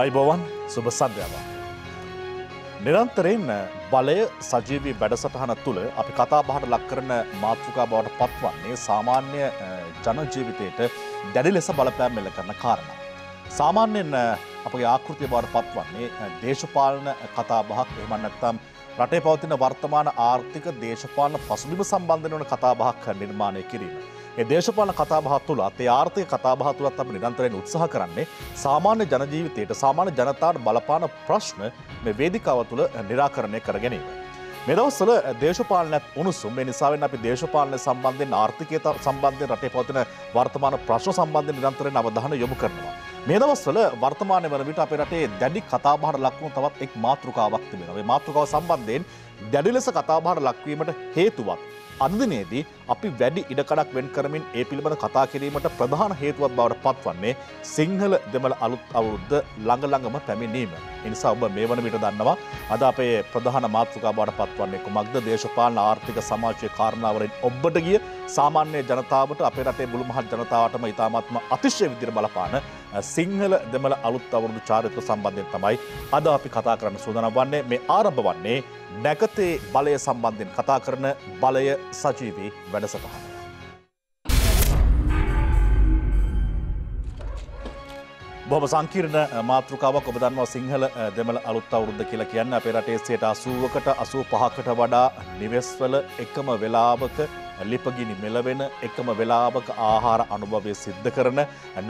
අයිබෝවන් සුභ සන්ධ්‍යාවක්. නිරන්තරයෙන් බලය සජීවී වැඩසටහන තුළ අපි කතාබහට ලක්කරන මාතෘකා බවට පත්වන්නේ සාමාන්‍ය ජනජීවිතයට දැඩි ලෙස බලපෑම් එල්ල කරන කාරණ. සාමාන්‍යයෙන් අපගේ ආකෘතිය බවට පත්වන්නේ දේශපාලන කතාබහක් එහමන්නත්තම් රටේ පවතින වර්තමාන ආර්ථික දේශපාලන පසුබිම සම්බන්ධන වන කතාබහක් නිර්මාණය කිරීම. මේ දේශපාලන කතාබහ තුළත් ඒ ආර්ථික කතාබහ තුළත් අපි නිරන්තරයෙන් උත්සාහ කරන්නේ සාමාන්‍ය ජන ජීවිතයට සාමාන්‍ය ජනතාවට බලපාන ප්‍රශ්න මේ වේදිකාව තුළ निराකරණය කර ගැනීම. මේ දවස්වල දේශපාලනත් උණුසුම් මේ නිසාවෙන් අපි දේශපාලන සම්බන්ධයෙන් ආර්ථිකය සම්බන්ධයෙන් රටේ පවතින වර්තමාන ප්‍රශ්න සම්බන්ධයෙන් නිරන්තරයෙන් අවධානය යොමු කරනවා. මේ දවස්වල වර්තමානය වන විට අපේ රටේ දැඩි කතාබහට ලක්වුණු තවත් එක් මාතෘකාවක් තිබෙනවා. මේ මාතෘකාව සම්බන්ධයෙන් දැඩි ලෙස කතාබහට ලක්වීමට හේතුවක් අදදිනේදී අපි වැඩි ඉඩකඩක් වෙන් කරමින් ඒ පිළිබඳ කතා කිරීමට ප්‍රධාන හේතුවත් බවට පත්වන්නේ සිංහල දෙමළ අලුත් අවුරුද්ද ළඟළඟම පැමිණීම. එනිසා ඔබ මේ වන විට දන්නවා අද අපේ ප්‍රධාන මාතෘකා බවට පත්වන්නේ කුමක්ද දේශපාලන ආර්ථික සමාජය කාරණාවලින් ඔබ්බට ගිය සාමාන්‍ය ජනතාවට අපේ රටේ මුළුමහත් ජනතාවටම ඉතාමත්ම අතිශය විදිහට බලපාන සිංහල දෙමළ අලුත් අවුරුදු චාරිත්‍ර සම්බන්ධයෙන් තමයි අද අපි කතා කරන්න සූදානම් වන්නේ මේ ආරම්භ වන්නේ නැකතේ බලය සම්බන්ධයෙන් කතා කරන බලය සජීවී වැඩසටහන. බොහම සංකීර්ණ මාතෘකාවක් ඔබ දන්නවා සිංහල දෙමළ අලුත් අවුරුද්ද කියලා කියන්න අපේ රටේ සියයට අසූුවකට අසූ පහකට වඩා නිවෙස්වල එකම වෙලාවක ලිපගිනි මෙලවෙන එකම වෙලාවක ආහාර අනුභවය සිද්ධ කරන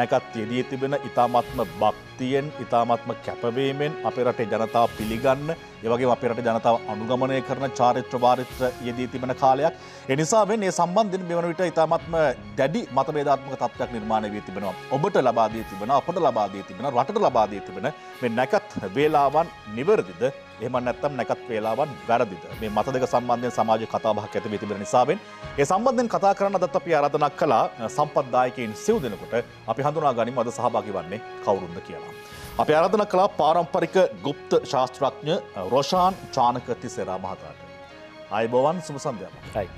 නැකත් යෙදී තිබෙන ඉතාමත්ම භක්තියෙන් ඉතාමත්ම කැපවීමෙන් අපේ රටේ ජනතාව පිළිගන්න ඒවගේ අපේ රට ජනතාව අනුගමනය කරන චාරිත්‍ර වාරිත්‍ර යෙදී තිබෙන කාලයක් එනිසා මේ සම්බන්ධයෙන් මෙවන විට ඉතාමත්ම දැඩි මතභේදාත්මක තත්ත්වයක් නිර්මාණය වී තිබෙනවා ඔබට ලබා දී තිබෙන අපට ලබා දී තිබෙන රටට ලබා දී තිබෙන මේ නැකත් වේලාවන් නිවැරදිද එම නැත්තම් නැකත් වේලාවන් වැරදිද මේ මතදක සම්බන්ධය සමාජ කතාබහක් ඇති තිබෙන නිසාවෙන් ඒ සම්බන්ධයෙන් කතා කරන්න අදත් අපි ආරාධනක් කළා සම්පත්දායකයින් සිව් දෙනකොට අපි හඳුනා ගනිමු අද සහභාගී වන්නේ කවුරුන්ද කියලා. අපි ආරාධන කළා පාරම්පරික ගුප්ත ශාස්ත්‍රඥ රොෂාන් චානක තිසේරා මහතාට. අයබෝවන් සුබ සන්ධ්‍යාවක්. හයි.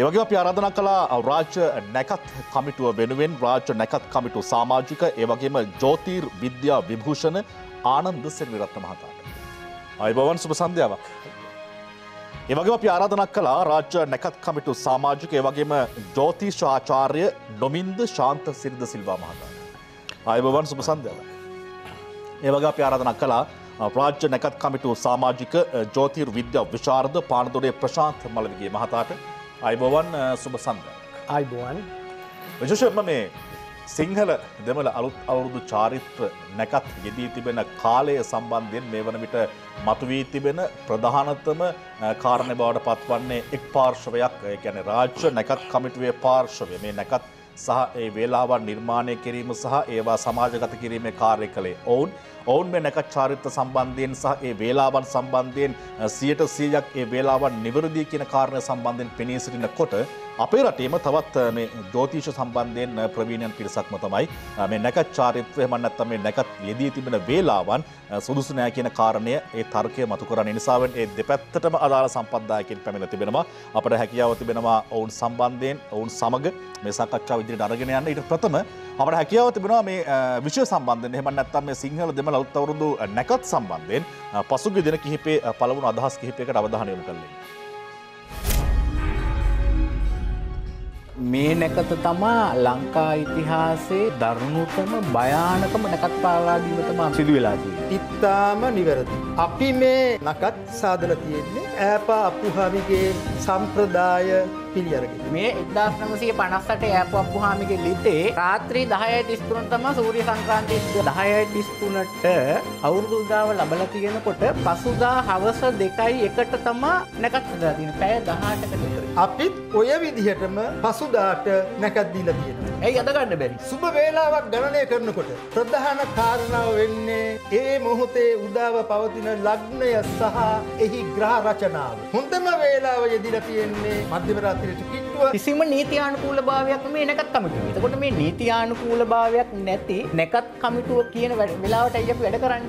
ඒවගේ අප අරාධන කලා රාජ්‍ය නැකත් කමිටුව වෙනුවෙන් රාජ්‍ය නැකත් කමිටු සාමාජික ඒවගේම ජෝතීර් විද්‍යා විභූෂණ ආනන්ද සිල්විරත්ත මහතා. අයිබවන් සුප සන්ධ්‍යාවක්. එවගේ අපි ආරාධනක් කලා රාජ්‍ය නැකත් කමිටු සාමාජික ඒවගේම ජෝතිෂ ආචාර්ය නොමින්ද ශාන්ත සිරිද සිල්වා මහතා. අයිබවන් සුප සන්ධ්‍යාව. ඒවගේ අපි ආරාධනක් කලා රාජ්‍ය නැකත් කමිටු සාමාජික ජෝතිර් විද්‍යා විශාර්ධ පානදුරේ ප්‍රශාන්ත මලවිගේ මහතාට අයිබවන් සුබ සන්ධ. අයිබුවන්. විශෂම මේ සිංහල දෙමළ අලුත් අවුරුදු චාරිත්‍ර නැකත් යෙදී තිබෙන කාලය සම්බන්ධයෙන් මේ වන විට මතුවී තිබෙන ප්‍රධානතම කාරණය බවට පත්වන්නේ එක් පාර්ශවයක් ගැන රාජ්‍ය නැකත් කමිටුවේ පාර්ශවය මේ නැකත් සහ ඒ වේලාවන් නිර්මාණය කිරීම සහ ඒවා සමාජගත කිරීමේ කාර්ය කළේ ඔවුන් ඔවුන් මේ නැකත් චාරිත්‍ර සම්බන්ධයෙන් සහ ඒ වේලාවන් සම්බන්ධයෙන් සියට සීයක් ඒ වේලාවන් නිවරදී කියන කාරණය සම්බන්ධයෙන් පෙනී සිටින කොට අපේ රටේම තවත් මේ ජෝතිෂ සම්බන්ධයෙන් ප්‍රවීණයන් පිරිසක්ම තමයි මේ නැකත් චාරිත්‍ර හෙමන්නත්තම මේ නැකත් යෙදී තිබෙන වේලාවන් සුදුසු නෑ කියන කාරණය ඒ තර්කය මතු කරන නිසාවෙන් ඒ දෙපැත්තටම අදාළ සම්පන්දායකෙන් පැමිණ තිබෙනවා අපට හැකියාව තිබෙනවා ඔවුන් සම්බන්ධයෙන් ඔවුන් සමග මේ සාකච්ඡා විදිහට අරගෙන යන්න ඊට ප්‍රථම අපට හැකියාව තිබෙනවා මේ විශෂ සම්බන්ධයෙන් එහෙම නැත්තම් මේ සිංහල දෙමළ අලුත් අවුරුදු නැකත් සම්බන්ධයෙන් පසුගිය දින කිහිපේ පළවුණු අදහස් කිහිපයකට අවධානය යොමු කළේ. මේ නැකත තමා ලංකා ඉතිහාසේ දරුණුතම භයානකම නැකත් පාලාදීම තමා සිදු වෙලා තියෙන්නේ. ඉතාම නිවැරදි. අපි මේ නැකත් සාදලා තියෙන්නේ ඈපා අපුහාමිගේ සම්ප්‍රදාය පිළියරගෙන මේ එක්දශනමසය පනස්සට ඇපපු හාමික ලිතේ රාත්‍රී දහය තිස්තුනටම සූරිය සංක්‍රාන්ති දහය තිස්තුනට අවුරුදුදාව ලබල තියෙනකොට පසුදා හවස දෙකයි එකට තමා නැකත් හදාතින පැය දහටකට අපිත් ඔය විදිහටම පසුදාට නැකත්දීල තියෙන ඇයි අදගන්න බැරි. සුබ වේලාවක් ගණනය කරනකොට. ප්‍රධාන කාරණාව වෙන්නේ ඒ මොහොතේ උදාව පවතින ලග්නය සහ එහි ග්‍රහ රචනාව. හොඳම වේලාව යෙදිල තියෙන්නේ මධ්‍යමරාත්‍රයට කිට්ටුව කිසිම නීතියානුකූල භාවයක් මේ නැකත් කමිටුව. එතකොට මේ නීතියානුකූල භාවයක් නැති නැකත් කමිටුව කියන වෙලාවට අයියප වැඩ කරන්න.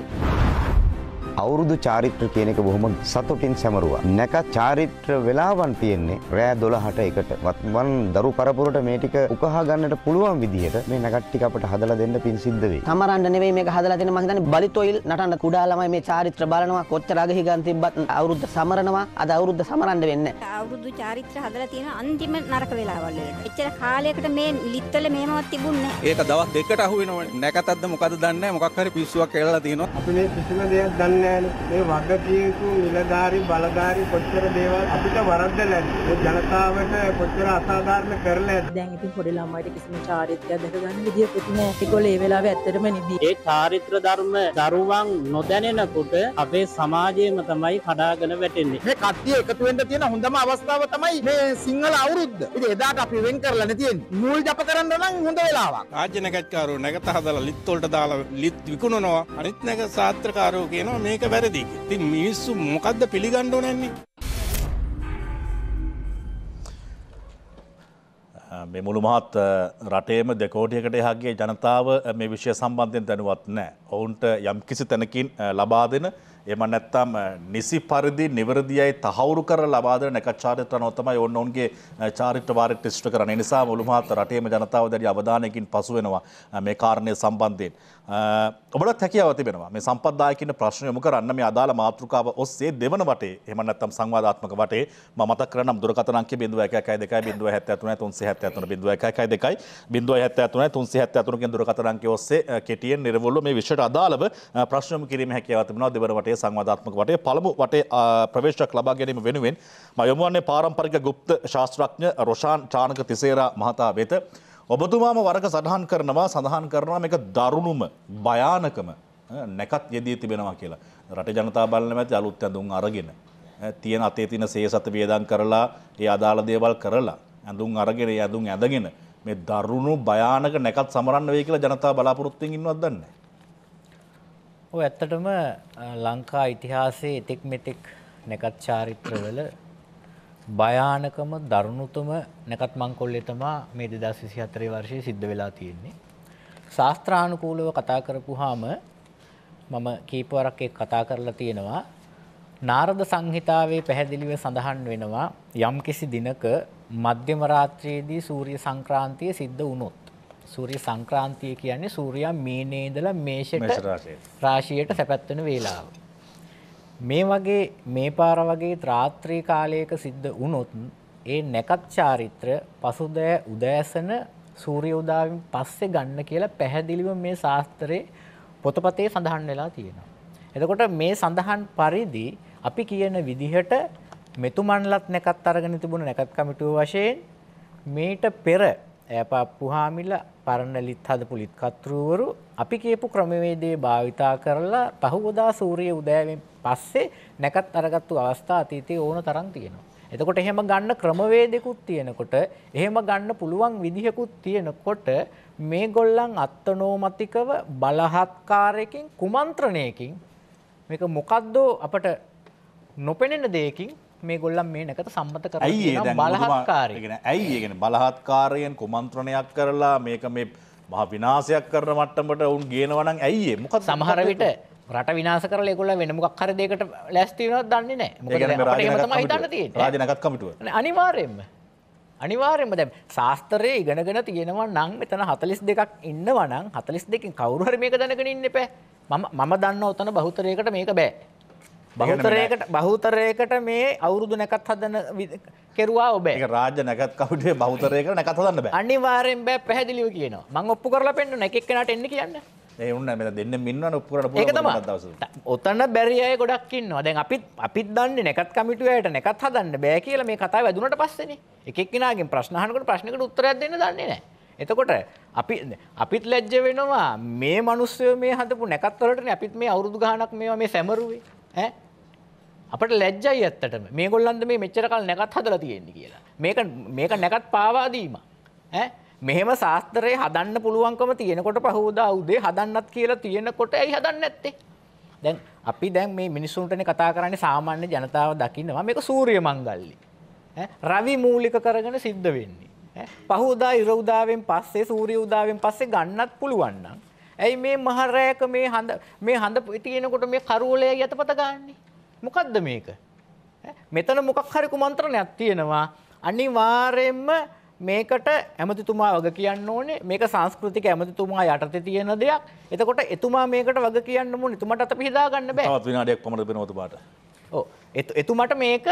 අවුරුදු චාරිත්‍ර කියන එක බොහොම සතුටින් සැමරුවා. නැකත් චාරිත්‍ර වෙලාවන් තියෙන්නේ රෑ 12ට එකට. වත්මන් දරු පරපුරට මේ ටික උකහා ගන්නට පුළුවන් විදිහට මේ නැකත් ටික අපට හදලා දෙන්න පින් සිද්ධ වෙයි. තමරන්න නෙවෙයි මේක හදලා දෙන්න මම හිතන්නේ බලිතොයිල් නටන කුඩා ළමයි මේ චාරිත්‍ර බලනවා කොච්චර අගහි ගන්න තිබ්බත් අවුරුද්ද සමරනවා. අද අවුරුද්ද සමරන්න වෙන්නේ. අවුරුදු චාරිත්‍ර හදලා තියෙන අන්තිම නරක වෙලාවල් වලට. එච්චර කාලයකට මේ ලිත්වල මෙහෙමවත් තිබුණේ නැහැ. ඒක දවස් දෙකකට අහු වෙනවනේ. නැකතක්ද මොකද දන්නේ නැහැ. මොකක් හරි පිස්සුවක් කියලා තියෙනවා. අපි මේ කිසිම දෙයක් දන්නේ නෑනේ. මේ වගකීතු නිලධාරි බලධාරි කොච්චර දේවල් අපිට වරද්දලා මේ ජනතාවට කොච්චර අසාධාරණ කරලා දැන් ඉතින් පොඩි ළමයිට කිසිම චාරිත්‍රයක් දැක ගන්න විදියකුත් නෑ. ඒගොල්ලෝ ඒ වෙලාවේ ඇත්තටම නිදි. ඒ චාරිත්‍ර ධර්ම දරුවන් නොදැනෙනකොට අපේ සමාජයේම තමයි කඩාගෙන වැටෙන්නේ. මේ කට්ටිය එකතු වෙන්න තියෙන හොඳම අවස්ථාව තමයි මේ සිංහල අවුරුද්ද. ඉතින් එදාට අපි වෙන් කරලා නැතිනේ. නූල් ජප කරන්න නම් හොඳ වෙලාවක්. ආජනකච්චාරෝ නැගත හදලා ලිත් වලට දාලා ලිත් විකුණනවා. අනිත් නැග සාත්‍රකාරෝ කියනවා මේ මේක වැරදි ති මිනිස්සු මොකක්ද පිළිගණ්ඩෝ නැන්නේ මේ මුළු මහත් රටේම දෙකෝටියකට එහගේ ජනතාව මේ විෂය සම්බන්ධයෙන් දැනුවත් නෑ ඔවුන්ට යම් කිසි තැනකින් ලබා දෙන එම නැත්තම් නිසි පරිදි නිවරදියයි තහවුරු කර ලබාද නැකචාරිත නොතමයි ඔන්න ඔන්ගේ චාරිත්‍ර වාරිට ිෂ්ට කරන නිසා මුළුමහත් රටේම ජනතාව දැරි අවධානයකින් පසුවෙනවා මේ කාරණය සම්බන්ධයෙන්. ඔබට හැකියාව තිබෙනවා මේ සම්පත්දායකින් ප්‍රශ්න යොමු කරන්න මේ අදාළ මාතෘකාව ඔස්සේ දෙවන වටේ එහෙම නැත්නම් සංවාදාත්මක වටේ මම මතක් කරනම් දුරකථන අංකය 0112 073 373 01112 373 කින් දුරකථන අංකය ඔස්සේ කෙටියෙන් නිර්වෘල්ව මේ විෂයට අදාළව ප්‍රශ්න යොමු කිරීම හැකියාව තිබෙනවා දෙවන වටේ සංවාදාත්මක වටේ පළමු වටේ ප්‍රවේශයක් ලබා ගැනීම වෙනුවෙන් මම යොමු වන්නේ පාරම්පරික গুপ্ত ශාස්ත්‍රඥ රොෂාන් චානක තිසේරා මහතා වෙත ඔබතුමාම වරක සටහන් කරනවා සඳහන් කරනවා මේක දරුණුම භයානකම නැකත් යෙදී තිබෙනවා කියලා. රට ජනතා බලන මැති අලුත් ඇඳුම් අරගෙන තියෙන අතේ තියෙන සේසත වියදම් කරලා ඒ අදාළ දේවල් කරලා ඇඳුම් අරගෙන ඒ ඇඳුම් ඇඳගෙන මේ දරුණු භයානක නැකත් සමරන්න වෙයි කියලා ජනතා බලාපොරොත්තුෙන් ඉන්නවද දන්නේ නැහැ. ඔය ඇත්තටම ලංකා ඉතිහාසයේ එතෙක් මෙතෙක් නැකත් චාරිත්‍රවල භයානකම දරුණුතම නැකත් මංකොල්ලේ තමා මේ 2024 වර්ෂයේ සිද්ධ වෙලා තියෙන්නේ. ශාස්ත්‍රානුකූලව කතා කරපුවාම මම කීප වරක් ඒක කතා කරලා තියෙනවා. නාරද සංහිතාවේ පැහැදිලිව සඳහන් වෙනවා යම්කිසි දිනක මධ්‍යම රාත්‍රියේදී සූර්ය සංක්‍රාන්තිය සිද්ධ වුණොත් සූර්ය සංක්‍රාන්තිය කියන්නේ සූර්යා මීනේ ඉඳලා මේෂයට රාශියට සැපැත්වෙන වේලාව. මේ වගේ මේ පාර වගේ ත්‍රාත්‍රී කාලයක සිද්ධ වුණොත් ඒ නැකත් චාරිත්‍ර පසුදෑ උදෑසන සූර්ය උදාවෙන් පස්සේ ගන්න කියලා පැහැදිලිව මේ ශාස්ත්‍රයේ පොතපතේ සඳහන් වෙලා තියෙනවා. එතකොට මේ සඳහන් පරිදි අපි කියන විදිහට මෙතුමන්ලත් නැකත් අරගෙන තිබුණ නැකත් කමිටුව වශයෙන් මේට පෙර ඈපප්පු හාමිල පරණලිත් හදපු ලිත් කර්තෘවරු අපි කියපු ක්‍රමවේදය භාවිතා කරලා පහුගොදා සූරිය උදෑවෙන් පස්සේ නැකත් අරගත්තු අවස්ථා අතීතයේ ඕන තරම් තියෙනවා. එතකොට එහෙම ගන්න ක්‍රමවේදෙකුත් තියෙනකොට එහෙම ගන්න පුළුවන් විදිහකුත් තියෙනකොට මේ ගොල්ලන් අත්තනෝමතිකව බලහත්කාරයකින් කුමන්ත්‍රණයකින් මේක මොකද්දෝ අපට නොපෙනෙන දෙයකින් මේ ගොල්ලම් මේ නැකත සම්මත කර ඇයි බලහත්කාරයගෙන ඇයි ඒගෙන බලහත්කාරයෙන් කුමන්ත්‍රණයක් කරලා මේක මේ මහ විනාසයක් කරන මට්ටමට ඔවුන් ගේනවනන් ඇයිඒ මොකක් සමහරවිට රට විනාස කරල ගොල වෙනමක් හරදයකට ලැස්තිවනත් දන්නේ නෑ රජනකත් කමිටුව අනිවාරයෙන්ම අනිවාරෙන්ම දැම් ශාස්තරය ඉගෙනගෙන තියෙනවා නං මෙතන හතලිස් දෙකක් ඉන්නවනං හතලිස් දෙකින් කවුරුහර මේක දැනගෙන ඉන්න පැ මම දන්න ඔතන බහුතරයකට මේක බෑ බහුතරයකට බහුතරයකට මේ අවුරුදු නැකත් හදන කෙරවා ඔබේ රාජ නැකත් කවුටේ බහුතරයක නැකත් හදන්න බෑ අනිවාර්යෙන් බෑ පැහැදිලිව කියනවා මං ඔප්පු කරලා පෙන්නන එක එක්කෙනාට එන්න කියන්න ඒ උන්න මෙතන දෙන්න මින්නන ඔප්පු කරලා පුළුවන් ඒක තමයි ඔතන බැරි අය ගොඩක් ඉන්නවා දැන් අපිත් අපිත් දන්නේ නැකත් කමිටුවේට නැකත් හදන්න බෑ කියලා මේ කතාව වැදුනට පස්සේනේ එක එක්කෙනාගෙන් ප්‍රශ්න අහනකොට ප්‍රශ්නකට උත්තරයක් දෙන්න දන්නේ නැහැ එතකොට අපි අපිත් ලැජ්ජ වෙනවා මේ මිනිස්සු මේ හදපු නැකත් වලටනේ අපිත් මේ අවුරුදු ගාණක් මේවා මේ සැමරුවේ ඈ අපට ලැජ්ජයි ඇත්තටම මේ ගොල්ලන්ද මේ මෙච්චර කල් නැකත් හදලා තියෙන්නේ කියලා. මේක මේක නැකත් පාවා දීම. ඈ මෙහෙම ශාස්ත්‍රයේ හදන්න පුළුවන්කම තියෙනකොට පහවදා උදේ හදන්නත් කියලා තියෙනකොට ඇයි හදන්නේ නැත්තේ? දැන් අපි දැන් මේ මිනිසුන්ටනේ කතා කරන්නේ සාමාන්‍ය ජනතාව දකින්නවා මේක සූර්ය මංගල්‍ය. ඈ රවි මූලික කරගෙන සිද්ධ වෙන්නේ. ඈ පහවදා ඉර උදාවෙන් පස්සේ සූර්ය උදාවෙන් පස්සේ ගන්නත් පුළුවන් නම් ඇයි මේ මහරෑක මේ හඳ මේ හඳ තියෙනකොට මේ කරවලේ යතපත ගන්නන්නේ? මොකක්ද මේක? මෙතන මොකක් හරි කුමන්ත්‍රණයක් තියෙනවා. අනිවාර්යයෙන්ම මේකට ඇමතිතුමා වග කියන්න ඕනේ මේක සංස්කෘතික ඇමතිතුමා යටතේ තියෙන දෙයක්. එතකොට එතුමා මේකට වග කියන්න ඕනේ. එතුමට අත පිහදා ගන්න බෑ. තවත් විනාඩියක් පමණ වෙනවා ඔතබාට. ඔව්. එතුමට මේක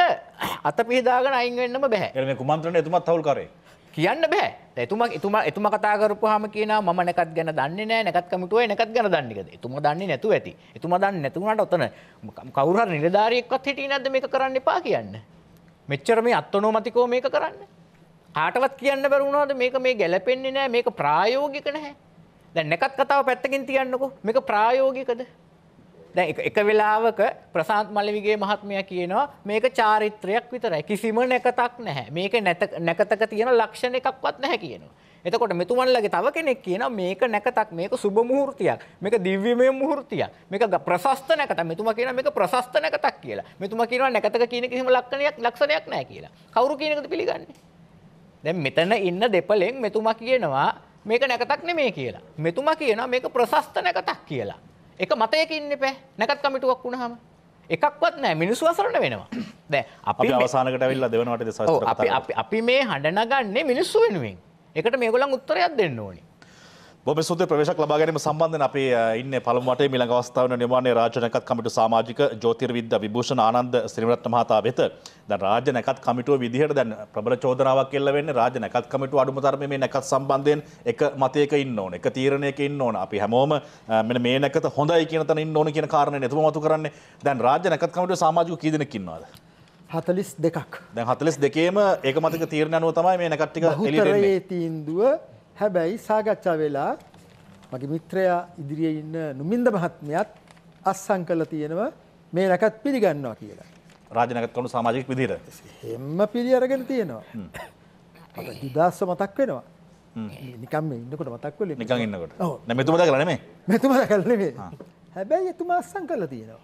අත පිහදාගෙන අයින් වෙන්නම බෑ. ඒ කියන්නේ කුමන්ත්‍රණය එතුමත් හවුල් කරේ. කියන්න බෑ. එතුමා එතුමා එතුමා කතා කරපුවාම කියනවා මම නැකත් ගැන දන්නේ නැහැ නැකත් කමිටුවේ නැකත් ගැන දන්නේ කියලා. එතුමා දන්නේ නැතුව ඇති. එතුමා දන්නේ නැතුණාට ඔතන කවුරු හරි නිලධාරියෙක්වත් හිටියේ නැද්ද මේක කරන්න එපා කියන්න. මෙච්චර මේ අත්නෝමතිකව මේක කරන්න. කාටවත් කියන්න බැරි වුණාද මේක මේ ගැලපෙන්නේ නැහැ මේක ප්‍රායෝගික නැහැ. දැන් නැකත් කතාව පැත්තකින් තියන්නකෝ. මේක ප්‍රායෝගිකද? දැන් එක වෙලාවක ප්‍රසාන්ත් මල්ලවිගේ මහත්මය කියනවා මේක චාරිත්‍රයක් විතරයි කිසිම නැකතක් නැහැ. මේක නැකතක තියෙන ලක්ෂණ එකක්වත් නැහැ කියනවා. එතකොට මෙතුමන්ලගේ තව කෙනෙක් කියනවා මේක නැකතක් මේක සුබ මුහුර්තයක් මේක දිව්‍යමය මුහුර්තයක් මේක ප්‍රශස්ත නැකත මෙතුමා කියනවා මේක ප්‍රශස්ත නැකතක් කියලා. මෙතුමා කියනවා නැකතක කියන කිසිම ලක්ෂණයක් ලක්ෂණයක් නැහැ කියලා. කවුරු කියන එකද පිළිගන්නේ? දැන් මෙතන ඉන්න දෙපලෙන් මෙතුමා කියනවා මේක නැකතක් නෙමෙයි කියලා. මෙතුමා කියනවා මේක ප්‍රශස්ත නැකතක් කියලා. එක මතයකින් එපෑ නැකත් කමිටුවක් වුණහම එකක්වත් නෑ මිනිස්සු අසරණ වෙනවා දැ අපි අවසානකට විල්ල දෙවනට අපි මේ හඬනගන්නේ මිනිස්සු වෙනුවෙන් එකට මේගොලන් උත්තරයක් දෙන්න ඕනේ බොම සුද ප්‍රවේශක් ලබා ගැනීම සම්බන්ධන අපේ ඉන්න පළමුවට මිළඟ අවස්ථාවන නිර්මාණය රාජ්‍ය නැකත් කමිටු සමාජික ජෝතිර්විද්‍යා විභූෂණ ආනන්ද ශ්‍රීමරත්න මහතා වෙත දැන් රාජ්‍ය නැකත් කමිටුව විදිහට දැන් ප්‍රබල චෝදනාවක් එල්ල වෙන්නේ රාජ්‍ය නැකත් කමිටුව අඩුම තරමේ මේ නැකත් සම්බන්ධයෙන් එක මතයක ඉන්න ඕන එක තීරණයක ඉන්න ඕන අපි හැමෝම මෙන්න මේ නැකත හොඳයි කියන තැන ඉන්න ඕන කියන කාරණේ නේතුම මතු කරන්නේ දැන් රාජ්‍ය නැකත් කමිටුවේ සමාජිකව කී දෙනෙක් ඉන්නවද හතලිස් දෙකක් දැන් හතලිස් දෙකේම ඒකමතික තීරණ අනුව තමයි මේ නැකත් ටික එළියට එන්නේ තීන්දුව හැබැයි සාකච්ඡා වෙලා මගේ මිත්‍රයා ඉදිරියේ ඉන්න නුමින්ද මහත්මයාත් අස්සම් කළා තියෙනවා මේ රැකත් පිළිගන්නවා කියලා. රාජනගත කණු සමාජික විදිහට. හැම පිළි අරගෙන තියෙනවා. මට දිදාස්ව මතක් වෙනවා. නිකන් මේ ඉන්නකොට මතක් වෙලේ. නිකන් ඉන්නකොට. නෑ මෙතුමා දකලා නෙමෙයි. මෙතුමා දකලා නෙමෙයි. හැබැයි එතුමා අස්සම් කළා තියෙනවා.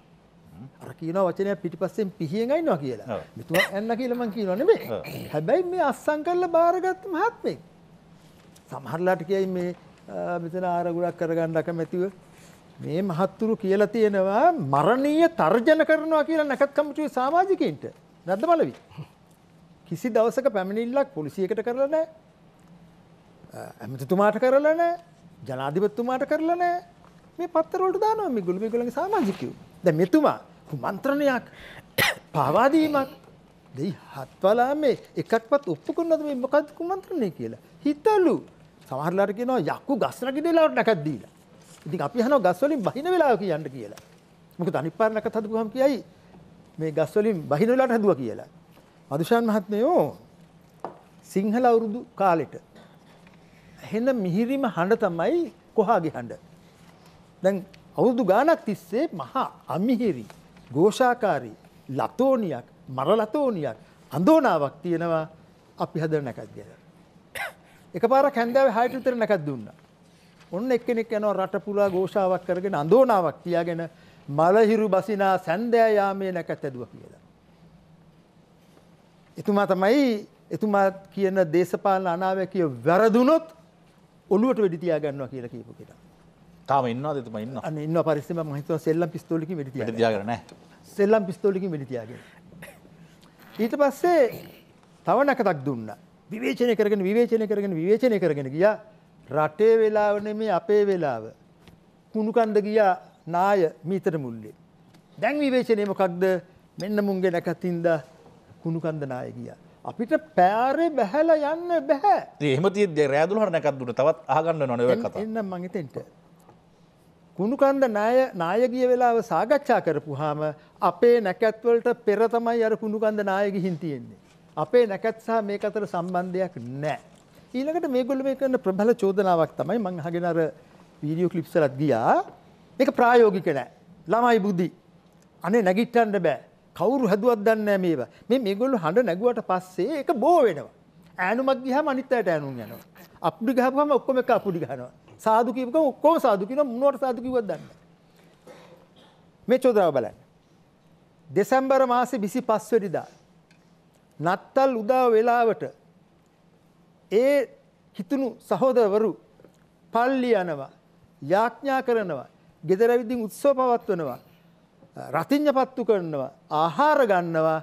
අර කියනවා වචනය පිටිපස්සෙන් පිහියෙන් අයින්නවා කියලා. මෙතුමා යන්න කියලා මං කියනවා නෙමෙයි. හැබැයි මේ අස්සම් කළා බාරගත් මහත්මෙක්. සමහරලාට කියයි මේ මෙතන ආරගුණක් කරගන්න අකමැතිව මේ මහත්තුරු කියලා තියෙනවා මරණීය තර්ජන කරනවා කියලා නැකත් කමිටුවේ සමාජිකයින්ට නැද්ද බලවි කිසි දවසක පැමිණිල්ලක් පොලිසියකට කරලා නැහැ ඇමතිතුමාට කරලා නැහැ ජනාධිපතිතුමාට කරලා නැහැ මේ පත්තර වලට දානවා මේගොල්ලෝ මේගොල්ලන්ගේ සමාජිකයෝ දැන් මෙතුමා කුමන්ත්‍රණයක් පවා දීමක් දෙයි හත්වලා මේ එකක්වත් ඔප්පු කරනවද මේ මොකද්ද කුමන්ත්‍රණය කියලා හිතලු සමහරලාට කියනවා යක්කු ගස් රකින්නලාට නැකත් දීලා. ඉතින් අපි අහනවා ගස් වලින් බහින වෙලාව කියන්න කියලා. මොකද අනිත් පාර නැකත් හදපුවාම කියයි මේ ගස් වලින් බහින වෙලාවට හදුවා කියලා. මදුෂාන් මහත්මයෝ සිංහල අවුරුදු කාලෙට හෙන මිහිරිම හඬ තමයි කොහාගේ හඬ. දැන් අවුරුදු ගානක් තිස්සේ මහා අමිහිරි ഘോഷාකාරී ලතෝනියක් මර ලතෝනියක් අඳෝනාවක් තියෙනවා අපි හදන නැකත් ගැන. එකපාරක් හැන්දෑවේ 6ට විතර නැකත් දුන්නා. ඔන්න එක්කෙනෙක් යනවා රටපුලා ഘോഷාවක් කරගෙන අඳෝනාවක් කියාගෙන මලහිරු බසිනා සැන්දෑ යාමේ නැකත් ඇදුවා කියලා. එතුමා තමයි එතුමා කියන දේශපාලන අනාවැකිය වැරදුනොත් ඔළුවට වෙඩි තියා ගන්නවා කියලා කියපු කෙනා. තාම ඉන්නවද එතුමා ඉන්නවා? අනේ ඉන්නවා පරිස්සමෙන් මම හිතනවා සෙල්ලම් පිස්තෝලකින් වෙඩි තියා. වෙඩි තියාගෙන නැහැ. සෙල්ලම් පිස්තෝලකින් වෙඩි තියාගෙන. ඊට පස්සේ තව නැකතක් දුන්නා. විවේචනය කරගෙන විවේචනය කරගෙන විවේචනය කරගෙන ගියා රටේ වෙලාව නෙමේ අපේ වෙලාව කුණුකන්ද ගියා නාය මීතර මුල්ලේ දැන් විවේචනය මොකක්ද මෙන්න මුන්ගේ නැකතින්ද කුණුකන්ද නාය ගියා අපිට පෑරේ බැහැල යන්න බැහැ ඒමතිද රෑදුලහර නැකත්දුට තවත් ආගන්න නොනව කත එන්න මඟතෙන්ට. කුණුකන්ද නය නායගිය වෙලාව සාගච්ඡා කරපු හාම අපේ නැකැත්වලට පෙරතමයි අර කුණුකන්ද නායගි හින්තියෙන්නේ. අපේ නැකත් සහ මේක අතර සම්බන්ධයක් නැහැ. ඊළඟට මේගොල්ලෝ මේ කරන ප්‍රබල චෝදනාවක් තමයි මම අහගෙන අර වීඩියෝ ක්ලිප්ස් වලත් ගියා. ඒක ප්‍රායෝගික නැහැ. ළමයි බුද්ධි. අනේ නැගිටන්න බෑ. කවුරු හැදුවත් දන්නේ නැහැ මේවා. මේ මේගොල්ලෝ හඬ නැගුවට පස්සේ ඒක බෝ වෙනවා. ඈනුමක් ගියාම අනිත් අයට ඈනුම් යනවා. අප්පුඩි ගහපුවම ඔක්කොම එක අප්පුඩි ගහනවා. සාදු කියපුවම ඔක්කොම සාදු කියනවා මොනවට සාදු කිව්වද දන්නේ නැහැ. මේ චෝදනාව බලන්න. දෙසැම්බර් මාසේ 25 වෙනිදා නත්තල් උදා වෙලාවට ඒ හිතුණු සහෝදරවරු පල්ලි යනවා යාඥා කරනවා ගෙදර විදිහින් උත්සව පවත්වනවා රතිඤ්ඤපත්තු කරනවා ආහාර ගන්නවා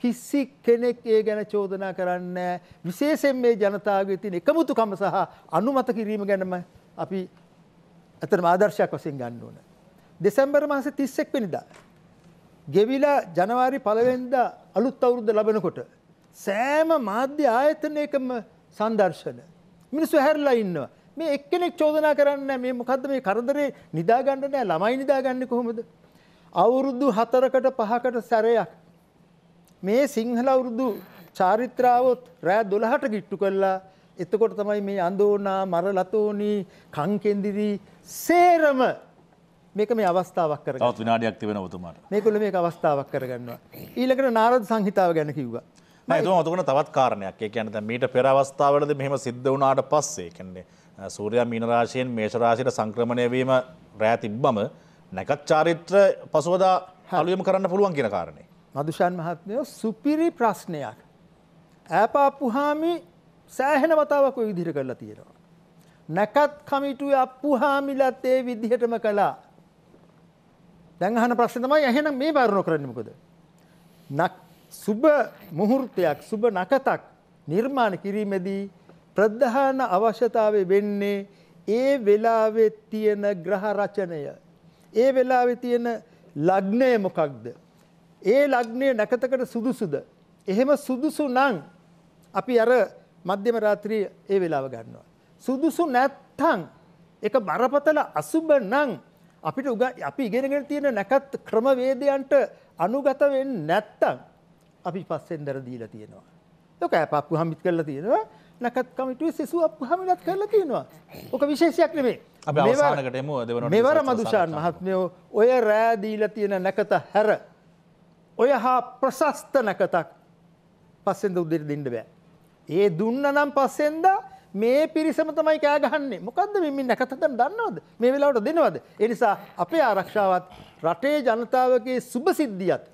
කිසි කෙනෙක් ඒ ගැන චෝදනා කරන්නේ විශේෂයෙන් මේ ජනතාවගේ තියෙන එකමුතුකම සහ අනුමත කිරීම ගැනම අපි අතරම ආදර්ශයක් වශයෙන් ගන්න ඕන දෙසැම්බර් මාසේ 31 වෙනිදා ගෙවිලා ජනවාරි පළවෙනිදා අලුත් අවුරුද්ද ලබනකොට සෑම මාධ්‍ය ආයතනයකම සංදර්ශන මිනිස්සු හැරලා ඉන්නවා මේ එක්කෙනෙක් චෝදනා කරන්නේ මේ මොකද්ද මේ කරදරේ නිදා ගන්න නෑ ළමයි නිදා ගන්නේ කොහොමද අවුරුදු 4කට 5කට සැරයක් මේ සිංහල අවුරුදු චාරිත්‍රාවොත් රෑ 12ට කිට්ටු කළා එතකොට තමයි මේ අඳෝනා මරලතෝනි කංකෙන්දිරි සේරම මේක මේ අවස්ථාවක් කරගන්න. තවත් විනාඩියක් තිබෙනවා ඔබතුමාට. මේගොල්ලෝ මේක අවස්ථාවක් කරගන්නවා. ඊළඟට නාරද සංහිතාව ගැන කිව්වා. නෑ ඒක උතකොට තවත් කාරණයක්. ඒ කියන්නේ දැන් මීට පෙර අවස්ථාවලදී මෙහෙම සිද්ධ වුණාට පස්සේ කියන්නේ සූර්යා මීන රාශියෙන් මේෂ රාශියට සංක්‍රමණය වීම රෑ තිබ්බම නැකත් චාරිත්‍ර පසුවදා අලුයම කරන්න පුළුවන් කියන කාරණේ. මදුෂාන් මහත්මයෝ සුපිරි ප්‍රශ්නයක්. ඈපාපුහාමි සෑහෙන වතාවක් ඔය විදිහට කරලා තියෙනවා. නැකත් කමිටුවේ අප්පුහාමිලත් ඒ විදිහටම කළා. දැන් අහන ප්‍රශ්නේ තමයි එහෙනම් මේ වර්ණ කරන්නේ මොකද? නක් සුබ මුහුර්තයක් සුබ නකතක් නිර්මාණ කිරීමේදී ප්‍රධාන අවශ්‍යතාවය වෙන්නේ ඒ වෙලාවේ තියෙන ග්‍රහ රචනය. ඒ වෙලාවේ තියෙන ලග්නය මොකක්ද? ඒ ලග්නය නැකතකට සුදුසුද? එහෙම සුදුසු නම් අපි අර මධ්‍යම රාත්‍රියේ ඒ වෙලාව ගන්නවා. සුදුසු නැත්නම් ඒක බරපතල අසුබ නම් අපිට උග අපි ඉගෙනගෙන තියෙන නැකත් ක්‍රමවේදයන්ට අනුගත වෙන්නේ නැත්තම් අපි පස්සෙන් දර දීලා තියෙනවා. ඒක අප්පු හම්බිත් කරලා තියෙනවා. නැකත් කමිටුවේ සෙසු අප්පු හම්බිලත් කරලා තියෙනවා. ඔක විශේෂයක් නෙමෙයි. අපි අවසානකට එමු දෙවන මෙවර මදුෂාන් මහත්මයෝ ඔය රෑ දීලා තියෙන නැකත හැර ඔය හා ප්‍රශස්ත නැකතක් පස්සෙන්ද උදෙර දෙන්න බෑ. ඒ දුන්න නම් පස්සෙන්දා මේ පිරිසම තමයි කෑ ගහන්නේ. මොකද්ද මේ මේ නැකතෙන් දන්නවද? මේ වෙලාවට දෙනවද? ඒ නිසා අපේ ආරක්ෂාවත් රටේ ජනතාවගේ සුභ සිද්ධියත්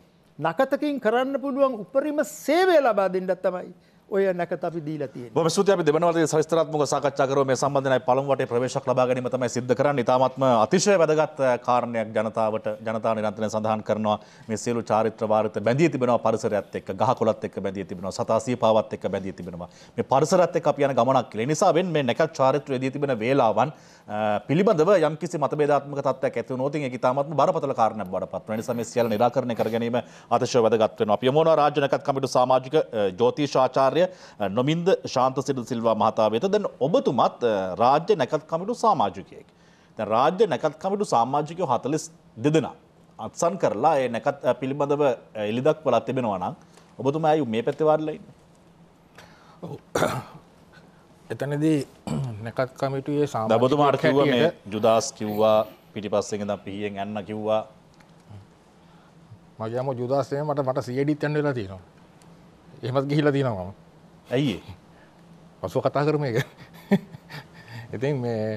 නකතකින් කරන්න පුළුවන් උපරිම සේවය ලබා දෙන්නත් තමයි ඔය නැකත අපි දීලා තියෙනවා. මම සූති අපි දෙවන වතාවේ සවිස්තරාත්මක සාකච්ඡා කරුවා මේ සම්බන්ධනයි පළමු වටේ ප්‍රවේශයක් ලබා ගැනීම තමයි සිද්ධ කරන්නේ. ඊටාත්ම අතිශය වැදගත් eh, කාරණයක් ජනතාවට ජනතා නිරන්තරයෙන් සඳහන් කරනවා මේ සියලු චාරිත්‍ර වාරිත බැඳී තිබෙනවා පරිසරයත් එක්ක, ගහකොළත් එක්ක බැඳී තිබෙනවා, සතා සීපාවත් එක්ක බැඳී තිබෙනවා. මේ පරිසරයත් එක්ක අපි යන ගමනක් කියලා. ඒ නිසා වෙන්නේ මේ නැකත් චාරිත්‍රයේදී තිබෙන වේලාවන් පිළිබඳව යම්කිසි මතබේධාත්මක තත්ත්වයක් ඇති වුණොත් ඒක ඉතාමත්ම බරපතල කාරණයක් බවට පත් වෙන නිසා මේ සියල්ල නිරාකරණය කර ගැනීම අතිශය වැදගත් වෙනවා. අපි යමු වන රාජ්‍ය නැකත් කමිටු සමාජික ජ්‍යොතිෂ ආචාර්ය නොමින්ද ශාන්තසිරි සිල්වා මහතා වෙත දැන් ඔබතුමත් රාජ්‍ය නැකත් කමිටු සමාජිකයෙක්. දැන් රාජ්‍ය නැකත් කමිටු සමාජිකයෝ 42 දෙනා අත්සන් කරලා ඒ නැකත් පිළිබඳව එලිදක් වලත් තිබෙනවා නම් ඔබතුමා ඇයි මේ පැත්තේ වාඩිලා ඉන්නේ? එතනදී නැකත් කමිටුවේ සාම දබතුමාට කිව්ව මේ ජුදස් කිව්වා පිටිපස්සෙන් දම් පිහියෙන් යන්න කිව්වා මගේම ජුදස්සේ මට මට සියඩිත් යන්න වෙලා තියෙනවා එහෙමත් ගිහිලා තියෙනවා මම ඇයි පසුව කතා කරමු ඒක ඉතින් මේ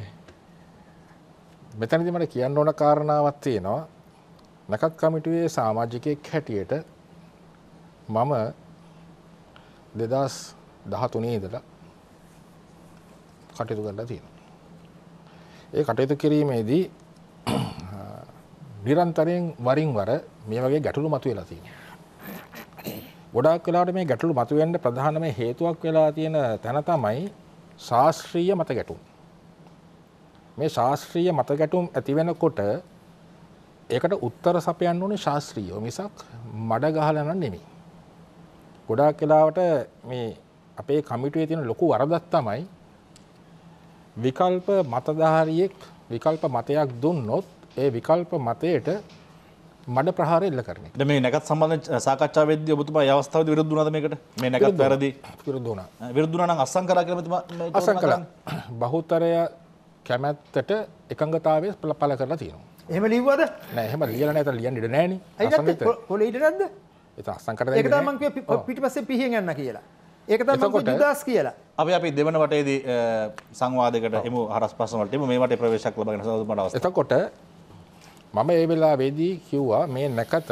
මෙතනදි මට කියන්න ඕන කාරණාවක් තියෙනවා නැකත් කමිටුවේ සාමාජිකයෙක් හැටියට මම දෙදස් දහතුනේ ඉදලා කටයුතු කරලා තියෙනවා. ඒ කටයුතු කිරීමේදී නිරන්තරයෙන් වරින් වර මේ වගේ ගැටලු මතුවලා තියෙනවා. ගොඩාක් වෙලාවට මේ ගැටලු මතුවෙන්න ප්‍රධානම හේතුවක් වෙලා තියෙන තැන තමයි ශාස්ත්‍රීය මත ගැටුම්. මේ ශාස්ත්‍රීය මත ගැටුම් ඇති වෙනකොට ඒකට උත්තර සපයන්න ඕනේ ශාස්ත්‍රීයව මිසක් මඩ ගහලා නම් නෙමෙයි. ගොඩාක් වෙලාවට මේ අපේ කමිටුවේ තියෙන ලොකු වරදක් තමයි විකල්ප මතධාරියෙක් විකල්ප මතයක් දුන්නොත් ඒ විකල්ප මතයට මඩ ප්‍රහාර එල්ල කරන එක. මේ නැකත් සම්බන්ධ සාකච්ඡාවේදී ඔබතුමා ඒ අවස්ථාවේදී විරුද්ධ වුණාද මේකට? මේ නැකත් වැරදි විරුද්ධ වුණා. විරුද්ධ වුණා නම් අසං කරා කියලා මෙතුමා අසං කළා. බහුතරය කැමැත්තට එකඟතාවය පළ කරලා තියෙනවා. එහෙම ලිව්වද? නෑ එහෙම ලියලා නෑ. එතන ලියන්න ඉඩ නෑනේ. අසං කරා. පොලේ ඉඩ නැද්ද? ඒක අසං කරා. ඒක තමයි මම කිව්වේ පිටිපස්සේ පිහින් යන්න කියලා. ඒක තකොට දස් කියලා අපි අපි දෙවන වටේදී සංවාදකට එම හරස් පසනට එම මේට ප්‍රවේශක් ලබගෙන සමට එතකොට මම ඒ වෙලා වේදී කිව්වා මේ නැකත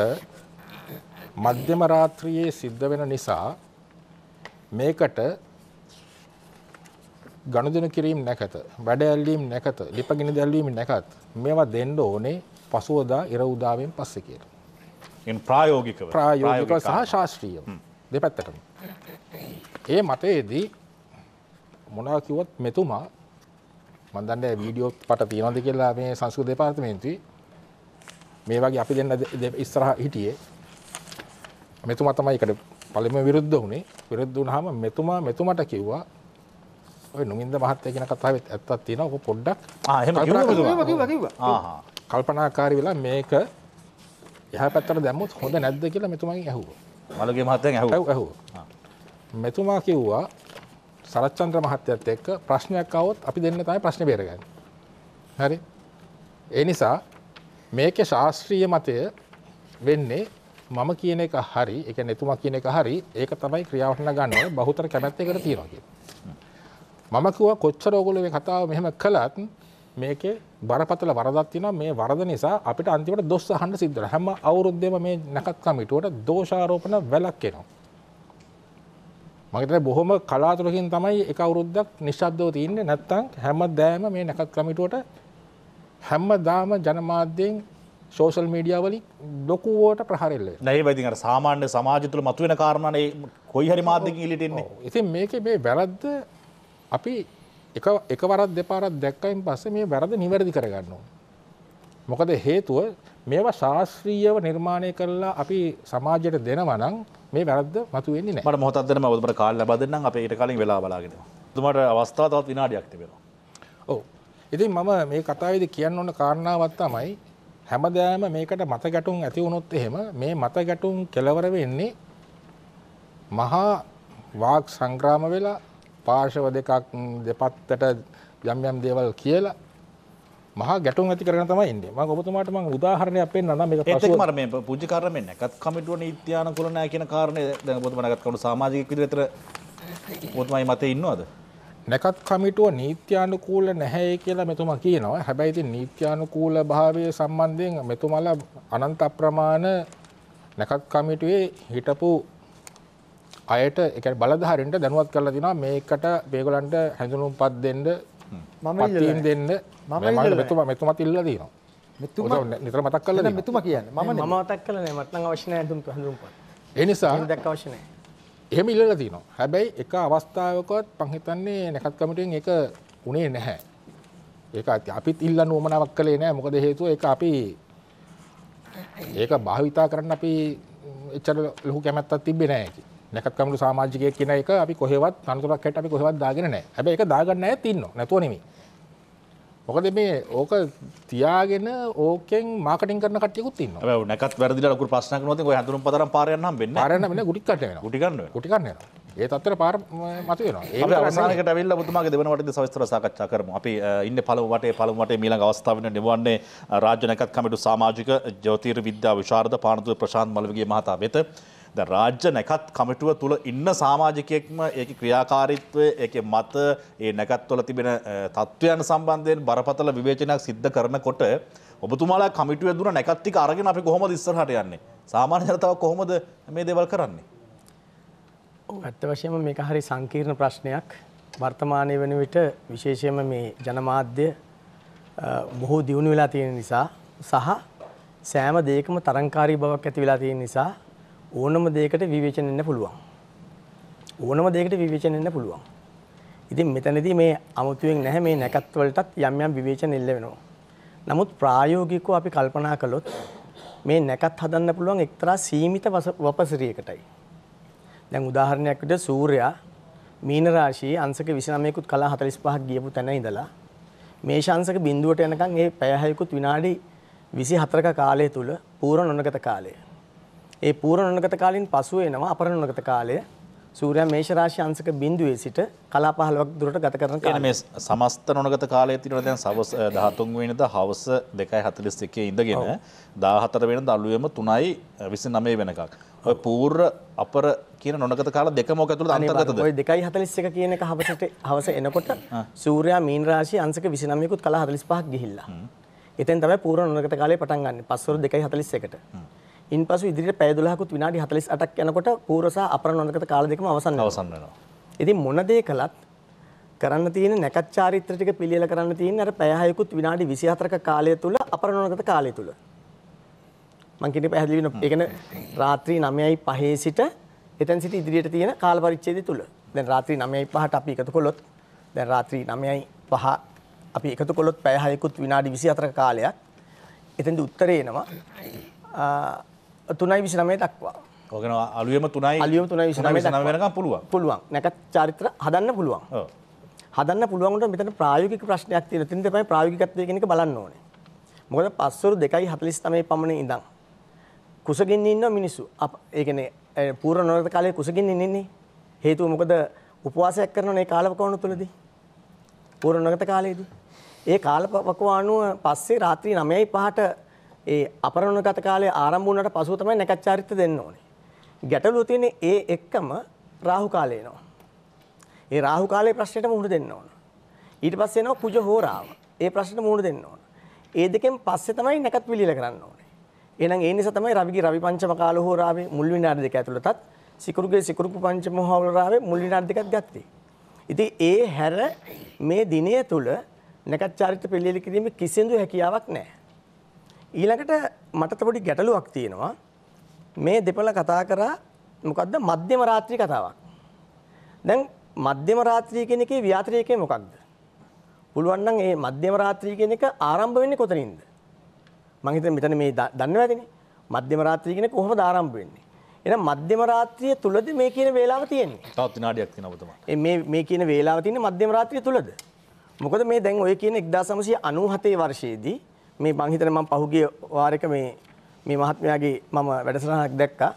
මධ්‍යම රාත්‍රියයේ සිද්ධ වෙන නිසා මේකට ගණුදෙන කිරීම නැකත වැඩ ඇල්ලීම් නැකත ලිපගිනි දැල්වීම නැකත් මේවා දෙන්න ඕනේ පසුවදා ඉර උදාවෙන් පස්ස කියලා. ප්‍රායෝගික ප්‍රායෝගික සහ ශාස්ත්‍රීය දෙපැත්තටම. ඒ මතයේදී මොනා කිව්වත් මෙතුමා මම දන්නේ වීඩියෝ පට තියනවද කියලා මේ සංස්කෘත දෙපාර්තමේන්තුවේ මේ වගේ අපි දෙන්න ඉස්සරහා හිටියේ මෙතුමා තමයි ඒකට පළමුව විරුද්ධ වුණේ විරුද්ධ වුණාම මෙතුමා මෙතුමට කිව්වා ඔය නුමින්ද මහත්තයා කියන කතාවෙත් ඇත්තක් තියෙනවා ඔක පොඩ්ඩක් ආ එහෙම කිව්වා කිව්වා කිව්වා ආහා කල්පනාකාරී වෙලා මේක එහා පැත්තට දැම්මොත් හොඳ නැද්ද කියලා මෙතුමාගෙන් ඇහුවා මලගේ මහත්තයෙන් ඇහුවා ඇහුවා මෙතුමා කිව්වා සරච්චන්ද්‍ර මහත්තයත් එක්ක ප්‍රශ්නයක් આવොත් අපි දෙන්න තමයි ප්‍රශ්නේ බේරගන්නේ. හරි. ඒ නිසා මේකේ ශාස්ත්‍රීය මතය වෙන්නේ මම කියන එක හරි, ඒ කියන්නේ එතුමා කියන එක හරි, ඒක තමයි ක්‍රියාවට ගන්න ඕනේ බහුතර කැමැත්තකට තියනවා කියන්නේ. මම කිව්වා කොච්චර ඕගොල්ලෝ මේ කතාව මෙහෙම කළත් මේකේ බරපතල වරදක් තියෙනවා මේ වරද නිසා අපිට අන්තිමට දොස් අහන්න සිද්ධ වෙනවා හැම අවුරුද්දේම මේ නැකත් කමිටුවට දෝෂාරෝපණ වැළක් එනවා මගේතර බොහොම කලාතුරකින් තමයි එක අවුරුද්දක් නිශ්ශබ්දව තින්නේ නැත්තම් හැමදාම මේ නැකත් කමිටුවට හැමදාම ජනමාධ්‍යයෙන් සෝෂල් මීඩියා වලින් ලොකුවට ප්‍රහාර එල්ල වෙනවා. නැහැ ඉතින් අර සාමාන්‍ය සමාජය තුළ මතුවෙන කාරණානේ කොයි හරි මාධ්‍යකින් එළියට එන්නේ. ඉතින් මේකේ මේ වැරද්ද අපි එක එකවරක් දෙපාරක් දැක්කයින් පස්සේ මේ වැරද්ද නිවැරදි කරගන්න ඕනේ. මොකද හේතුව මේවා ශාස්ත්‍රීයව නිර්මාණය කරලා අපි සමාජයට දෙනවා නම් මේ වැරද්ද මතුවෙන්නේ නැහැ. මට මොහොතක් දෙනම ඔබට කාල ලබා දෙන්නම් අපේ ඊට කලින් වෙලා බලාගෙන. ඔබතුමාට අවස්ථාව තවත් විනාඩියක් තිබෙනවා. ඔව්. ඉතින් මම මේ කතාවේදී කියන්න ඕන කාරණාවක් තමයි හැමදාම මේකට මත ගැටුම් ඇති වුණොත් එහෙම මේ මත ගැටුම් කෙලවර වෙන්නේ මහා වාග් සංග්‍රාම වෙලා පාර්ශව දෙකක් දෙපත්තට යම් යම් දේවල් කියලා මහ ගැටුම් ඇති කරන තමයි ඉන්නේ මම ඔබතුමාට මම උදාහරණයක් පෙන්නන්නම් මේක පසුව ඒත් මම මේ පූජ්‍ය කර්මෙන් නැකත් කමිටුව නීත්‍යාන කුල නැහැ කියන කාරණේ දැන් ඔබතුමා නැකත් කමිටුව සමාජික විදිහට ඔබතුමායි මතේ ඉන්නවද නැකත් කමිටුව නීත්‍යානුකූල නැහැ කියලා මෙතුමා කියනවා හැබැයි ඉතින් නීත්‍යානුකූල භාවය සම්බන්ධයෙන් මෙතුමලා අනන්ත අප්‍රමාණ නැකත් කමිටුවේ හිටපු අයට එක බලධාරින්ට දැනුවත් කරලා තිනවා මේකට මේගොල්ලන්ට හැඳුනුම්පත් දෙන්න මම දෙන්න මම මෙතුම මෙතුමත් ඉල්ල දීනවා මෙතුම නිතර මතක් කළා මෙතුම කියන්නේ මම මම මතක් කළේ නෑ මට නම් අවශ්‍ය නෑ හඳුන් හඳුන්පත් ඒ නිසා දැක්ක අවශ්‍ය නෑ එහෙම ඉල්ලලා තිනවා. හැබැයි එක අවස්ථාවකවත් මං හිතන්නේ නැකත් කමිටුවෙන් ඒක උනේ නැහැ. ඒක අපිත් ඉල්ලන්න උවමනාවක් කළේ නැහැ. මොකද හේතුව ඒක අපි ඒක භාවිතා කරන්න අපි එච්චර ලොකු කැමැත්තක් තිබ්බේ නැහැ. නැකත් කමිටු සමාජිකයෙක් කියන එක අපි කොහෙවත් තනතුරක් හැට අපි කොහෙවත් දාගෙන නැහැ. හැබැයි ඒක දාගන්න ඇයත් ඉන්නවා. නැතුව නෙමෙයි. මොකද මේ ඕක තියාගෙන ඕකෙන් මාකටින් කරන කටයකුත් ඉන්න නැකත් වැරදි ලකු ප්‍රශ්නක නොති හඳුරුම් පතර පාරයන්න වෙන්න අරන්න වෙන ගුටි කටන ගුටිගන්න ගුටිගන්න ඒ තත්තර පාර මතු වෙන ඒසානකට වෙල්ල බතුමාගේ දෙවනට සවිස්තර සාකච්ඡා කරම අපි ඉන්න පලවට පළමට මීල අවස්ථාවන නිවන්නේ රාජ්‍ය නැකත් කමිටු සාමාජික ජෝතීර විද්‍යා විශාරද පානතුව ප්‍රශාන් මලවගේ මහතා වෙත ද රාජ්‍ය නැකත් කමිටුව තුළ ඉන්න සාමාජිකයෙක්ම ඒක ක්‍රියාකාරීත්වය ඒක මත ඒ නැකත්වල තිබෙන තත්ත්වයන් සම්බන්ධයෙන් බරපතල විවේචනයක් සිද්ධ කරනකොට ඔබතුමාලා කමිටුව දුර නැකත්තික අරගෙන අපි කොහොම ඉස්සරහට යන්නේ සාමාන්‍ය ජනතාව කොහොමද මේ දේවල් කරන්නේ ඇත්ත වශයෙන්ම මේක හරි සංකීර්ණ ප්‍රශ්නයක් වර්තමානය වෙන විට විශේෂයම මේ ජනමාධ්‍ය බොහෝ දියුණු වෙලා තියෙන නිසා සහ සෑම දෙයකම තරංකාරී බවක් ඇති වෙලා තියෙන නිසා ඕනම දෙයකට විවේචන වෙන්න පුළුවන්. ඕනම දෙයකට විවේචන වෙන්න පුළුවන්. ඉතින් මෙතනදී මේ අමුතුවෙන් නැහැ මේ නැකත් වලටත් යම් යම් විවේචන එල්ල වෙනවා. නමුත් ප්‍රායෝගිකව අපි කල්පනා කළොත් මේ නැකත් හදන්න පුළුවන් එක්තරා සීමිත වපසිරියකටයි. දැන් උදාහරණයක් විදිහට සූර්යයා මීන රාශියේ අංශක 29කුත් කලා 45ක් ගියපු තැන ඉඳලා මේෂ අංශක බිඳුවට යනකම් මේ පැය 6කුත් විනාඩි 24ක කාලය තුල පූර්ව නොනගත කාලය. ඒ පූර්ව නොනගත කාලෙන් පසු එනවා අපර නොනගත කාලය. සූර්යා මේෂ රාශි අංශක බිඳුවේ සිට කලා 15ක් දුරට ගත කරන කාලය. මේ සමස්ත නොනගත කාලය තියෙනවා දැන් සවස් 13 වෙනිදා හවස 2:41 ඉඳගෙන 14 වෙනිදා අලුයම 3:29 වෙනකක්. ඔය පූර්ව අපර කියන නොනගත කාල දෙකම ඔක ඇතුළත අන්තර්ගතද? ඔය 2:41 කියන එක හවසට හවස එනකොට සූර්යා මීන රාශිය අංශක 29කුත් කලා 45ක් ගිහිල්ලා. එතෙන් තමයි පූර්ව නොනගත කාලය පටන් ගන්නෙ. පස්වරු 2:41ට. ඉන්පසු ඉදිරියට පැය 12කුත් විනාඩි 48ක් යනකොට පූර්ව සහ අපර නොදකත කාල දෙකම අවසන් අවසන් වෙනවා. ඉතින් මොන දේ කළත් කරන්න තියෙන නැකත් චාරිත්‍ර ටික පිළියෙල කරන්න තියෙන අර පැය 6කුත් විනාඩි 24ක කාලය තුල අපර නොදකත කාලය තුල. මං කියන්නේ පැහැදිලි වෙන. ඒ කියන්නේ රාත්‍රී 9යි 5යි සිට එතන සිට ඉදිරියට තියෙන කාල පරිච්ඡේදය තුල. දැන් රාත්‍රී 9යි 5ට අපි එකතු කළොත් දැන් රාත්‍රී 9යි 5 අපි එකතු කළොත් පැය 6කුත් විනාඩි 24ක කාලයක් එතෙන්ද උත්තරේ එනවා තුනයි විසි නමේ දක්වා ඕකන අලුවම තුනයි අලියම තුනයි විසි වෙනක පුළුවන් පුළුවන් නැකත් චරිතර හදන්න පුළුවන් හදන්න පුළුවන්ට මෙතන ප්‍රායෝගික ප්‍රශ්නයක් තියෙන තින් දෙපයි ප්‍රායෝගිකත්වය කෙනෙක බලන්න ඕනේ මොකද පස්වරු දෙකයි හතලිස් තමයි පමණ ඉඳන් කුසගින් ඉන්න මිනිස්සු ඒකන පූර නොරත කාලය කුසගින් ඉන්නේ හේතුව මොකද උපවාසයක් කරන ඒ කාලපකවනු තුළදී පූර නොගත කාලයේදී ඒ කාලපකවානුව පස්සේ රාත්‍රී නමයයි පහට ඒ අපරණගත කාලේ ආරම්භ වුණාට පසුව තමයි නැකත් චාරිත්‍ර දෙන්න ඕනේ. ගැටලුව තියෙන්නේ ඒ එක්කම රාහු කාලය එනවා. ඒ රාහු කාලේ ප්‍රශ්නෙට මුහුණ දෙන්න ඕන. ඊට පස්සේ එනවා කුජ හෝරාව. ඒ ප්‍රශ්නෙට මුහුණ දෙන්න ඕන. ඒ දෙකෙන් පස්සේ තමයි නැකත් පිළිල කරන්න ඕනේ. එහෙනම් ඒ නිසා තමයි රවිගේ රවි පංචම කාල හෝරාවේ මුල් විනාඩි දෙක ඇතුළතත් සිකුරුගේ සිකුරු පංචම හෝරාවේ මුල් විනාඩි දෙකක් ගත්තේ. ඉතින් ඒ හැර මේ දිනය තුල නැකත් චාරිත්‍ර පිළිල කිරීමේ කිසිඳු හැකියාවක් නැහැ. ඊළඟට මට පොඩි ගැටලුවක් තියෙනවා මේ දෙපළ කතා කරා මොකක්ද මධ්‍යම රාත්‍රී කතාවක්. දැන් මධ්‍යම රාත්‍රී කියන එකේ ව්‍යාත්‍රය එකේ මොකක්ද? පුළුවන් නම් මේ මධ්‍යම රාත්‍රී කියන එක ආරම්භ වෙන්නේ කොතනින්ද? මම හිතන්නේ මෙතන මේ දන්නවා ඇතිනේ. මධ්‍යම රාත්‍රී කියන කොහොමද ආරම්භ වෙන්නේ? එහෙනම් මධ්‍යම රාත්‍රියේ තුලද මේ කියන වේලාව තියෙන්නේ? තවත් විනාඩියක් තියෙනවා ඔබතුමා. මේ මේ කියන වේලාව තියෙන්නේ මධ්‍යම රාත්‍රිය තුලද? මොකද මේ දැන් ඔය කියන 1997 වර්ෂයේදී මේ මං හිතන මම පහුගිය වාරයක මේ මේ මහත්මයාගේ මම වැඩසටහනක් දැක්කා.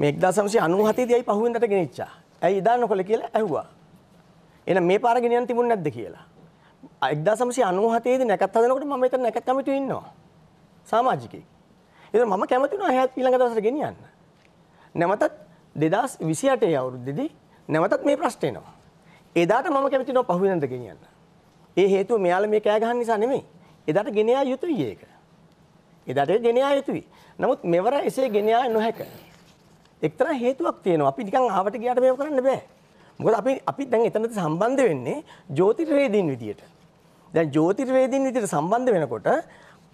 මේ 1997 දී අයි පහුවෙන්දට ගෙනිච්චා. ඇයි ඉදා නොකල කියලා ඇහුවා. එහෙනම් මේ පාර ගෙනියන්න තිබුණ නැද්ද කියලා. 1997 දී නැකත් හදනකොට මම මෙතන නැකත් කමිටුවේ ඉන්නවා. සමාජිකයෙක්. ඒක මම කැමති වුණා එයාත් ඊළඟ දවසට ගෙනියන්න. නැවතත් 2028 අවුරුද්දේදී නැවතත් මේ ප්‍රශ්නේ එනවා. එදාට මම කැමති නෝ පහුවෙන්දට ගෙනියන්න. ඒ හේතුව මෙයාලා මේ කෑ ගහන්න නිසා නෙමෙයි. එදාට ගෙනයා යුතුයි ඒක. එදාට ගෙනයා යුතුයි. නමුත් මෙවර එසේ ගෙනයා නොහැක. එක්තරා හේතුවක් තියෙනවා. අපි නිකන් ආවට ගියාට මේක කරන්න බෑ. මොකද අපි අපි දැන් එතනට සම්බන්ධ වෙන්නේ ජ්‍යොතිර්වේදීන් විදියට. දැන් ජ්‍යොතිර්වේදීන් විදියට සම්බන්ධ වෙනකොට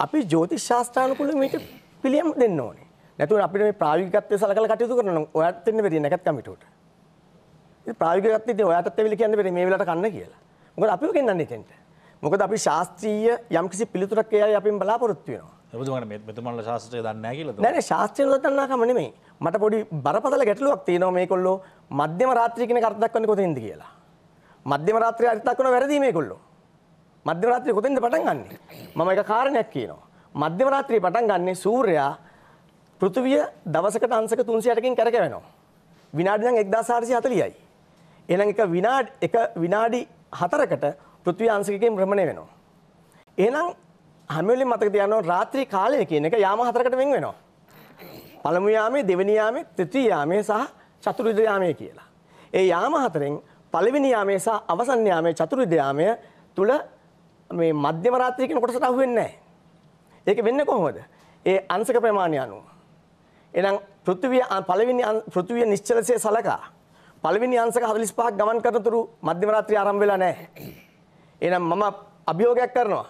අපි ජ්‍යොතිෂ ශාස්ත්‍රානුකූලව මේක පිළියම් දෙන්න ඕනේ. නැතුව අපිට මේ ප්‍රායෝගිකත්වයේ සලකලා කටයුතු කරනවා නම් ඔයාට දෙන්න බැරි නැකත් කමිටුවට. ඉතින් ප්‍රායෝගිකත්වයේ ඉතින් ඔයාටත් ඇවිල්ලා කියන්න බැරි මේ වෙලාවට කන්න කියලා. මොකද අපිව ගෙන්නන්නේ එතෙන්ට. මොකද අපි ශාස්ත්‍රීය යම්කිසි පිළිතුරක් එයායි අපින් බලාපොරොත්තු වෙනවා. එබඳුමකට මෙතුමන්ල ශාස්ත්‍රය දන්නේ නැහැ කියලාද? නෑ නෑ ශාස්ත්‍රය නොදන්නාකම නෙමෙයි. මට පොඩි බරපතල ගැටලුවක් තියෙනවා මේකොල්ලෝ මධ්‍යම රාත්‍රිය කියන කාර්ය දක්වන්නේ කොතෙන්ද කියලා. මධ්‍යම රාත්‍රිය අර්ථ දක්වන වැරදි මේකොල්ලෝ. මධ්‍යම රාත්‍රිය කොතෙන්ද පටන් ගන්නෙ? මම එක කාරණයක් කියනවා. මධ්‍යම රාත්‍රියේ පටන් ගන්නෙ සූර්යයා පෘථිවිය දවසකට අංශක 300කින් කරකැවෙනවා. විනාඩි නම් 1440යි. එහෙනම් එක විනාඩි එක විනාඩි 4කට පෘථිවි අංශකයෙන් භ්‍රමණය වෙනවා. එහෙනම් හැම වෙලෙම මතක තියාගන්න රාත්‍රී කාලය කියන එක යාම හතරකට වෙන් වෙනවා. පළමු යාමේ, දෙවෙනි යාමේ, තෘතීය යාමේ සහ චතුර්විධ යාමේ කියලා. ඒ යාම හතරෙන් පළවෙනි යාමේ සහ අවසන් යාමේ චතුර්විධ යාමය තුල මේ මධ්‍යම රාත්‍රිය කියන කොටසට අහු වෙන්නේ නැහැ. ඒක වෙන්නේ කොහොමද? ඒ අංශක ප්‍රමාණය අනුව. එහෙනම් පෘථිවිය පළවෙනි පෘථිවිය නිශ්චලසේ සලකා පළවෙනි අංශක 45ක් ගමන් කරනතුරු මධ්‍යම රාත්‍රිය ආරම්භ වෙලා නැහැ. එහෙනම් මම අභියෝගයක් කරනවා.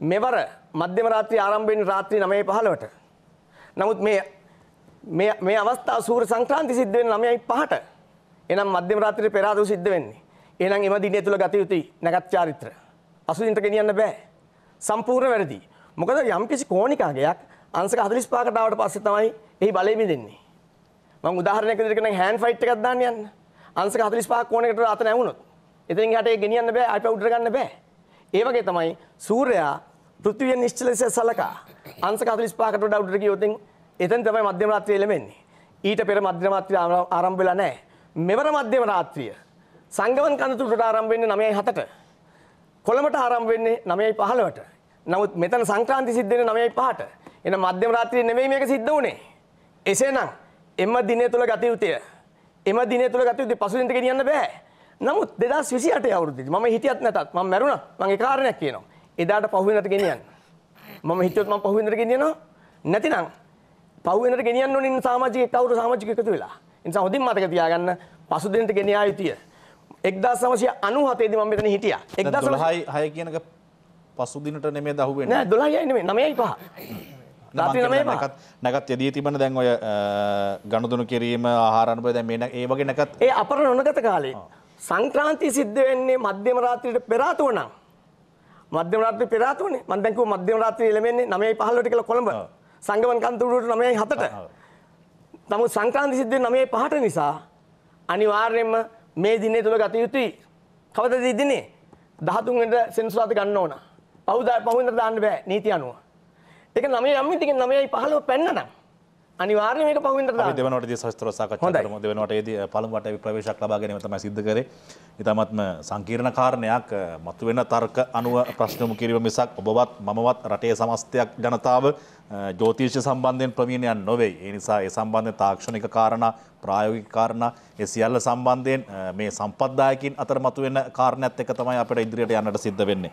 මෙවර මධ්‍යම රාත්‍රියේ ආරම්භ වෙන රාත්‍රී 9:15ට. නමුත් මේ මේ මේ අවස්ථාව සූර්ය සංක්‍රාන්ති සිද්ධ වෙන 9:05ට. එහෙනම් මධ්‍යම රාත්‍රියේ පෙර ආදෝ සිද්ධ වෙන්නේ. එහෙනම් එම දිනය තුල ගත යුතුයි නගත් චාරිත්‍ර. අසුදින්ට ගෙනියන්න බෑ. සම්පූර්ණ වැරදි. මොකද යම්කිසි කෝණිකාගයක් අංශක 45කට ආවට පස්සේ තමයි එහි බලය බිඳෙන්නේ. මම උදාහරණයක් විදිහට කියන්නම් හෑන්ඩ් ෆයිට් එකක් දාන්න යන්න. අංශක 45 කෝණයකට අත නැවුනොත් එතනින් එහාට ඒක ගෙනියන්න බෑ අපිට උඩට ගන්න බෑ. ඒ වගේ තමයි සූර්යයා පෘථිවිය නිශ්චල ලෙස සලකා අංශ 45කට වඩා උඩට ගියොත් එතෙන් තමයි මධ්‍යම රාත්‍රිය ලැබෙන්නේ. ඊට පෙර මධ්‍යම රාත්‍රිය ආරම්භ වෙලා නැහැ. මෙවර මධ්‍යම රාත්‍රිය සංගමන් කඳ තුඩට ආරම්භ වෙන්නේ 9:07ට. කොළඹට ආරම්භ වෙන්නේ 9:15ට. නමුත් මෙතන සංක්‍රාන්ති සිද්ධ වෙන්නේ 9:05ට. එහෙනම් මධ්‍යම රාත්‍රියේ නෙමෙයි මේක සිද්ධ වුනේ. එසේනම් එම දිනය තුල ගත යුතුය. එම දිනය තුල ගත යුතුය පසුදිනට ගෙනියන්න බෑ. නමුත් දෙදස් විසිට අවුරුදදි ම හිටියත් නැතත් ම මැරුණ මගේ කාරණයක් කියනවා. එදාට පහුවෙනට ගෙනියන්. මම හිතොත්ම පහුවෙනට ගෙනියනවා නැතිනම් පහුවෙනට ගෙනියන්න නින් සාමාජික කවුරු සාමාජික එකතු වෙලා. නිසා හොඳින් මතක තියාගන්න පසුදිනට ගෙනියා යුතුය. එක්දස් සමසය අනුහතේද ම මෙතන හිටිය එක්දස් හයි හය කියනක පසුදිනට නෙමේ දහුවෙන දොලායි නෙමේ නමයි පහ. නැකත් යදී තිබන දැන් ඔය ගණුදුනු කිරීම ආහාරණපය දැන් මේ ඒ වගේ නැකත් ඒ අපර නොනගත කාලේ සංක්‍රාන්ති සිද්ධ වෙන්නේ මධ්‍යම රාත්‍රියට පෙර ආතුව නම් මධ්‍යම රාත්‍රියේ පෙර ආතුවනේ මම දැන් කිව්වා මධ්‍යම රාත්‍රියේ එළමෙන්නේ 9:15ට කියලා කොළඹ සංගමන් කන්තුරුවට 9:07ට නමුත් සංක්‍රාන්ති සිද්ධ වෙන්නේ 9:05ට නිසා අනිවාර්යයෙන්ම මේ දිනේ තුල ගත යුතුයි කවදද ඉදින්නේ 13 වෙනිදා සෙන්සුරාද ගන්න ඕන පහුදා පහුවෙන්දා දාන්න බෑ නීති අනුව ඒක 9 යම් ඉතින් 9:15 පැන්න නම් අනිවාර්ය මේක පහුවෙන්ට දෙවනට සස්තර සාකච්ඡාම දෙවනට ඒදී පළමුවට ප්‍රවේශයක් ලබා ගැනීම තමයි සිද්ධ කරේ. ඊටමත්ම සංකීර්ණ කාරණයක් මතුවෙන තර්ක අනුව ප්‍රශ්න කිරීම මිසක් ඔබවත් මමවත් රටේ සමස්තයක් ජනතාව ජෝතිෂ්‍ය සම්බන්ධයෙන් ප්‍රවීණයන් නොවේ. ඒ නිසා ඒ සම්බන්ධ තාක්ෂණික කාරණා ප්‍රායෝගික කාරණා ඒ සියල්ල සම්බන්ධයෙන් මේ සම්පත්දායකින් අතර මතුවෙන කාරණයක් එක තමයි අපිට ඉදිරියට යන්නට සිද්ධ වෙන්නේ.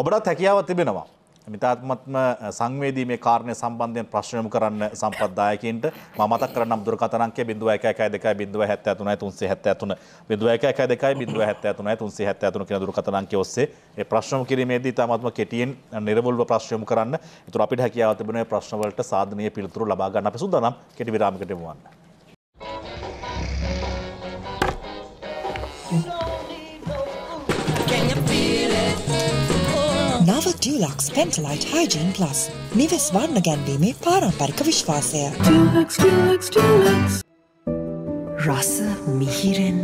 ඔබටත් හැකියාව තිබෙනවා. නිතාත්මත්ම සංවේදී මේ කාරණය සම්බන්ධයෙන් ප්‍රශ්නයමු කරන්න සම්පද්දායකන්ට මතක් කරන දුරකතනක බිදුව එකයි දෙකයි බිදුව හැත්ත තුනයි තුන්සේ හැත්ත තුන බිදුව එකයි දෙකයි බිදුව හැත්ත තුනයි තුන්සේ හැත්ත තුන කියන දුරකතනක ඔස්සේ ප්‍රශ්නම කිරීමේදී ඉතාමත්ම කෙටියෙන් නිර්වල්ව ප්‍රශ්නයමු කරන්න ඉතුර අපිට හැකියාව තිබුණේ ප්‍රශ්නවලට සාධනීය පිළිතුරු ලබා ගන්න අපි සූදානම් කෙටි විරාමකට යමු වන්න. ඩීලක්ස් පෙන්ටලයිට් හයිජීන් ප්ලස් නිවෙස් වර්ණ ගැන්වීමේ පාරම්පරික විශ්වාසය රස මිහිරෙන්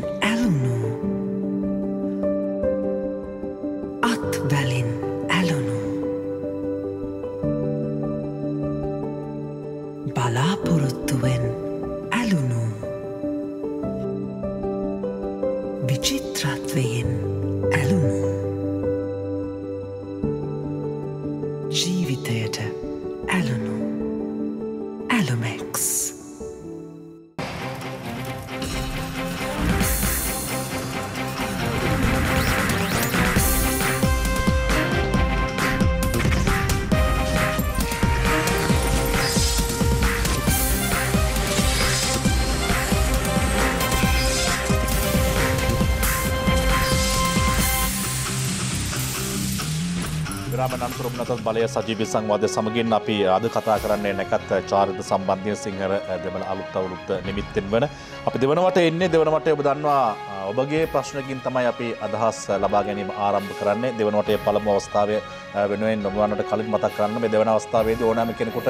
නැතත් බලය සජීවි සංවාධය සමගින් අපි අද කතා කරන්නේ නැකත් චාරිත සම්බන්ධය සිංහර දෙමන අලුත්තවුරුත් නිමිත්තෙන් වන අපි දෙවනවට එන්නේ දෙවනවට ඔබ දන්නවා ඔබගේ ප්‍රශ්නකින් තමයි අපි අදහස් ලබා ගැනීම ආරම්භ කරන්නේ දෙවනවටේ පළමු අවස්ථාවය වෙනුවෙන් නොමුවන්නට කලින් මතක් කරන්න මේ දෙවන අවස්ථාවේදී ඕනෑම කෙනෙකුට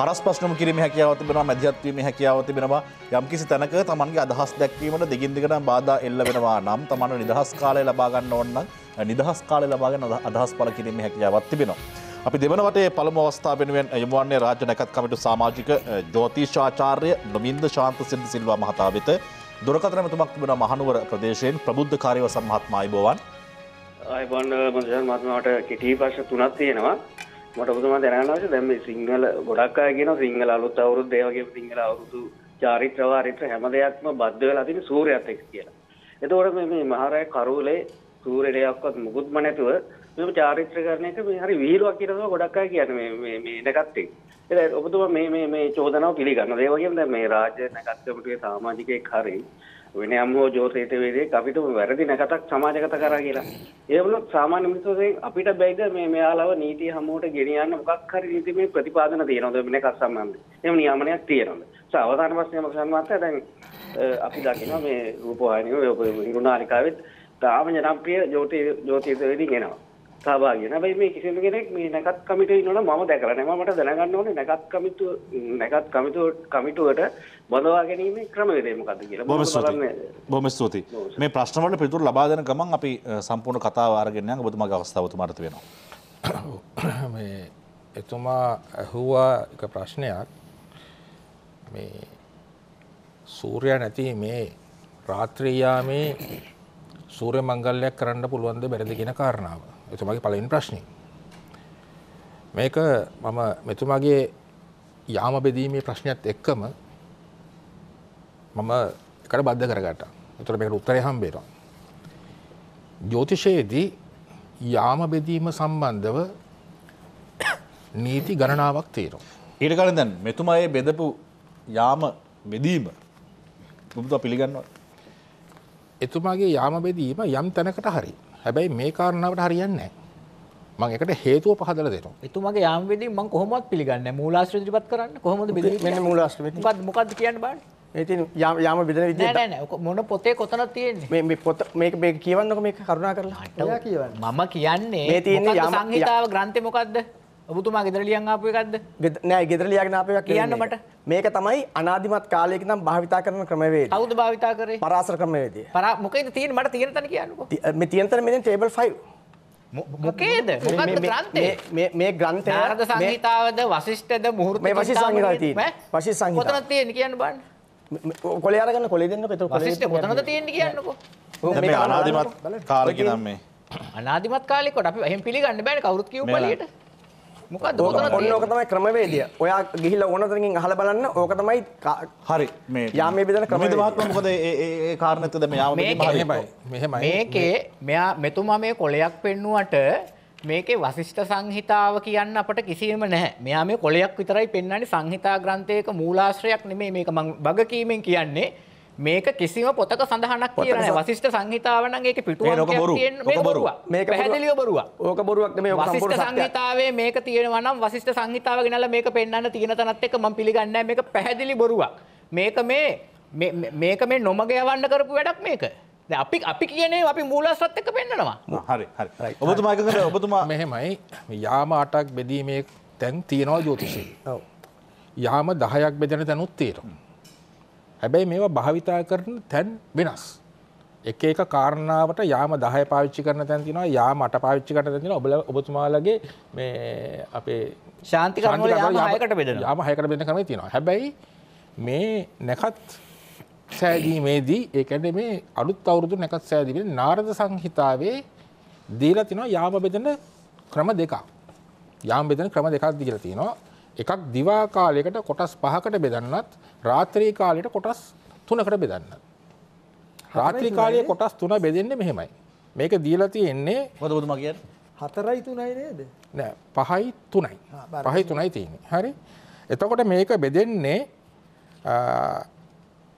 හරස් ප්‍රශ්නම කිරීම හැකියාව තිබෙනවා මැදිහත් වීම හැකියාව තිබෙනවා යම්කිසි තැනක තමන්ගේ අදහස් දැක්වීමට දිගින් දිගට බාධා එල්ල වෙනවා නම් තමන්ට නිදහස් කාලය ලබා ගන්න ඕන නම් නිදහස් කාලය ලබා ගන්න අදහස් පළ කිරීමේ හැකියාවක් තිබෙනවා අපි දෙවනවටේ පළමු අවස්ථාව වෙනුවෙන් යොමුවන්නේ රාජ්‍ය නැකත් කමිටු සමාජික ජෝතිෂාචාර්ය නොමින්ද ශාන්ත සිද්ධ සිල්වා මහතා වෙත දුරකතන මතුමක් තිබෙන මහනුවර ප්‍රදේශයෙන් ප්‍රබුද්ධ කාරයව සම්මහත් මයිබෝවන් අයිබන් මසන් මත්මාට කෙටී පර්ශ තුනත් තියෙනවා මට පුතුම දැනනාවශ දැම සිංහල ගොඩක් අය කියන සිංහල අලුත් අවුරුත් දේවගේ සිංහල අවුරුදු චාරිත්‍ර වාරිත්‍ර හැම දෙයක්ම බද්ධ වෙලා තියෙන සූර්යයත් එක්ක කියලා. එතකොට මේ මහරය කරුලේ සූර්යයයක්වත් මුකුත්ම නැතුව මෙහෙම චාරිත්‍රකරණයක මේ හරි විහිළුවක් කියලා තමයි ගොඩක් අය කියන්නේ මේ මේ මේ නැගත්තේ. ඒක ඔබතුමා මේ මේ මේ චෝදනාව පිළිගන්නවා. ඒ වගේම දැන් මේ රාජ්‍ය නැගත් කමිටුවේ සමාජිකයෙක් හරි විනයම් හෝ ජෝසේට වේදේ අපිට වැරදි නැකතක් සමාජගත කරා කියලා. ඒ වුණොත් සාමාන්‍ය මිනිස්සුන් අපිට බැයිද මේ මෙයාලව නීතිය හමුවට ගෙනියන්න මොකක් හරි නීතිමය ප්‍රතිපාදන තියෙනවද මේ නැකත් සම්බන්ධයෙන්. එහෙම නියාමනයක් තියෙනවද? ඒ අවසාන වශයෙන්ම සම්මත දැන් අපි දකිනවා මේ රූපවාහිනිය ඔය හිරුණාලිකාවෙත් තාම ජනප්‍රිය ජෝති ජෝතිෂවේදී ගෙනවා. සහභාගී වෙනවා. හැබැයි මේ කිසිම කෙනෙක් මේ නැකත් කමිටුවේ ඉන්නවනම් මම දැකලා නැහැ. මට දැනගන්න ඕනේ නැකත් කමිටුව නැකත් කමිටුව කමිටුවට බඳවා ගැනීම ක්‍රමවේදය මොකද්ද කියලා. බොහොම ස්තුතියි. බොහොම ස්තුතියි. මේ ප්‍රශ්න වලට පිළිතුරු ලබා දෙන ගමන් අපි සම්පූර්ණ කතාව අරගෙන යන ඔබතුමාගේ අවස්ථාව ඔබතුමාට වෙනවා. මේ එතුමා ඇහුවා එක ප්‍රශ්නයක් මේ සූර්යයා නැති මේ රාත්‍රී යාමේ සූර්ය මංගල්‍යයක් කරන්න පුළුවන්ද බැරිද කියන කාරණාව. එතුමාගේ පලවෙනි ප්‍රශ්නය. මේක මම මෙතුමාගේ යාම බෙදීමේ ප්‍රශ්නයත් එක්කම මම එකට බද්ධ කරගට එතුර මේකට උත්තරය හම්බේරවා. ජෝතිෂයේදී යාම බෙදීම සම්බන්ධව නීති ගණනාවක් තේරු. ඊට කල දැන් මෙතුමයේ බෙදපු යාම බෙදීම බුදුතා පිළිගන්නවා. එතුමාගේ යාම බෙදීම යම් තැනකට හරි හැබැයි මේ කාරණාවට හරියන්නේ නැහැ. මම ඒකට හේතුව පහදලා දෙනවා. එතුමාගේ යාම් වෙදී මම කොහොමවත් පිළිගන්නේ නැහැ. මූලාශ්‍ර ඉදිරිපත් කරන්න කොහොමද බෙදෙන්නේ? මෙන්න මූලාශ්‍ර වෙදී. මොකද්ද මොකද්ද කියන්න බලන්න. මේ තියෙන යාම යාම බෙදෙන විදිහ නෑ නෑ මොන පොතේ කොතනද තියෙන්නේ? මේ මේ පොත මේක මේක කියවන්නකෝ මේක කරුණා කරලා. ඔයා කියවන්න. මම කියන්නේ මේ තියෙන යාම සංහිතාව ග්‍රන්ථේ මොකද්ද? ඔබතුමා ගෙදරලියන් ආපු එකක්ද? නෑ ගෙදරලියන් ආපු එකක් කියන්න මට. මේක තමයි අනාදිමත් කාලයක ඉඳන් භාවිතා කරන ක්‍රමවේදය. කවුද භාවිතා කරේ? පරාසර ක්‍රමවේදය. පරා මොකේද තියෙන්නේ මට තියෙන තැන කියන්නකෝ. මේ තියෙන තැන මෙතන ටේබල් 5. මොකේද? මොකක්ද ග්‍රන්ථය? මේ මේ ග්‍රන්ථය නාරද සංහිතාවද වශිෂ්ඨද මුහුර්ත මේ වශිෂ්ඨ සංහිතාව තියෙන්නේ. වශිෂ්ඨ සංහිතාව. කොතනද තියෙන්නේ කියන්න බලන්න. කොලේ අරගන්න කොලේ දෙන්නකෝ. ඒක කොලේ. වශිෂ්ඨ කොතනද තියෙන්නේ කියන්නකෝ. මේ අනාදිමත් කාලේ නම් මේ. අනාදිමත් කාලේ කොට අපි එහෙම පිළිගන්න බෑනේ කවුරුත් කියු බලයට. මොකද ඔන්න ඕක තමයි ක්‍රමවේදය. ඔයා ගිහිල්ලා ඕන තැනකින් අහලා බලන්න ඕක තමයි හරි මේ යාමේ බෙදන ක්‍රමවේදය. මහත්මයා මොකද ඒ ඒ කාරණාත් දැන් මෙයාම මෙහෙමයි. මේකේ මෙයා මෙතුමා මේ කොලයක් පෙන්නුවට මේකේ වසිෂ්ඨ සංහිතාව කියන්න අපට කිසිම නැහැ. මෙයා මේ කොලයක් විතරයි පෙන්වන්නේ සංහිතා ග්‍රන්ථයක මූලාශ්‍රයක් නෙමෙයි මේක මම බගකීමෙන් කියන්නේ. මේක කිසිම පොතක සඳහනක් කියන වසිෂ්ට සංහිතාවනගේ පිටුව බොරුවා මේක පැදිලිය බොරුවා ඕක බොරුවක් මේ වසිෂ්ට සංහිතාවේ මේක තියෙනවනම් වසිෂ්ට සංහිතාව ගෙනල මේක පෙන්න්න තියෙන තනත් එක ම පිළිගන්න මේක පැහැදිලි බොරුවක් මේක මේ මේක මේ නොමග යවන්න කරපු වැඩක් මේක අපි අපි කියනේ අපි මූලස්වත් එක පෙන්න්නනවා හරි හරි ඔබතුමාකට ඔබතුමා මෙහෙමයි යාම අටක් බෙදීමේ තැන් තියෙනවා ජෝතිෂය යාම දහයක් බෙදෙන තැනුත් තේරවා හැබැයි මේවා භාවිතා කරන තැන් වෙනස්. එක එක කාරණාවට යාම 10 පාවිච්චි කරන තැන තියෙනවා යාම 8 පාවිච්චි කරන තැන තියෙනවා ඔබලා ඔබතුමාලගේ මේ අපේ ශාන්ති කර්ම වල යාම 6කට බෙදෙනවා යාම 6කට බෙදෙන ක්‍රමය තියෙනවා හැබැයි මේ නැකත් සෑදීමේදී ඒ කියන්නේ මේ අලුත් අවුරුදු නැකත් සෑදීමේදී නාරද සංහිතාවේ දීලා තිනවා යාම බෙදෙන ක්‍රම දෙකක් යාම බෙදෙන ක්‍රම දෙකක් දීලා තිනවා එකක් දිවා කාලයකට කොටස් පහකට බෙදන්නත් රාත්‍රී කාලයට කොටස් තුනකට බෙදන්න. රාත්‍රී කාලය කොටස් තුන බෙදෙන්නේ මෙහෙමයි. මේක දීලා තියෙන්නේ වදබුදුම කිය හතරයි තුනයි නේද නෑ පහයි තුනයි පහයි තුනයි තියෙන හරි එතකොට මේක බෙදෙන්නේ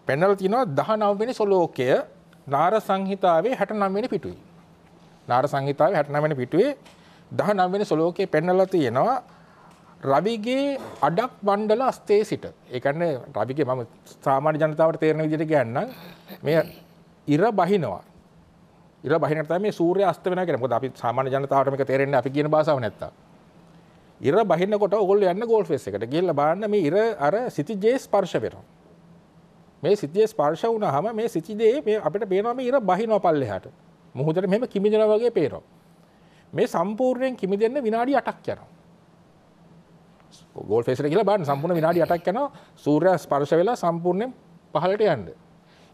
පැනල් තිනවා දහ නවවෙනි සොලෝකය නාර සංහිතාවේ හැට නම්වෙනි පිටුයි නාර සංහිතාව හැට නමෙන පිටුවේ දහ නම්වෙනි සොලෝකය පෙන්නල තියෙනවා රවිගේ අඩක් මණ්ඩල අස්තේ සිට ඒකන්න රවිගේ මම සාමාන්‍ය ජනතාවට තේරෙන විදිහට කියන්න මේ ඉර බහිනවා ඉර බහින තමයි මේ සූර්ය අස්ත වෙනවා කියන්නේ මොකද අපි සාමාන්‍ය ජනතාවට මේක තේරෙන්නේ අපි කියන භාෂාව නැත්තම් ඉර බහිනකොට ඕගොල්ලෝ යන්න ගෝල් ෆේස් එකට ගිහිල්ලා බලන්න මේ ඉර අර සිතිජේ ස්පර්ශ වෙනවා මේ සිතිජේ ස්පර්ශ වුණාම මේ සිතිජේ මේ අපිට පේනවා මේ ඉර බහිනවා පල්ලෙහාට මොහොතට මෙහෙම කිමිදෙනවා වගේ පේනවා මේ සම්පූර්ණයෙන් කිමිදෙන්න විනාඩි 8ක් යනවා ගෝල් ෆෙසර කියලා බලන්න සම්පූර්ණ විනාඩි 8ක් යනවා සූර්යයා ස්පර්ශ වෙලා සම්පූර්ණයෙන් පහළට යන්න.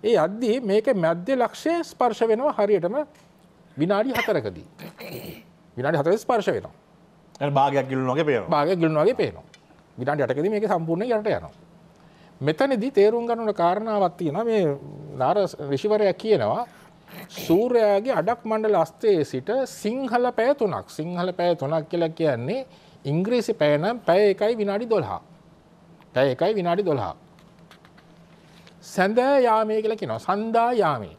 ඒ යද්දී මේක මැද්ද ලක්ෂයේ ස්පර්ශ වෙනවා හරියටම විනාඩි 4කදී. විනාඩි 4 ස්පර්ශ වෙනවා. අර භාගයක් ගිලුණා වගේ පේනවා. භාගයක් ගිලුණා වගේ පේනවා. විනාඩි 8කදී මේක සම්පූර්ණයෙන් යටට යනවා. මෙතනදී තේරුම් ගන්න ඕන කාරණාවක් තියෙනවා මේ නාර ඍෂිවරයා කියනවා සූර්යයාගේ අඩක් මණ්ඩල අස්තයේ සිට සිංහල පැය තුනක් සිංහල පැය තුනක් කියලා කියන්නේ ඉංග්‍රීසි පැය නම් පැය එකයි විනාඩි දොළහා. පැය එකයි විනාඩි දොළහා. සැඳෑ යාමය කියලා කියනවා සන්දා යාමේ.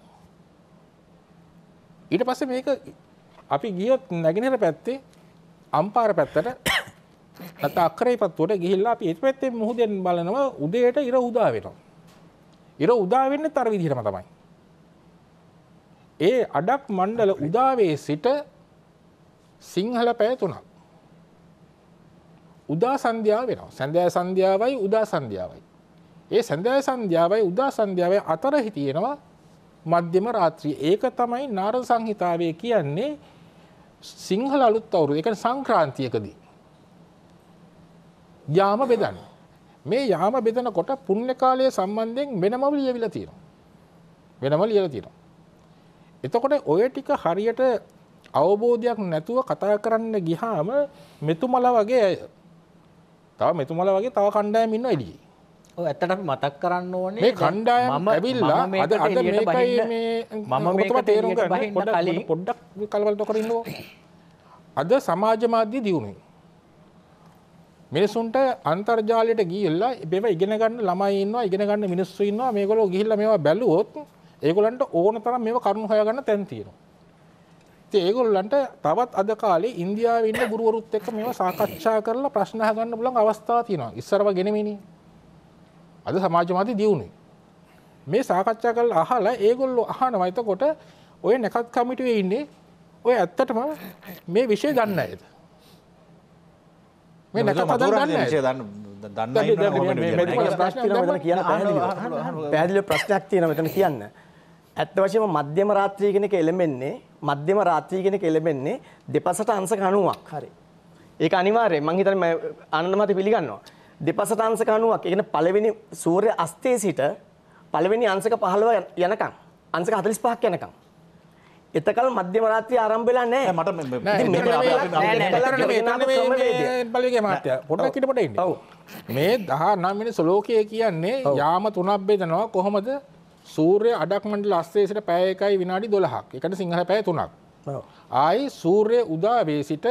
ඊට පස්සේ මේක අපි ගියොත් නැගෙනහිර පැත්තේ අම්පාර පැත්තට නැත්නම් අක්කරේ පැත්තට ගිහිල්ලා අපි ඒ පැත්තේ මුහුදෙන් බලනවා උදේට ඉර උදා වෙනවා. ඉර උදා වෙන්නේත් අර විදිහටම තමයි. ඒ අඩක් මණ්ඩල උදාවේ සිට සිංහල පැය තුනක් උදා සන්ධ්‍යාව වෙනවා. සැඳෑ සන්ධ්‍යාවයි උදා සන්ධ්‍යාවයි. ඒ සැඳෑ සන්ධ්‍යාවයි උදා සන්ධ්‍යාවයි අතර හිටියෙනවා මධ්‍යම රාත්‍රිය. ඒක තමයි නාරද සංහිතාවය කියන්නේ සිංහල අලුත් අවුරුදු. ඒ කියන්නේ සංක්‍රාන්තියකදී. යාම බෙදන්නේ. මේ යාම බෙදනකොට පුණ්‍ය කාලය සම්බන්ධයෙන් වෙනම ලියවිලා තියෙනවා. වෙනම ලියලා තියෙනවා. එතකොට ඔය ටික හරියට අවබෝධයක් නැතුව කතා කරන්න ගිහාම මෙතුමලා වගේ තව මෙතුමල වගේ තව කණ්ඩායම් ඉන්න එළියේ. ඔව් ඇත්තටම මතක් කරන්න ඕනේ මේ කණ්ඩායම් ඇවිල්ලා අද අද මේකයි මේ මම මේක තේරුම් ගන්න පොඩ්ඩක් පොඩ්ඩක් කලබල නොකර ඉන්නකෝ. අද සමාජ මාධ්‍ය දියුණුවයි. මිනිසුන්ට අන්තර්ජාලයට ගිහිල්ලා මේවා ඉගෙන ගන්න ළමයි ඉන්නවා ඉගෙන ගන්න මිනිස්සු ඉන්නවා මේගොල්ලෝ ගිහිල්ලා මේවා බැලුවොත් ඒගොල්ලන්ට ඕන තරම් මේවා කරුණු හොයාගන්න තැන් තියෙනවා ඒගොල්ලන්ට තවත් අද කාලේ ඉන්දියාවේ ඉන්න ගුරුවරුත් එක්ක මේවා සාකච්ඡා කරලා ප්‍රශ්න අහගන්න පුළුවන් අවස්ථා තියෙනවා. ඉස්සරව ගෙනෙමිනේ. අද සමාජවාදී දියුණුවයි. මේ සාකච්ඡා කරලා අහලා ඒගොල්ලෝ අහනවා. එතකොට ඔය නැකත් කමිටුවේ ඉන්නේ ඔය ඇත්තටම මේ විෂය දන්න අයද? මේ නැකත් හදන්න දන්න අයද? දන්න ප්‍රශ්නයක් තියෙන මෙතන කියන්න පැහැදිලි ප්‍රශ්නයක් තියෙන මෙතන කියන්න ඇත්ත වශයෙන්ම මධ්‍යම රාත්‍රිය කියන එක එළඹෙන්නේ මධ්‍යම රාත්‍රිය කියන එක එළඹෙන්නේ දෙපසට අංශක 90ක්. හරි. ඒක අනිවාර්යයෙන් මම හිතන්නේ මම ආනන්ද මහත්තයා පිළිගන්නවා. දෙපසට අංශක 90ක්. ඒ කියන්නේ පළවෙනි සූර්ය අස්තයේ සිට පළවෙනි අංශක 15 යනකම් අංශක 45ක් යනකම් එතකල් මධ්‍යම රාත්‍රිය ආරම්භ වෙලා නැහැ. මට මේ මාත්‍ය පොඩ්ඩක් ඊට පොඩ්ඩක් ඉන්න. ඔව්. මේ 19 වෙනි සලෝකය කියන්නේ යාම තුනක් බෙදනවා කොහොමද සූර්ය අඩක් මණ්ඩල අස්සේසිට පැය එකයි විනාඩි 12ක්. ඒකට සිංහල පැය 3ක්. ආයි සූර්ය උදාවේ සිට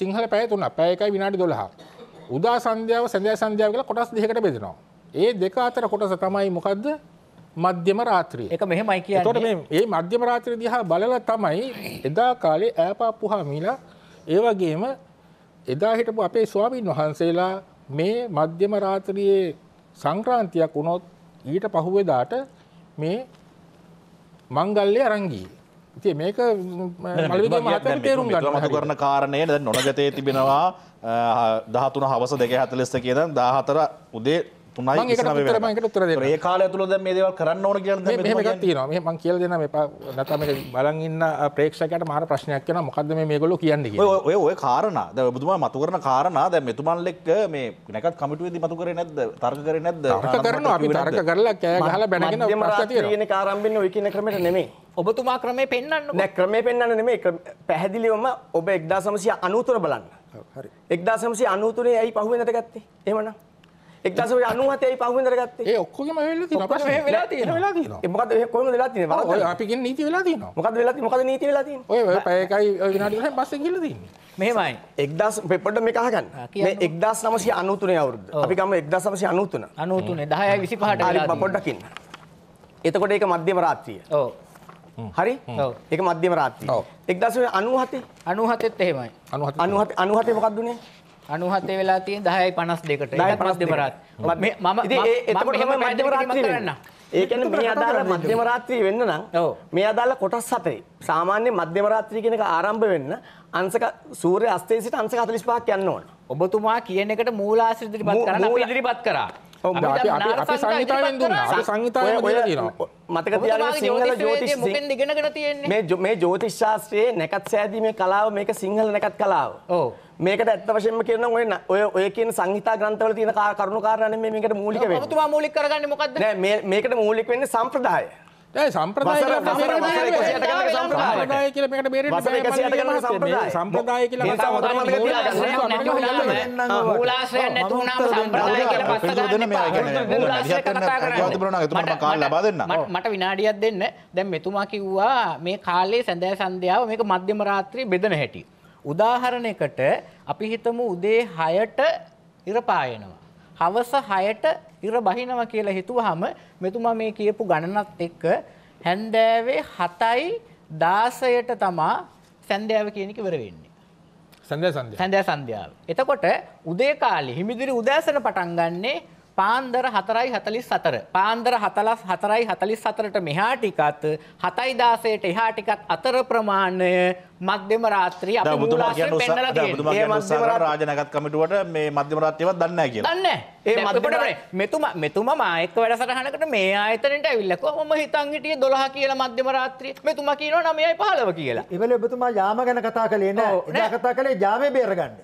සිංහල පැය 3ක්. පැය එකයි විනාඩි 12ක්. උදා සන්ධ්‍යාව සන්ධ්‍යා සන්ධ්‍යාව කියලා කොටස් දෙකකට බෙදෙනවා. ඒ දෙක අතර කොටස තමයි මොකද්ද? මධ්‍යම රාත්‍රිය. ඒක මෙහෙමයි කියන්නේ. එතකොට මේ මේ මධ්‍යම රාත්‍රිය දිහා බලලා තමයි එදා කාලේ ඈපාපුහා මිලා ඒ වගේම එදා හිටපු අපේ ස්වාමින් වහන්සේලා මේ මධ්‍යම රාත්‍රියේ සංක්‍රාන්තියක් වුණොත් ඊට පහුවෙදාට මේ මංගල්ලය අරංගී. ඉතින් මේක මල්විද මහත්තයා තේරුම් ගන්න මතු කරන කාරණය දැන් නොනගතේ තිබෙනවා 13 හවස 2:40 කියන 14 උදේ තුනයි ඒ කාල තුළ මේ දේවල් කරන්න ඕන කියල තින මං කියල දෙන නැතම බලන්න ප්‍රේක්ෂකට මාර ප්‍රශ්නයක් කියන මොකද මේ ගොලො කියන්න ඔය ඔය කාරණ ද බුතුමා මතු කරන කාරණ ද මෙතුමන්ලෙක් මේ නැකත් කමිටුවේද මතු කර නැද තර්ක කර නැද කරන අපි තර්ක කරලා කෑ හල බැන කාරම්බෙන් ඔයකින ක්‍රමට නෙමේ ඔබතුමා ක්‍රමය පෙන්න්න නැ ක්‍රමය පෙන්න්න නෙමේ පැහැදිලිවම ඔබ එක්දා සමසිය අනූතුර බලන්න එක්දා සමසි අනූතුරේ ඇයි පහුවෙනට ගත්තේ එමනම් එක්දස අනුවතයි පහුවෙන් දරගත්තේ ඒ ඔක්කොම වෙලා තියෙනවා ප්‍රශ්නේ වෙලා තියෙනවා වෙලා තියෙනවා ඒ මොකද කොහොමද වෙලා තියෙන්නේ ඔය අපි කියන නීති වෙලා තියෙනවා මොකද වෙලා තියෙන්නේ මොකද නීති වෙලා තියෙන්නේ ඔය පැය එකයි විනාඩි ගහයි බස් එක ගිහලා තියෙන්නේ මෙහෙමයි 1000 පොඩ්ඩක් මේක අහගන්න මේ 1993 අවුරුද්ද අපි ගම 1993 93 10යි 25ට හරි පොඩ්ඩක් ඉන්න එතකොට ඒක මධ්‍යම රාත්‍රිය ඔව් හරි ඒක මධ්‍යම රාත්‍රිය 1997 97 එහෙමයි 97 97 මොකක්ද උනේ අනුහතේ වෙලා තියෙන 10යි 52ට 10යි 52 රාත් මම එතකොට තමයි මධ්‍යම රාත්‍රිය වෙන්නේ ඒ කියන්නේ මේ අදාළ මධ්‍යම රාත්‍රිය වෙන්න නම් මේ අදාළ කොටස් හතරේ සාමාන්‍ය මධ්‍යම රාත්‍රිය කියන එක ආරම්භ වෙන්න අංශක සූර්ය අස්තයේ සිට අංශක 45ක් යන්න ඕන ඔබතුමා කියන එකට මූලාශ්‍රිත ඉදිරිපත් කරන්න අපි ඉදිරිපත් කරා අපි සංහිතාවෙන් දුන්නා. අපි සංහිතාවෙන් දීලා තියෙනවා. මතක තියාගන්න සිංහල ජ්‍යොතිෂ මොකෙන්ද ඉගෙනගෙන තියෙන්නේ? මේ මේ ජ්‍යොතිෂ ශාස්ත්‍රයේ නැකත් සෑදීමේ කලාව මේක සිංහල නැකත් කලාව. ඔව්. මේකට ඇත්ත වශයෙන්ම කියනනම් ඔය ඔය ඔය කියන සංහිතා ග්‍රන්ථවල තියෙන කරුණු කාරණා නෙමෙයි මේකට මූලික වෙන්නේ. ඔබතුමා මූලික කරගන්නේ මොකද්ද? නෑ මේ මේකට මූලික වෙන්නේ සම්ප්‍රදාය. ඒ සම්ප්‍රදාය සම්ප්‍රදාය කියලා මේකට බේරෙන්න බෑ සම්ප්‍රදාය කියලා කතාව තමයි මූලාශ්‍රය නැති වුණාම සම්ප්‍රදාය කියලා පස්ස ගන්න එපා මූලාශ්‍රය කතා කරන්නේ මට විනාඩියක් දෙන්න දැන් මෙතුමා කිව්වා මේ කාලේ සඳෑ සන්ධ්‍යාව මේක මධ්‍යම රාත්‍රියේ බෙදෙන හැටි උදාහරණයකට අපි හිතමු උදේ 6ට ඉර පායනවා. හවස 6ට ඉර බහිනවා කියලා හිතුවහම මෙතුමා මේ කියපු ගණනත් එක්ක හැන්දෑවේ 7යි 16ට තමා සන්ධ්‍යාව කියන එක ඉවර වෙන්නේ. සන්ධ්‍යා සන්ධ්‍යාව. එතකොට උදේ කාලේ හිමිදිරි උදෑසන පටන් ගන්නේ පාන්දර හතරයි හතලිස් සතර පාන්දර හතලස් හතරයි හතලිස් සතරට මෙහා ටිකත් හතයි දාසයට එහා ටිකත් අතර ප්‍රමාණය මධ්‍යම රාත්‍රී අප රාජනගත් කමිටුවට මේ මධ්‍යම රාත්‍රයවත් දන්න කිය දන්න මෙතුම මෙතුම මායක වැඩ සටහනකට මේ අතනට ඇවිල්ලක හොම හිතන් හිටිය දොලහ කියලා මධ්‍යම රාත්‍රී මෙතුම කියන නමයයි පහලව කියලා එවල එබතුමා යාම ගැන කතා කලේ නෑ කතා කළේ ජාමය බේරගන්න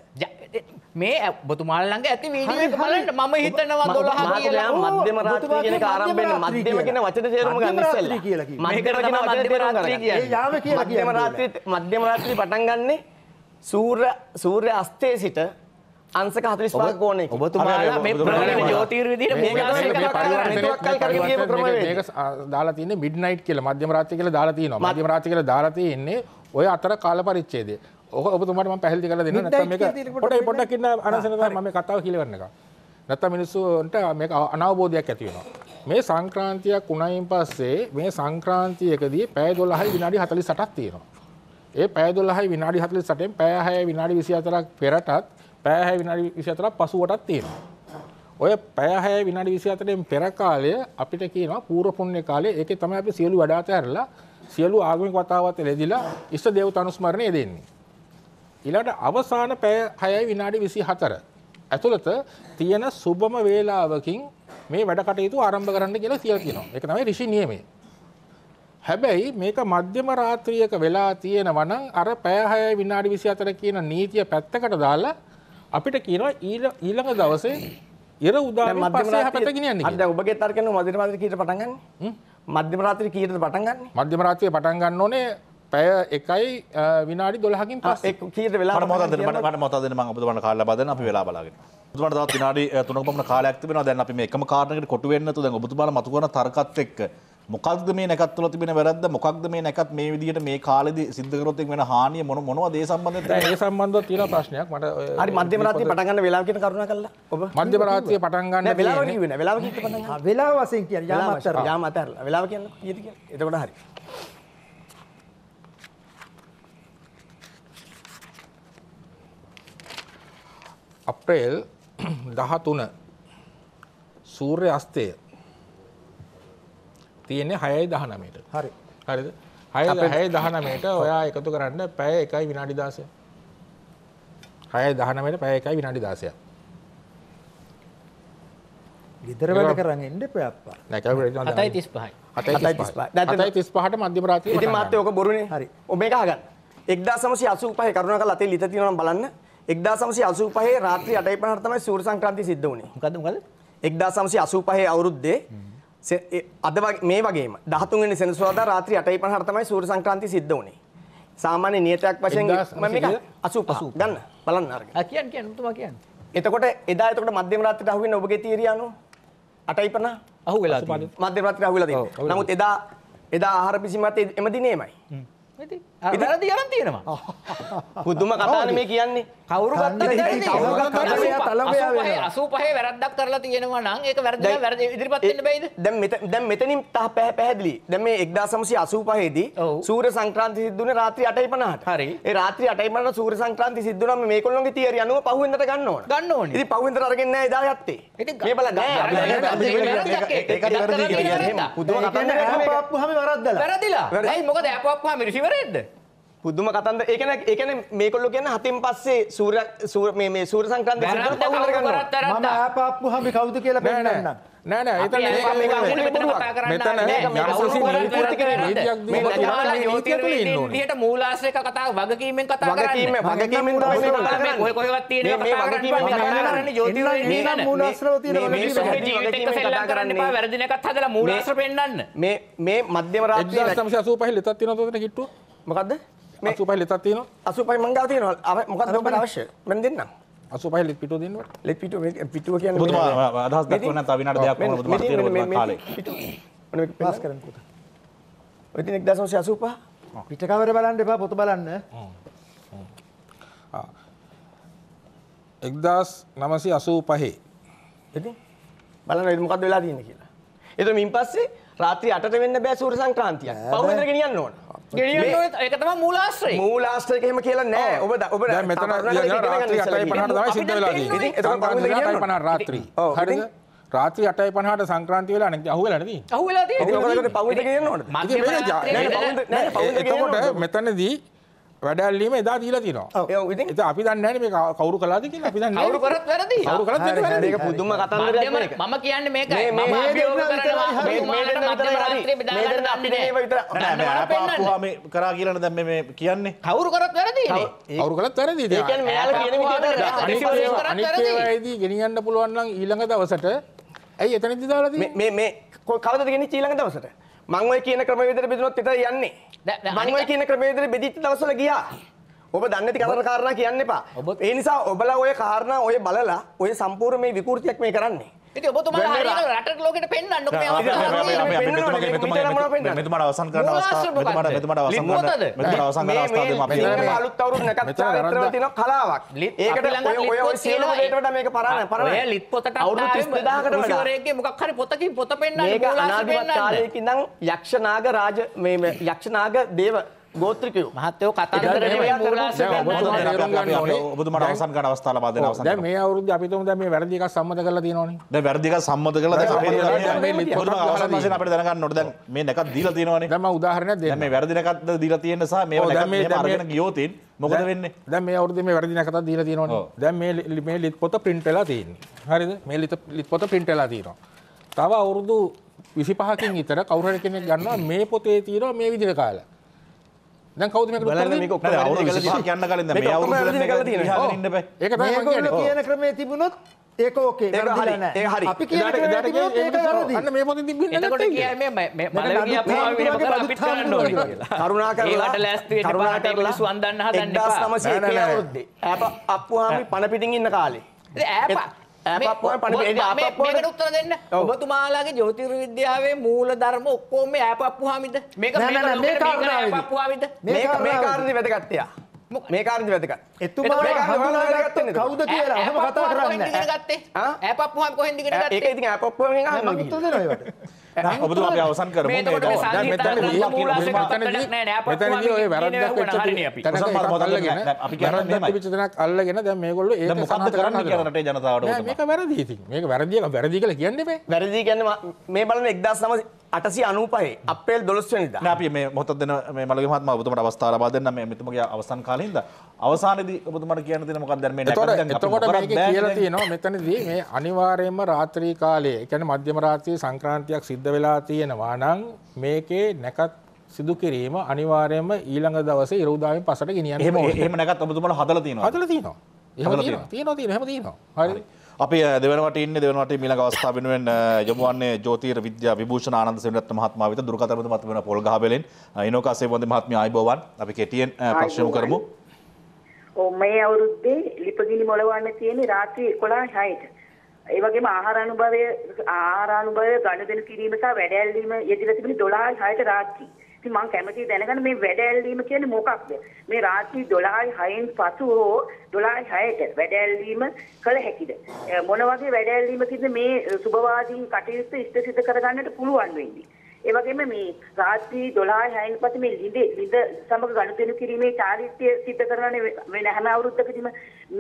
මේ බතුමාල්ලඟ ඇති වීඩියෝ එක බලන්න මම හිතනවා 12 කියලා. මධ්‍යම රාත්‍රිය කියන එක ආරම්භයෙන් මධ්‍යම කියන වචන තේරුම ගන්න ඉස්සෙල්ලා. මේකට කියන මධ්‍යම රාත්‍රිය කියන්නේ. ඒ යාම කියලා කියන්නේ. මධ්‍යම රාත්‍රිය මධ්‍යම රාත්‍රිය පටන් ගන්නෙ සූර්ය සූර්ය අස්තේ සිට අන්සක 45ක් ඕන එක. ඔබතුමාලා මේ ප්‍රවණ ජ්‍යොතිර් විදිහට මේක මේක දාලා තියෙන්නේ මිඩ්නයිට් කියලා මධ්‍යම රාත්‍රිය කියලා දාලා තියෙනවා. මධ්‍යම රාත්‍රිය කියලා දාලා තියෙන්නේ ඔය අතර කාල පරිච්ඡේදය. ඔබතුමට පැහල්ි කල දෙන්න පොට පොටක් කියන්න අනසන ම කතාව කිලවන්න එක නැත්ත මිනිස්සුන්ට මේ අනවබෝධයක් ඇතිවෙනවා මේ සංක්‍රාන්තියක් උනයින් පස්සේ මේ සංක්‍රාන්තියකදී පැය දොල්හයි විනාඩි හතලි සටක් තියෙනවා ඒ පැය දොල්හයි විනාඩි හතලි සටෙන් පෑහය විනාඩි විසි අතරක් පෙරටත් පෑහැ විනාඩි විසි අතරක් පසුවටත් තියෙනවා ඔය පෑහැ විනාඩි විසි අතරෙන් පෙරකාලය අපිට කියනවා පූරපුුණ්‍ය කාලේ ඒක තම අපි සියලු වඩාත ඇරලා සියලු ආගමික වතාවත් එලෙදිලා ඉස්ස දෙව් තනුස්මරණය දෙන්නේ ඊළඟට අවසාන පැය 6යි විනාඩි 24 ඇතුළත තියෙන සුබම වේලාවකින් මේ වැඩ කටයුතු ආරම්භ කරන්න කියලා කියලා තියෙනවා. ඒක තමයි ඍෂි නියමය. හැබැයි මේක මධ්‍යම රාත්‍රියක වෙලා තියෙනවා නම් අර පැය 6යි විනාඩි 24 කියන නීතිය පැත්තකට දාලා අපිට කියනවා ඊළඟ දවසේ ඉර උදාවෙන් පස්සේ හැපත ගෙනියන්න කියලා. අද ඔබගේ තර්කනේ මධ්‍යම රාත්‍රිය කීයට පටන් ගන්න? මධ්‍යම රාත්‍රිය කීයටද පටන් ගන්න? මධ්‍යම රාත්‍රිය පටන් ගන්න ඕනේ පැය එකයි විනාඩි දොළහකින් පස් කියට වෙලා මත මට මතදන ම ඔබතුමට කාල බදන අපි වෙලා බලාගෙන තුමට නාඩ තුනකම කාලක්තිබෙන දැන් අපි එකම කාරනකට කොටුවෙන්න්න තුද ඔබතුමා මතුවන තරකත් එක් මොකක්ද මේ නැකත් තුළ තිබෙන වැරද්ද මොකක්ද මේ නැකත් මේ විදිහට මේ කාලෙදි සිද්ධ කරොත් වෙන හානිය මොන මොනවද ඒ සම්බන්ධයෙන් ඒ සම්බන්ධව තියෙන ප්‍රශ්නයක් මට හරි මධ්‍යම රාත්‍රියේ පටන් ගන්න වෙලාව කියන කරුණා කළා ඔබ මධ්‍යම රාත්‍රියේ පටන් ගන්න වෙලාව කිව්වේ නෑ වෙලාව කිව්වට පටන් ගන්න වෙලාව වශයෙන් කියන්නේ යාම අතර යාම අතර වෙලාව කියන්නේ කීයද කියලා එතකොට හරි අප්‍රේල් දහතුන සූර්ය අස්තය තියෙන්නේ හයයි දහනමට හරි හරිද හය හය දහනමට ඔයා එකතු කරන්න පැය එකයි විනාඩි දාසය හය දහනමට පැය එකයි විනාඩි දාසය ගෙදර වැඩ කරන්න එන්න පැප්පා නැකයි තිස් පහයි අතයි තිස් පහට මධ්‍යම රාත්‍රියේ ඉතින් මාත් ඔක බොරුනේ හරි ඔබ මේක අහගන්න 1985 කරුණාකරලා අතේ ලිත තියෙනවා නම් බලන්න 1985 රාත්‍රී 8:50ට තමයි සූර්ය සංක්‍රාන්තිය සිද්ධ වුණේ. මොකද්ද මොකද්ද? 1985 අවුරුද්දේ අද මේ වගේම 13 වෙනි සෙනසුරාදා රාත්‍රී 8:50ට තමයි සූර්ය සංක්‍රාන්තිය සිද්ධ වුණේ. සාමාන්‍ය නියතයක් වශයෙන් මම මේක 85 ගන්න බලන්න අරගෙන. ආ කියන්න කියන්න උතුමා කියන්න. එතකොට එදා එතකොට මධ්‍යම රාත්‍රියට අහු වෙන ඔබගේ තීරිය අනුව 8:50 අහු වෙලා තියෙනවා. මධ්‍යම රාත්‍රියට අහු වෙලා තියෙනවා. නමුත් එදා එදා ආහාර පිසීමත් එම දිනේමයි. ඉතින් ඉතල දියරන් තියෙනවා පුදුම කතාන මේ කියන්නේ කවුරු අසූපහේ වැරද්දක් කරලා තියෙනවා නම් ඒක වැරදි වැරදි ඉදිරිපත් වෙන්න බෑද දැන් මෙතන දැන් මෙතනින් තහ පැහැ පැහැදිලි දැන් මේ 1985 දී සූර්ය සංක්‍රාන්ති සිද්ධුනේ රාත්‍රී 8:50ට හරි ඒ රාත්‍රී 8:50ට සූර්ය සංක්‍රාන්ති සිද්ධුනම මේකොල්ලෝගේ තියරි අනුව පහුවෙන්දට ගන්න ඕන ගන්න ඕනේ ඉතින් පහුවෙන්දට අරගෙන නෑ එදා යත්තේ මේ බලන්න ඒකට වැරදි කියන්නේ පුදුම කතාවක් නෑ වැරද්දලා වැරදිලා ඇයි මොකද ඇපුවක්ම මිරිසිවරෙද්ද පුදුම කතන්ද ඒකන ඒකන මේකොල්ලු කියන හතින් පස්සේ සූර සූර මේ සූර සංක්‍රන්ති සිද්ධ පවුල කරගන්නවා මම ආපාප්පු හැම කවුද කියලා බැලන්න නෑ නෑ එතන මෙතන නීතියක් තුල ඉන්න ඕනේ. ඊට මූලාශ්‍රයක කතා වගකීමෙන් කතා කරන්නේ. වගකීමෙන් වගකීමෙන් ඔය කොහෙවත් තියෙන කතා කරන්නේ ජ්‍යොතිවල ඉන්නේ නෑ. මූලාශ්‍රව තියෙන වගකීම මේ ජීවිත එක්ක සෙල්ලම් කරන්න එපා. වැරදි නැකත් හදලා මූලාශ්‍ර පෙන්නන්න. මේ මේ මධ්‍යම රාත්‍රියේ 1985 ලෙතක් තියෙනවා තෝතන කිට්ටුව. මොකද්ද? අසු පහ ලෙතත් තියෙන අසු පයි මංගව තියෙනවා මොකක් ඔබට අවශ්‍ය මම දෙන්නම් අසු පහ ලෙත් පිටුව දෙන්නවා ලෙත් පිටුව පිටුව කියන්නේ බුදුමා අදහස් දක්වන්න තව විනාඩි දෙකක් වුණා බුදුමා තීරණ කාලේ මම මේක පාස් කරන්න පුතා ඔය දින 1985 පිටකවර බලන්න එපා පොත බලන්න එක්දස් නමසි අසූ පහේ බලන්න මොකක්ද වෙලා තියන්න කියලා එතු මින් පස්සේ රාත්‍රී අටට වෙන්න බෑ සූර සංක්‍රාන්තියක්. පවුමෙන්ද ගෙනියන්න ඕන. ගෙනියන්න ඕන ඒක තමයි මූලාශ්‍රය. මූලාශ්‍රයක එහෙම කියලා නෑ. ඔබ ඔබ දැන් මෙතන රාත්‍රී 8:50ට තමයි සිද්ධ වෙලා තියෙන්නේ. එතකොට පවුමෙන්ද ගෙනියන්න ඕන රාත්‍රී. හරිද? රාත්‍රී 8:50ට සංක්‍රාන්ති වෙලා නැති අහුවෙලා නැති. අහුවෙලා තියෙන්නේ. ඔබ ඔකට පවුමෙන්ද ගෙනියන්න ඕන. මම නෑ පවුමෙන්ද ගෙනියන්න ඕන. එතකොට මෙතනදී වැඩල්ලීම එදා දීලා තිනවා. ඔව් ඉතින් ඉතින් අපි දන්නේ නැහැ මේ කවුරු කළාද කියලා අපි දන්නේ නැහැ. කවුරු කරත් වැරදි. කවුරු කරත් වැරදි. මේක පුදුම කතන්දරයක් මේක. මම කියන්නේ මේකයි. මම අභියෝග කරනවා මේ මඩන මැදම රාත්‍රියේ බෙදා ගන්න අපි නෑ. නෑ නෑ අපාපුවා මේ කරා කියලානේ දැන් මේ කියන්නේ. කවුරු කරත් වැරදි නේ. කවුරු කරත් වැරදි. ඒ කියන්නේ මෙයාලා කියන විදිහට අනිත් ඒවායිදී ගෙනියන්න පුළුවන් නම් ඊළඟ දවසට ඇයි එතනදි දාලා තියෙන්නේ? මේ මේ කවදද ගෙනිච්ච ඊළඟ දවසට? මං ඔය කියන ක්‍රමවේදයට බෙදුනොත් විතර යන්නේ. මං ඔය කියන ක්‍රමවේදයට බෙදිච්ච දවස්වල ගියා. ඔබ දන්නති කතර කාරණා කියන්න එපා. ඒ නිසා ඔබලා ඔය කාරණා ඔය බලලා ඔය සම්පූර්ණ මේ විකෘතියක් මේ කරන්නේ. ඉතින් ඔබතුමාලා හරියට රටට ලෝකෙට පෙන්වන්න ඔබ මෙතුමාට අවසන් කරන අවස්ථාව මෙතුමාට මෙතුමාට අවසන් කරන මෙතුමාට අවසන් කරන අවස්ථාව දෙමු අපි මේක අලුත් අවුරුදු නැකත් චාරිත්‍රවල තියෙන කලාවක් ඒකට ඔය ඔය සියලුම දේට වඩා මේක පරණ පරණ ඔය ලිත් පොතට අවුරුදු 30000කට වඩා ඉස්වරේගේ මොකක් හරි පොතකින් පොත පෙන්වන්න මේක අනාදිමත් කාලයක ඉඳන් යක්ෂනාග රාජ මේ යක්ෂනාග දේව ගෝත්‍රිකයෝ මහත්තයෝ කතා අවසන් කන අවස්ථා ලබාද අවසන් මේ අවුරුද්ද අපි තුමු දැන් මේ වැරදි එකක් සම්මත කරලා තියෙනවනේ දැන් වැරදි එකක් සම්මත කරලා දැන් මේ අවසන් වශයෙන් අපිට දැනගන්න ඕනේ දැන් මේ නැකත් දීලා තියෙනවනේ දැන් මම උදාහරණයක් දෙන්නම් දැන් මේ වැරදි නැකත් දීලා තියෙන නිසා මේ නැකත් මේ අරගෙන ගියොතින් මොකද වෙන්නේ දැන් මේ අවුරුද්දේ මේ වැරදි නැකතක් දීලා තියෙනවනේ දැන් මේ මේ ලිත් පොත print වෙලා තියෙන්නේ හරිද මේ ලිත් පොත print වෙලා තියෙනවා තව අවුරුදු 25කින් විතර කවුරු හරි කෙනෙක් ගන්නවා මේ පොතේ තියෙනවා මේ විදිහට කාලා දැන් කවුද මේකට උත්තර දෙන්නේ මේක ඔක්කොම අවුරුදු 25ක් යන්න කලින්ද මේ අවුරුදු 25 ගල තියෙන විහාරෙ ඉන්න බෑ ඒක තමයි මම කියන්නේ කියන ක්‍රමයේ තිබුණොත් ඒක ඕකේ වැරදිලා නැහැ. ඒක හරි. අපි කියන දේ තිබුණොත් ඒක වැරදි. අන්න මේ පොතින් තිබුණේ නැහැ. එතකොට කියන්නේ මේ මේ මලවිලි අපි මෙහෙම කරලා අපිට කරන්න ඕනේ කියලා. කරුණා කරලා ඒවට ලෑස්ති වෙන්න පාටේ මිනිස්සු අන්දන්න හදන්න එපා. 1901 අවුරුද්දේ. ඈප අප්පුහාමි පණ පිටින් ඉන්න කාලේ. ඈප මේකට උත්තර දෙන්න ඔබතුමාලාගේ ජෝතිර විද්‍යාවේ මූල ධර්ම ඔක්කොම ඈපප්පු හාමිද මේක මේ පප්පු හාමිද මේක මේ කාරණේ වැදගත්තියා මේ කාරණේ වැදගත්. එතුමා හඳුනාගත්තේ කවුද කියලා හැම කතා කරන්නේ. ඈපප්පුවම් කොහෙන්ද ඉගෙන ගත්තේ? ඒක ඉතින් ඈපප්පුවම් එකක් අහන්න. මම උත්තර දෙනවා ඒවට. ඔබතු අප අවසන් කරම චිතනක් අල්ලගෙන දැ මේගොල්ල ඒ සහත කරන්න කරට ජනතාවට මේක වැරදි මේක වැරදිල වැරදි කල කියන්නේ වැරදි කියන්න මේ බලන එක්දස් සම අටසි අනුපහේ අපේල් දොලස්වනිද අපි මේ මොතදන මලගමත්ම බතුමට අවස්ථාව බාදන්න මෙතුමගේ අවසන් කාලින්ද අවසානද ඔබතුමට කියන තින මොකක් දැම එතකොට කියලා තියනවා මෙතනදී මේ අනිවාර්යයෙන්ම රාත්‍රී කාලයේ එකන මධ්‍යම රාත්‍රී සංක්‍රාන්තියක් සිද්ධ වෙලා තියෙනවා නම් මේකේ නැකත් සිදු කිරීම අනිවාර්යයෙන්ම ඊළඟ දවසේ ඉරවදාවෙන් පසට ගෙනියන්න එහෙම එහෙම නැකත් ඔබතුමට හදලා තියෙනවා හදලා තියෙනවා එහෙම තියෙනවා තියෙනවා තියෙනවා එහෙම තියෙනවා හරි අපි දෙවනට ඉන්න දෙවනට මිලක අවස්ථාව වෙනුවෙන් යොමුවන්නේ ජෝතීර විද්‍යා විභූෂණ ආනන්ද සෙනරත් මහත්මයා වෙත දුරකථන මත වෙන පොල්ගහබලෙන් ඉනෝකා සේවන්ද මහත්මිය ආයිබෝවන් අපි කෙටියෙන් ප්‍රශ්න කරමු ඔව් මේ අවුරුද්දේ ලිපගිනි මොලවන්න තියෙන්නේ රාත්‍රී 11:06ට. ඒ වගේම ආහාර අනුභවය ආහාර අනුභවය ගනුදෙනු කිරීම සහ වැඩ ඇල්ලීම යෙදিলা තිබුණේ 12:06ට රාත්‍රී. ඉතින් මම කැමතියි දැනගන්න මේ වැඩ ඇල්ලීම කියන්නේ මොකක්ද? මේ රාත්‍රී 12:06න් පසු හෝ 12:06ට වැඩ ඇල්ලීම කළ හැකිද? මොන වගේ වැඩ ඇල්ලීමකින්ද මේ සුබවාදී කටයුත්ත ඉෂ්ට සිදු කරගන්නට පුළුවන් වෙන්නේ? ඒ වගේම මේ රාත්‍රී 12 හැයින් පස්සේ මේ ලිඳ ලිඳ සමග ගනුදෙනු කිරීමේ චාරිත්‍රය සිද්ධ කරනනේ වෙන හැම අවුරුද්දකදීම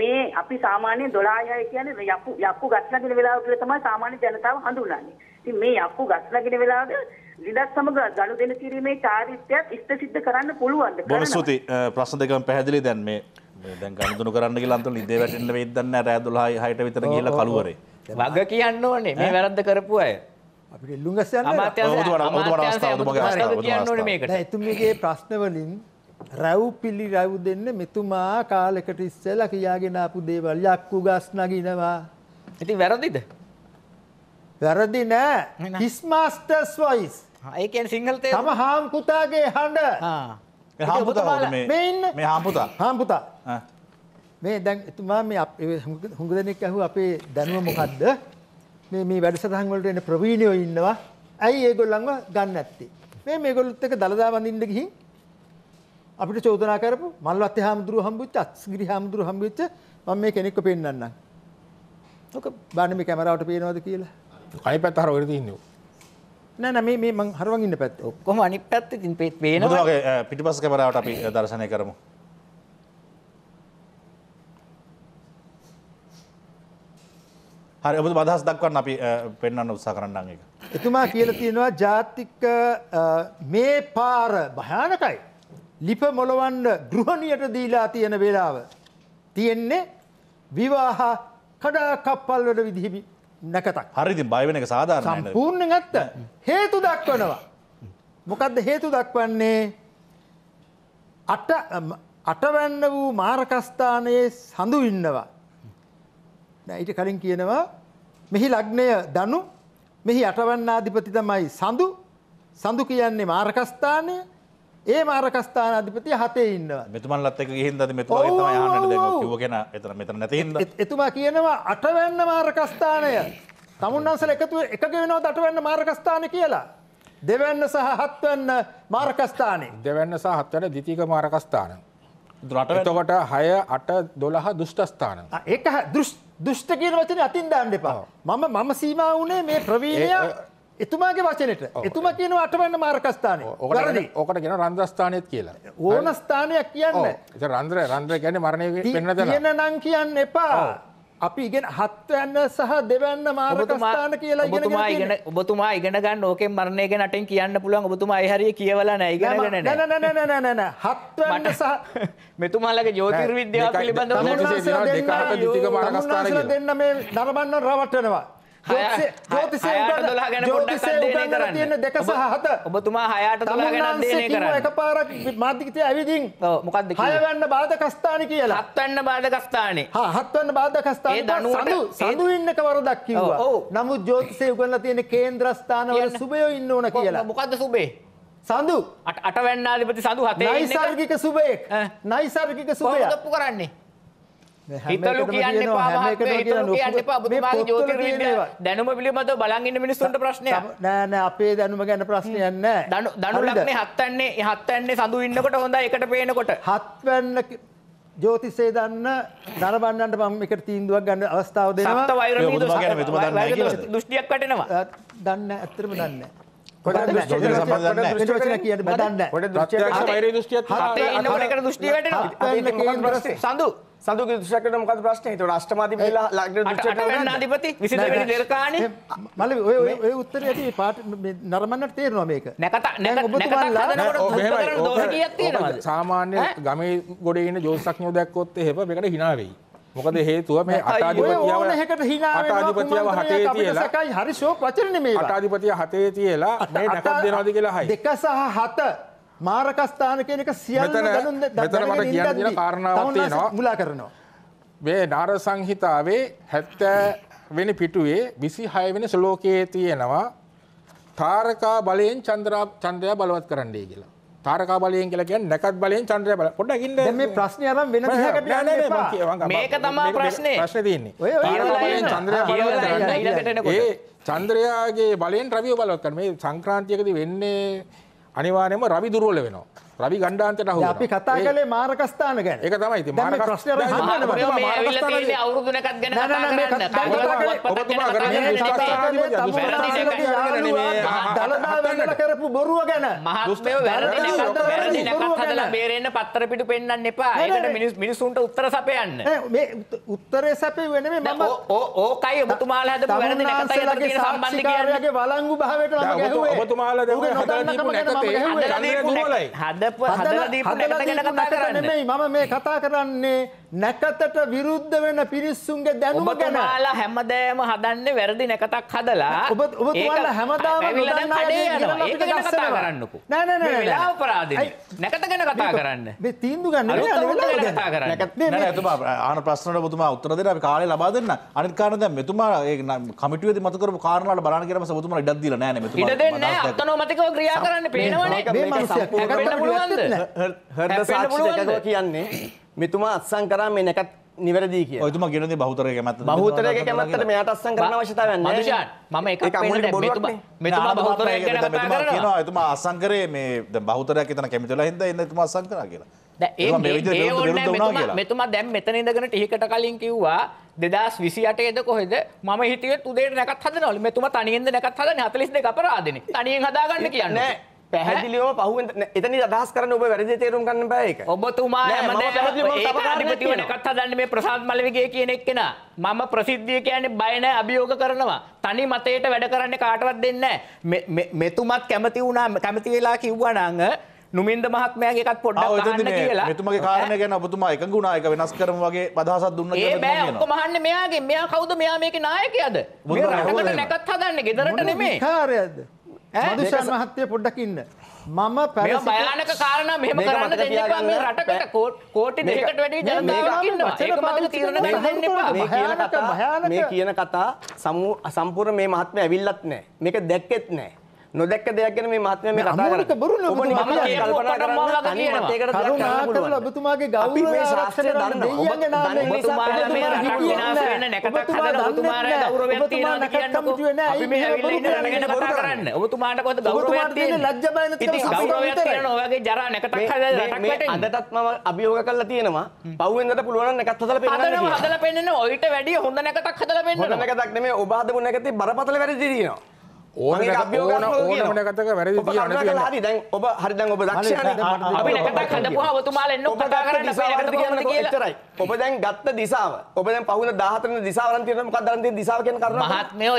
මේ අපි සාමාන්‍ය 12 හැයි කියන්නේ යක්කු යක්කු ගස් නැගෙන වෙලාව කියලා තමයි සාමාන්‍ය ජනතාව හඳුන්වන්නේ. ඉතින් මේ යක්කු ගස් නැගෙන වෙලාවද ලිඳත් සමග ගනුදෙනු කිරීමේ චාරිත්‍රයත් ඉෂ්ට සිද්ධ කරන්න පුළුවන්ද? බොහොම ස්තුති ප්‍රශ්න දෙකම පැහැදිලි දැන් මේ දැන් ගනුදෙනු කරන්න කියලා අන්තිම නිදේ වැටෙන්න වෙයිද දන්නේ නැහැ රෑ 12 6ට විතර ගිහලා කලුවරේ. වග කියන්න ඕනේ මේ වැරද්ද කරපු අය. අපිට එල්ලුගස එතුමගේ ප්‍රශ්නවලින් රැව් පිල්ලි රැව් දෙන්න මෙතුමා කාලෙකට ඉස්සල කියාගෙනපු දේවල් යක්කු ගස් නගිනවා ඉති වැරදිද වැරදි නෑ හිස්මස්ටර්ස් වයිස් ඒකෙන් සිංහලතේ තම හාම්පුතාගේ හඬ හාම්පුතා හාම්පුතා හාම්පුතා මේ දැන් එතුමා මේ හුඟ දෙනෙක් ඇහු අපේ දැනුව මොකක්ද මේ මේ වැඩසටහන් වලට එන ප්‍රවීණයෝ ඉන්නවා. ඇයි ඒගොල්ලන්ව ගන්න නැත්තේ? මේ මේගොල්ලොත් එක්ක දලදා වඳින්න ගිහින් අපිට චෝදනා කරපු මල්වත්තේ හාමුදුරුවෝ හම්බුච්ච, අස්ගිරි හාමුදුරුවෝ හම්බුච්ච මම මේ කෙනෙක්ව පෙන්වන්නම්. ඔක බලන්න මේ කැමරාවට පේනවද කියලා. අනිත් පැත්ත හරවගෙන තින්නේ. නෑ නෑ මේ මේ මං හරවන් ඉන්න පැත්ත. ඔක්කොම අනිත් පැත්ත ඉතින් පේනවා. පිටිපස්ස කැමරාවට අපි දර්ශනය කරමු. හරි ඔබ අදහස් දක්වන්න අපි පෙන්වන්න උත්සාහ කරන්න එක. එතුමා කියලා තියෙනවා ජාතික මේ පාර භයානකයි. ලිප මොලවන්න ගෘහණියට දීලා තියෙන වෙලාව තියෙන්නේ විවාහ කඩා කප්පල් වල විදිහි නැකතක්. හරි ඉතින් බය වෙන එක සාධාරණයි නේද? සම්පූර්ණ නැත්ත. හේතු දක්වනවා. මොකද්ද හේතු දක්වන්නේ? අට අටවැන්න වූ මාරකස්ථානයේ සඳු ඉන්නවා. නෑ ඊට කලින් කියනවා මෙහි ලග්නය දනු මෙහි අටවන්නාධිපති තමයි සඳු සඳු කියන්නේ මාරකස්ථානය ඒ මාරකස්ථාන අධිපති හතේ ඉන්නවා මෙතුමන්ලත් එක ගිහින්ද මෙතුමා තමයි අහන්නට දැන් ඔය කිව්වගෙන එතන මෙතන නැති හින්දා එතුමා කියනවා අටවැන්න මාරකස්ථානය තමුන්වන්සල එකතු එකග වෙනවද අටවැන්න මාරකස්ථාන කියලා දෙවැන්න සහ හත්වැන්න මාරකස්ථානේ දෙවැන්න සහ හත්වැන්න ද්විතීක මාරකස්ථාන එතකොට 6 8 12 දුෂ්ටස්ථාන ඒක දෘෂ්ට දුෂ්ට කියන වචනේ අතින් දාන්න එපා. මම මම සීමා වුණේ මේ ප්‍රවීණයා එතුමාගේ වචනෙට. එතුමා කියනවා අටවන්න මාර්ගස්ථානේ. වැරදි. ඕකට කියනවා රන්ද්‍රස්ථානෙත් කියලා. ඕන ස්ථානයක් කියන්නේ. ඒ රන්ද්‍ර රන්ද්‍ර කියන්නේ මරණය වෙන්න දාන. කියන නම් කියන්න එපා. අපි ඉගෙන හත්වන්න සහ දෙවන්න මාරකස්ථාන කියලා ඔබතුමා ඉගෙන ඔබතුමා ඉගෙන ගන්න ඕකෙන් මරණය ගැන අටෙන් කියන්න පුළුවන් ඔබතුමා ඒ හරිය කියවලා නැහැ ඉගෙන ගන්න නැහැ නෑ නෑ නෑ නෑ නෑ හත්වන්න සහ මෙතුමාලගේ ජ්‍යොතිර්විද්‍යාව පිළිබඳව දෙන්න මේ නරඹන්න රවටනවා ජෝතිසය ජෝතිසය උගන්වලා තියෙන දෙක සහ හත ඔබතුමා හයට දොළහ ගණන් දෙන එක කරන්නේ එකපාරක් මාධ්‍යිකතේ ඇවිදින් ඔව් මොකක්ද කිව්වේ හයවන්න බාධක ස්ථානි කියලා හත්වන්න බාධක ස්ථානේ හා හත්වන්න බාධක ස්ථානේ සඳු සඳු ඉන්න එක වරදක් කිව්වා නමුත් ජෝතිසය උගන්වලා තියෙන කේන්ද්‍ර ස්ථාන වල සුබයෝ ඉන්න ඕන කියලා මොකද්ද සුබේ සඳු අටවැන්නාධිපති සඳු හතේ නයිසර්ගික සුබයෙක් නයිසර්ගික සුබය කරන්නේ හිතලු කියන්න දැනුම පිළිබඳ බලගන්න මිනිස්සුන්ට ප්‍රශ්නය නෑන අපේ දැනුම ගැන ප්‍රශ්නයන්න දනුලක්න හත්තන්නේ හත්තන්නේ සඳු ඉන්නකොට හොඳ එකට පේනකොට හත්වන්න ජෝතිසේ දන්න දරබන්නට පම එකට තීන්දුවක් ගන්න අවස්ථාව දෙනවා දෘෂ්ටියක් කටනවා දන්න ඇතරම දන්න. සඳු සඳු දුෂකට මොකද ප්‍රශ්නය තු රෂ්ටමාති අධිපති දෙරකාන මල ඔය උත්තර ඇති පාට නරමන්නට තේරනවා මේක නැකත සාමාන්‍ය ගමේ ගොඩ ඉන්න ජෝසක් නෝ දැක්කොත් හෙප එකට හිනාවෙයි මොකද හේතුව මේ අටාධිපතියාව හකට අටාධිපතියාව හතේ තියලා සකයි හරි ශෝක වචන මේ අටාධිපතිය හතේ තියලා මේ නැකත් දෙනවද කියලා හයි දෙක සහ හත මාරකස්ථාන කියන එක සියල්ල ගණන් මෙතන මට කියන්න තියෙන කාරණාවක් තියෙනවා මුලා කරනවා මේ නාර සංහිතාවේ 70 වෙනි පිටුවේ 26 වෙනි ශ්ලෝකයේ තියෙනවා තාරකා බලයෙන් චන්ද්‍රා චන්ද්‍රයා බලවත් කරන්නයි කියලා තාරකා බලයෙන් කියලා කියන්නේ නැකත් බලයෙන් චන්ද්‍රය බල. පොඩ්ඩක් ඉන්න. දැන් මේ ප්‍රශ්නේ අරන් වෙන දිහකට යන්න එපා. මේක තමයි ප්‍රශ්නේ. ප්‍රශ්නේ තියෙන්නේ. තාරකා බලයෙන් චන්ද්‍රය බලවලා ඊළඟට එනකොට. ඒ චන්ද්‍රයාගේ බලයෙන් රවිව බලවත් කරන මේ සංක්‍රාන්තියකදී වෙන්නේ අනිවාර්යයෙන්ම රවි දුර්වල වෙනවා. රවි ගණ්ඩාන්තට හ අපි කතා කලේ මාරකස්ථාන ගැන එක තමයි අවුරුදුන කරපු බොරුව ගැන බේරෙන්න්න පත්තර පිටු පෙන්න්න එපා මිනිස් මිනිසුන්ට උත්තර සපයන්න උත්තරය සැපේ වෙන මම ඕකයි ඔබතුමාල හද වැරදි සම්බන්ධගේ වලංගු භාවට ඔබතුමාල හද හැලපුව හදලා දීපු එකට ගැන කතා කරන්නේ නෙමෙයි මම මේ කතා කරන්නේ නැකතට විරුද්ධ වෙන පිරිස්සුන්ගේ දැනුම ගැන ඔබතුමාලා හැමදේම හදන්නේ වැරදි නැකතක් හදලා ඔබ ඔබතුමාලා හැමදාම නොදන්න අය යනවා ඒක ගැන කතා කරන්නකෝ නෑ නෑ නෑ වෙලා අපරාධනේ නැකත ගැන කතා කරන්න මේ තීන්දුව ගන්න නෑ කතා කරන්න නැකත් නෑ නෑ ඔබතුමා ආන ප්‍රශ්නවලට ඔබතුමා උත්තර දෙන්න අපි කාලේ ලබා දෙන්න අනිත් කාරණා දැන් මෙතුමා ඒ කමිටුවේදී මතු කරපු කාරණා වල බලන්න කියලා මම ඔබතුමාට ඉඩක් දීලා නෑ නේ මෙතුමා ඉඩ දෙන්නේ නෑ අතනෝමතිකව ක්‍රියා කරන්න පේනවනේ මේ මනුස්සයා නැකත පුළුවන්ද හෘද සාක්ෂි දෙකක කියන්නේ මෙතුමා අත්සං කරා මේ නැකත් නිවැරදි කිය ඔතුම ගෙනද බහතර කැමත් බහතර කැමත්තට මෙයාට අත්සං කරන අවශ්‍යතාවන්න මම එක එතුම අසංකරේ මේ බහතරයක් තන කැමිතුල හිද එන්න තුම අසං කර කියලා මෙතුම දැම් මෙතන ඉදගෙන ටිහිකට කලින් කිව්වා දෙදස් විසියටේද කොහෙද ම හිටිය තුදේ නැකත් හද නොල මෙතුම තනියෙන්ද නැකත් හද හතලිස් දෙ අපරාදන තනියෙන් හදාගන්න කියන්න පැහැදිලිව පහුවෙන් එතන අදහස් කරන්න ඔබ වැරදි තේරුම් ගන්න බෑ ඒක. ඔබතුමා හැමදේම එකක් හදන්නේ මේ ප්‍රසාද් මල්ලවිගේ කියන එක්කෙනා. මම ප්‍රසිද්ධිය කියන්නේ බය නැහැ අභියෝග කරනවා. තනි මතයට වැඩ කරන්න කාටවත් දෙන්නේ නැහැ. මෙතුමත් කැමති වුණා කැමති වෙලා කිව්වා නම් නුමින්ද මහත්මයාගේ එකක් පොඩ්ඩක් අහන්න කියලා. මෙතුමගේ කාරණේ ගැන ඔබතුමා එකඟ වුණා ඒක වෙනස් කරමු වගේ අදහසක් දුන්න කියලා මම කියනවා. ඒ බෑ ඔක්කොම අහන්නේ මෙයාගෙන්. මෙයා කවුද? මෙයා මේකේ නායකයාද? මේ රටකට නැකත් හදන්නේ, ගෙදරට නෙමෙයි. කාර්යයක්ද? මදුෂන් මහත්තය පොඩ්ඩක් ඉන්න. මම බයානක කාරණ මෙම කරන්න දෙන්නවා මේ රටකට කෝටි දෙකට වැඩි ජනතාවක් ඉන්නවා. මේ කියන කතා සම්පූර්ණ මේ මහත්මය ඇවිල්ලත් නැහැ. මේක දැක්කෙත් නැහැ. නොදැක්ක දෙයක් ගැන මේ මහත්මයා මේ කතා කරන්නේ. බොරු නෙවෙයි. මම කියනවා කරුණා කරලා ඔබතුමාගේ ගෞරවය ආරක්ෂා කරන්න දෙයියන්ගේ නාමයෙන් ඔබතුමාලා මේ රටක් විනාශ වෙන නැකතක් හදලා ඔබතුමාගේ ගෞරවයක් තියෙනවා කියන්නකෝ. අපි මේ ඇවිල්ලා ඉන්න රට ගැන බොරු කරන්නේ. ඔබතුමාට කොහොමද ගෞරවයක් තියෙන්නේ? ලැජ්ජ බය නැතිව ඉතින් ගෞරවයක් තියෙනවා ඔයගේ ජරා නැකතක් හදලා රටක් වැටෙන්නේ. අදටත් මම අභියෝග කරලා තියෙනවා. පහුවෙන්දට පුළුවන් නම් නැකත් හදලා පෙන්නන්න කියලා. හදලා පෙන්නන්නේ ඔයිට වැඩිය හොඳ නැකතක් හදලා පෙන්නනවා. හොඳ නැකතක් නෙමෙයි ඔබ හදපු නැකතේ බරපතල වැඩි දිනවා. ඕන ගතක වැර හරි දැන් ඔබ හරිදැන් ඔබ දක්ෂරයි ඔබ දැන් ගත්ත දිසාව ඔබ දැන් පහුන දාහතන දිසාවරන් තියන මොකක් දරන්තිය දිසාව කියන කරන මහත්මයෝ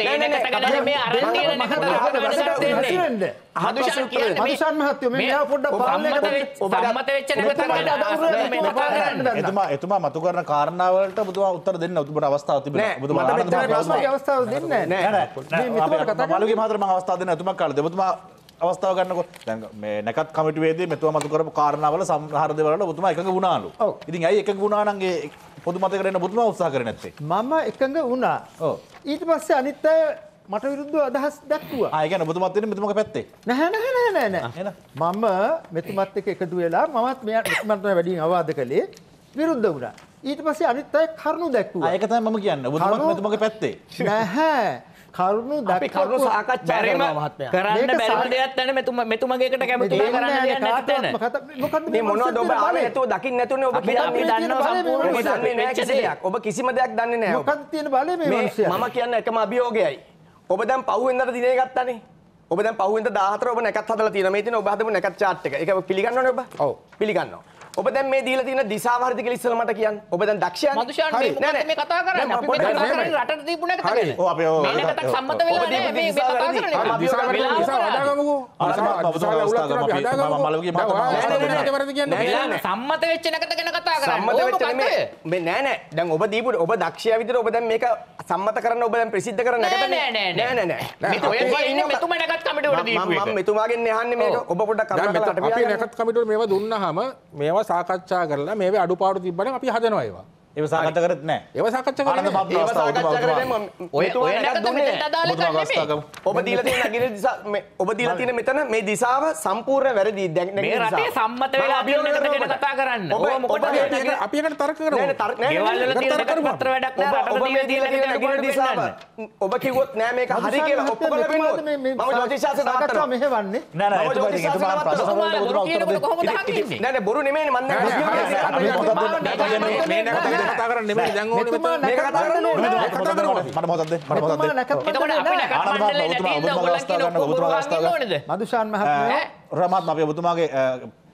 ඒ මදුෂන් මහත්තයෝ මේ පොඩ්ඩක් පාලනයට සම්මත වෙච්ච නැවත එතුමා එතුමා මතු කරන කාරණාවලට බුදුමා උත්තර දෙන්න ඔබට අවස්ථාවක් තිබුණා බුදුමා අවස්ථාවක් දෙන්නේ නැහැ නෑ මලුගේ මහතර මම අවස්ථාවක් දෙන්න එතුමා කාලේ දෙබතුමා අවස්ථාව ගන්නකො දැන් මේ නැකත් කමිටුවේදී මෙතුමා මතු කරපු කාරණාවල සමහර දේවල් ඔබතුමා එකඟ වුණාලු. ඉතින් ඇයි එකඟ වුණා නම් ඒ පොදු මතකයට එන්න ඔබතුමා උත්සාහ කරේ නැත්තේ? මම එකඟ වුණා. ඔව්. ඊට පස්සේ අනිත් අය මට විරුද්ධ අදහස් දැක්වුවා. ආ ඒ කියන්නේ ඔබතුමත් වෙන්නේ මෙතුමගේ පැත්තේ. නැහැ නැහැ නැහැ නැහැ. මම මෙතුමත් එක්ක එකතු වෙලා මමත් මෙයාට මෙතුමන්ට වැඩියෙන් අවවාද කළේ විරුද්ධ වුණා. ඊට පස්සේ අනිත් අය කරුණු දැක්වුවා. ආ ඒක තමයි මම කියන්නේ. ඔබතුමත් මෙතුමගේ පැත්තේ. නැහැ. කරුණු දැක්කම කරුණු සාකච්ඡා කරනවා මහත්මයා. කරන්න බැරි දෙයක් නැහැ මෙතුම මෙතුමගේකට කැමති නැහැ කරන්න දෙයක් නැත්නම්. මොකද්ද මේ මොනවද ඔබ ආවේ නැතුව දකින්න නැතුනේ ඔබ කියන්නේ දන්නවා සම්පූර්ණ දන්නේ නැහැ කිසි දෙයක්. ඔබ කිසිම දෙයක් දන්නේ නැහැ. මොකක්ද තියෙන බලය මේ මිනිස්සයා? මම කියන්නේ එකම අභියෝගයයි. ඔබ දැන් පහුවෙන්දට දිනේ ගත්තනේ. ඔබ දැන් පහුවෙන්ද 14 ඔබ නැකත් හදලා තියෙනවා. මේ තියෙන ඔබ හදපු නැකත් chart එක. ඒක පිළිගන්නවනේ ඔබ? ඔව්. පිළිගන්නවා. ඔබ දැන් මේ දීලා තියෙන දිශාව හරිද කියලා ඉස්සෙල්ලා මට කියන්න. ඔබ දැන් දක්ෂයනේ. මදුෂාන් මේ මොකද මේ කතා කරන්නේ? අපි මේ කතා කරන්නේ රටට දීපු නැකත ගැන. ඔව් අපි ඔව්. මේ නැකතක් සම්මත වෙලා නැහැ. මේ මේ කතා කරන්නේ. දිශාව වෙලා දිශාව හදාගමුකෝ. අවසාන අවස්ථාව අපි හදාගමුකෝ. මම මලවගේ මම වරද කියන්නේ. සම්මත වෙච්ච නැකත ගැන කතා කරන්නේ. සම්මත වෙච්ච නෙමෙයි. මේ නෑ නෑ. දැන් ඔබ දීපු ඔබ දක්ෂයා විදිහට ඔබ දැන් මේක සම්මත කරන්න ඔබ දැන් ප්‍රසිද්ධ කරන්න නැකත නෑ නෑ නෑ නෑ නෑ. මේ ඔය ඉන්නේ මෙතුම නැකත් කමිටුවට දීපු එක. මම මෙතුමාගෙන් අහන්නේ මේක ඔබ පොඩ්ඩක් කතා කරලා අපි නැකත් කමිටුවට මේවා දුන්නාම මේවා සාකච්ඡා කරලා මේ අඩුපාඩු තිබ්බට අපි හදනවා ඒවා ඒ සාකච්ඡා කරත් නෑ. ඒව සාකච්ඡා කරන්නේ නෑ. ඒව සාකච්ඡා කරන්නේ මම ඔය ඔය නැකත් දුන්නේ නෑ. ඔබ දීලා තියෙන නගින දිසා මේ ඔබ දීලා තියෙන මෙතන මේ දිසාව සම්පූර්ණ වැරදි දැන් මේ රටේ සම්මත වෙලා අපි එකට ගෙන කතා කරන්න. ඔබ මොකටද අපි එකට තර්ක කරනවා. නෑ තර්ක නෑ. ගෙවල් වල තියෙන පත්‍ර වැඩක් නෑ. ඔබ මේ දීලා තියෙන නගින දිසාව ඔබ කිව්වොත් නෑ මේක හරි කියලා ඔප්පු කරලා පෙන්නුවොත් මම ජ්‍යොතිෂාස්ත්‍ර සාකච්ඡා මෙහෙවන්නේ. නෑ නෑ ඒක තමයි ප්‍රශ්න වලට උත්තර දෙන්න. නෑ නෑ බොරු නෙමෙයි මම දැන් මේ නෑ කතා කරන්න නෙමෙයි දැන් ඕනේ මෙතන මේක කතා කරන්න ඕනේ මේක කතා කරනවා මට මොකක්ද දෙන්න මට මොකක්ද දෙන්න එතකොට අපිට ආනන්ද මහත්මයා ඔබතුමා අවස්ථාව ගන්න ඔබතුමා අවස්ථාව ගන්න මදුෂාන් මහත්මයා රමහත්මයා අපි ඔබතුමාගේ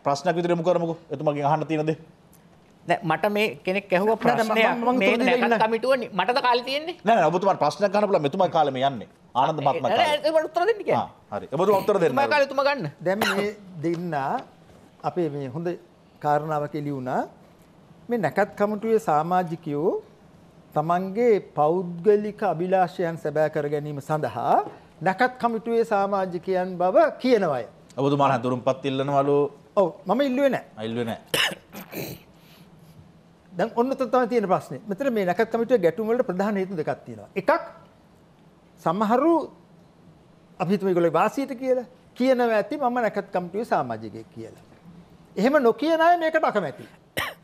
ප්‍රශ්නයක් විදිහට යමු කරමුකෝ එතුමාගෙන් අහන්න තියෙන දේ මට මේ කෙනෙක් ඇහුව ප්‍රශ්නයක් මේ නැකත් කමිටුව මටද කාලේ තියෙන්නේ නෑ නෑ ඔබතුමා ප්‍රශ්න ගන්න බලන්න මෙතුමා කාලේ මේ යන්නේ ආනන්ද මහත්මයා කාලේ ඒ මට උත්තර දෙන්න කියන්නේ හරි ඔබතුමා උත්තර දෙන්න මම කාලේ තුමා ගන්න දැන් මේ දෙන්න අපේ මේ හොඳ කාරණාවක් එළියුණා මේ නැකත් කමිටුවේ සමාජිකයෝ තමන්ගේ පෞද්ගලික අභිලාෂයන් සැබෑ කර ගැනීම සඳහා නැකත් කමිටුවේ සමාජිකයන් බව කියනවයි. ඔබතුමා හඳුරුම්පත් ඉල්ලනවලු. ඔව් මම ඉල්ලුවේ නැහැ. ඉල්ලුවේ නැහැ. දැන් ඔන්න තමයි තියෙන ප්‍රශ්නේ. මෙතන මේ නැකත් කමිටුවේ ගැටුම් වලට ප්‍රධාන හේතු දෙකක් තියෙනවා. එකක් සමහරු අපි හිතමු ඒගොල්ලෝ වාසියට කියලා කියනවා ඇති මම නැකත් කමිටුවේ සමාජිකයෙක් කියලා. එහෙම නොකියන අය මේකට අකමැතියි.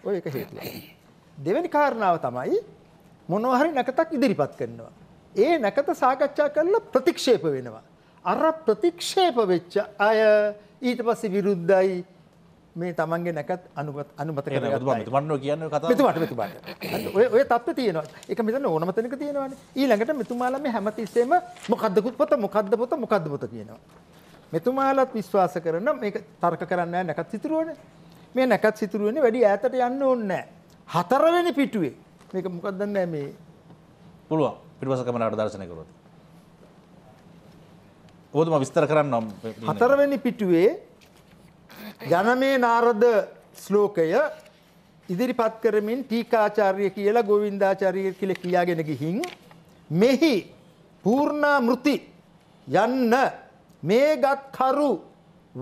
ඔය එක හේතුවක්. දෙවෙනි කාරණාව තමයි මොනවා හරි නැකතක් ඉදිරිපත් කරනවා. ඒ නැකත සාකච්ඡා කරලා ප්‍රතික්ෂේප වෙනවා. අර ප්‍රතික්ෂේප වෙච්ච අය ඊට පස්සේ විරුද්ධයි මේ තමන්ගේ නැකත් අනුමත අනුමත කරගත්තා. මෙතුමන්ව කියන්නේ කතාව. මෙතුමාට මෙතුමාට. ඔය ඔය තත්ත්ව තියෙනවා. ඒක මෙතන ඕනම තැනක තියෙනවානේ. ඊළඟට මෙතුමාලා මේ හැමතිස්සෙම මොකද්ද පොත මොකද්ද පොත මොකද්ද පොත කියනවා. මෙතුමාලත් විශ්වාස කරන මේක තර්ක කරන්නේ නැකත් ඉතුරුවනේ. මේ නැකත් සිතුරු වෙන්නේ වැඩි ඈතට යන්න ඕනේ නැහැ. හතරවෙනි පිටුවේ මේක මොකක්ද දන්නේ මේ පුළුවන් පිටුපස කැමරාවට දර්ශනය කරොත්. ඔබතුමා විස්තර කරන්න හතරවෙනි පිටුවේ ජනමේ නාරද ශ්ලෝකය ඉදිරිපත් කරමින් ටීකාචාර්ය කියලා ගෝවින්දාචාර්ය කියලා කියාගෙන ගිහින් මෙහි පූර්ණාමෘති යන්න මේගත් කරු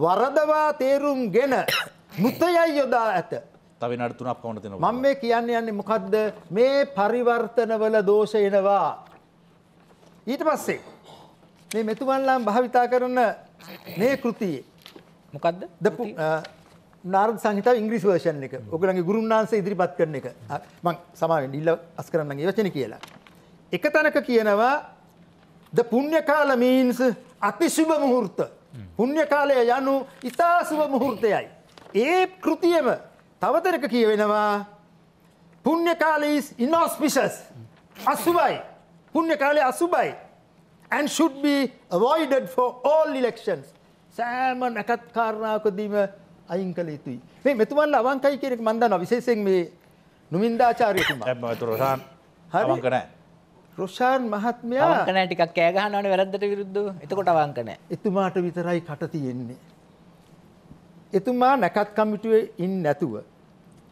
වරදවා තේරුම්ගෙන නුතයයි යොදා ඇත. තව නඩතුනක් පවන තින මම මේ කියන්න යන්නේ මොකක්ද මේ පරිවර්තනවල දෝෂ එනවා. ඊට පස්සේ මේ මෙතුමන්ලාම් භාවිතා කරන මේ කෘතියේ මොකක්ද නාරද සංහිතාව ඉංග්‍රීසි වර්ෂන් එක ඔගලගේ ගුරුන්නාන්ස ඉදිරිපත් කරන එක මං සමාවෙන් ඉල්ල අස් කරන්න වචන කියලා. එක තැනක කියනවා ද පුුණ්්‍යකාල මීන්ස් අතිශුභ මුහෘර්ත පුුණ්්‍යකාලය යනු ඉතා සුභ මුහෘර්තයයි. ඒ කෘතියම තවතරක කියවෙනවා පුුණ්‍ය කාලීස් ඉනෝස්පිෂස් අසුබයි පුුණ්‍ය කාලය අසුබයි and should be avoided for all elections. සෑම නැකත් කාරණාවකදීම අයින් කළ යුතුයි. මේ මෙතුමන්ල අවංකයි කෙනෙක් මන්දන විශේෂයෙන් මේ නුමින්දාචාරයතුමා රොසාන් අවංක නෑ. රොෂාන් මහත්මයා අවංක නෑ ටිකක් කෑ ගහනවනේ වැරද්දට විරුද්ධව. එතකොට අවංක නෑ. එතුමාට විතරයි කට තියෙන්නේ. එතුමා නැකත් කමිටුවේ ඉන්න නැතුව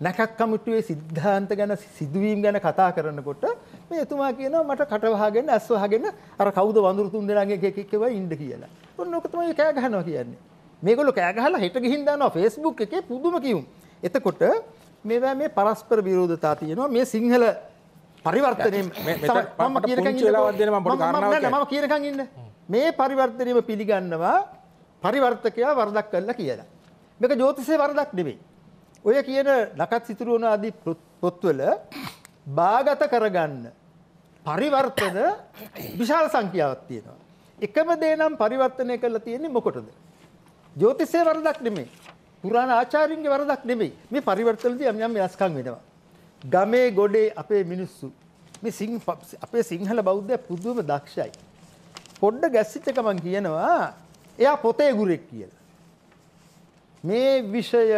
නැකත් කමිටුවේ සිද්ධාන්ත ගැන සිදුවීම් ගැන කතා කරනකොට මේ එතුමා කියනවා මට කට වහගෙන ඇස් වහගෙන අර කවුද වඳුරු තුන් දෙනාගේ එකෙක් එක්කව ඉන්න කියලා. ඔන්න ඔක තමයි කෑ ගහනවා කියන්නේ. මේගොල්ලෝ කෑ ගහලා හෙට ගිහින් දානවා Facebook එකේ පුදුම කියුම්. එතකොට මේවා මේ පරස්පර විරෝධතා තියෙනවා. මේ සිංහල පරිවර්තනය මම කියනකන් ඉන්න. මම කියනකන් ඉන්න. මේ පරිවර්තනයම පිළිගන්නවා පරිවර්තකයා වරදක් කළා කියලා. මේක ජෝතිෂයේ වරදක් නෙවෙයි. ඔය කියන නකත් සිතුරු වන ආදී පොත්වල බාගත කරගන්න පරිවර්තන විශාල සංඛ්‍යාවක් තියෙනවා. එකම දේ නම් පරිවර්තනය කරලා තියෙන්නේ මොකටද? ජෝතිෂයේ වරදක් නෙමෙයි. පුරාණ ආචාර්යින්ගේ වරදක් නෙමෙයි. මේ පරිවර්තනදී යම් යම් වෙනස්කම් වෙනවා. ගමේ ගොඩේ අපේ මිනිස්සු මේ සිං අපේ සිංහල බෞද්ධය පුදුම දක්ෂයි. පොඩ්ඩ ගැස්සිච්ච ගමන් කියනවා එයා පොතේ ගුරෙක් කියලා. මේ විෂය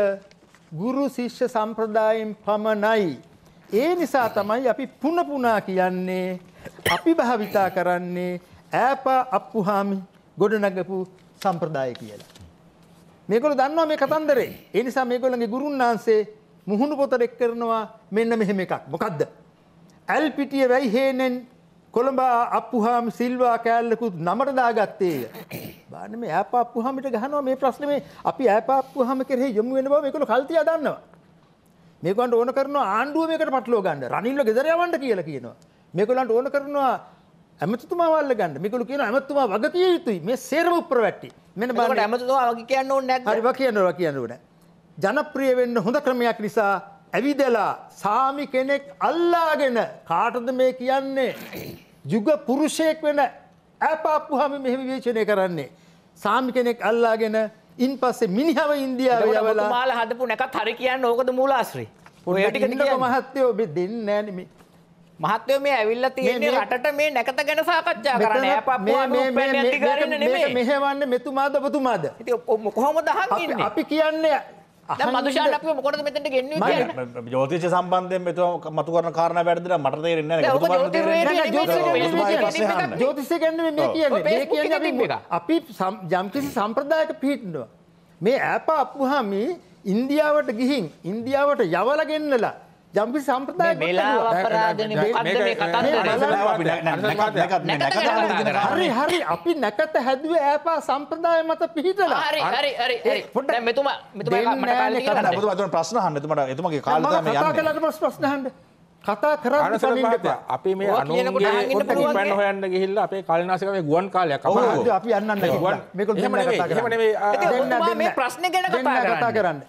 ගුරු ශිෂ්‍ය සම්ප්‍රදායෙන් පමණයි. ඒ නිසා තමයි අපි පුන පුනා කියන්නේ අපි භාවිතා කරන්නේ ඈප අප්පුහාමි ගොඩනගපු සම්ප්‍රදාය කියලා. මේගොල්ලෝ දන්නවා මේ කතන්දරේ. ඒ නිසා මේගොල්ලන්ගේ ගුරුන් වහන්සේ මුහුණු පොත දෙක් කරනවා මෙන්න මෙහෙම එකක්. මොකද්ද? ඇල්පිටිය වැයි හේනෙන් කොළඹ අප්පුහාම සිල්වා කෑල්ලකුත් නමට දාගත්තේය. බාන මේ ඈප අප්පුහාමිට ගහනවා මේ ප්‍රශ්නේ මේ අපි ඈප අප්පුහාම කෙරෙහි යොමු වෙන බව මේකලු කල්තියා දන්නවා. මේගොල්ලන්ට ඕන කරනවා ආණ්ඩුව මේකට පටලවා ගන්න. රනිල්ව ගෙදර යවන්න කියලා කියනවා. මේගොල්ලන්ට ඕන කරනවා ඇමතුතුමා වල්ල ගන්න. මේගොල්ලෝ කියනවා ඇමතුතුමා වග කිය යුතුයි. මේ සේරම උප්පරවැට්ටි. මෙන්න බලන්න ඇමතුතුමා වග කියන්න ඕනේ නැද්ද? හරි වග කියනවා කියන්න ඕනේ. ජනප්‍රිය වෙන්න හොඳ ක්‍රමයක් නිසා ඇවිදලා සාමි කෙනෙක් අල්ලාගෙන කාටද මේ කියන්නේ යුග පුරුෂයෙක් වෙන ඇපාපුහම මෙහෙම විවේචනය කරන්නේ සාමි කෙනෙක් අල්ලාගෙන ඉන් පස්සේ මිනිහව ඉන්දියාව යවලා මාල හදපු නැකත් හරි කියන්න ඕකද මූලාශ්‍රේ මහත්තයෝ ඔබ දෙන්න නෑනේ මහත්තය මේ ඇවිල්ල තියන්නේ රට මේ නැකත ගැන සාකච්ඡා කරන්න මෙහෙවන්න මෙතුමාද පතුමාද කොහොම දහ අපි කියන්නේ මදුෂාන අප මොකට මෙතට ගෙන්න ජෝතිෂ සම්බන්ධයෙන් මෙතු මතු කරන කාරණ වැඩදින මට තේරෙන්න ජෝතිෂ ගන්න අපි ජම්කිසි සම්ප්‍රදායට පිහිටනවා මේ ඇප අපපුහාමි ඉන්දියාවට ගිහින් ඉන්දියාවට යවලගෙන්නලා ජම්පි සම්ප්‍රදාය හරි හරි අපි නැකත හැදුව ඇපා සම්ප්‍රදාය මත පිහිටලා ප්‍රශ්නහන්න තුමට එතුමගේ කාල ප්‍රශ්නහන්ට කතා කර අපි මේ අනුපන් හොයන්න ගිහිල්ල අපේ කල්නාසකේ ගුවන් කාලයක් අපි යන්න ගුවන් ප්‍රශ්න ගැන කතා කරන්න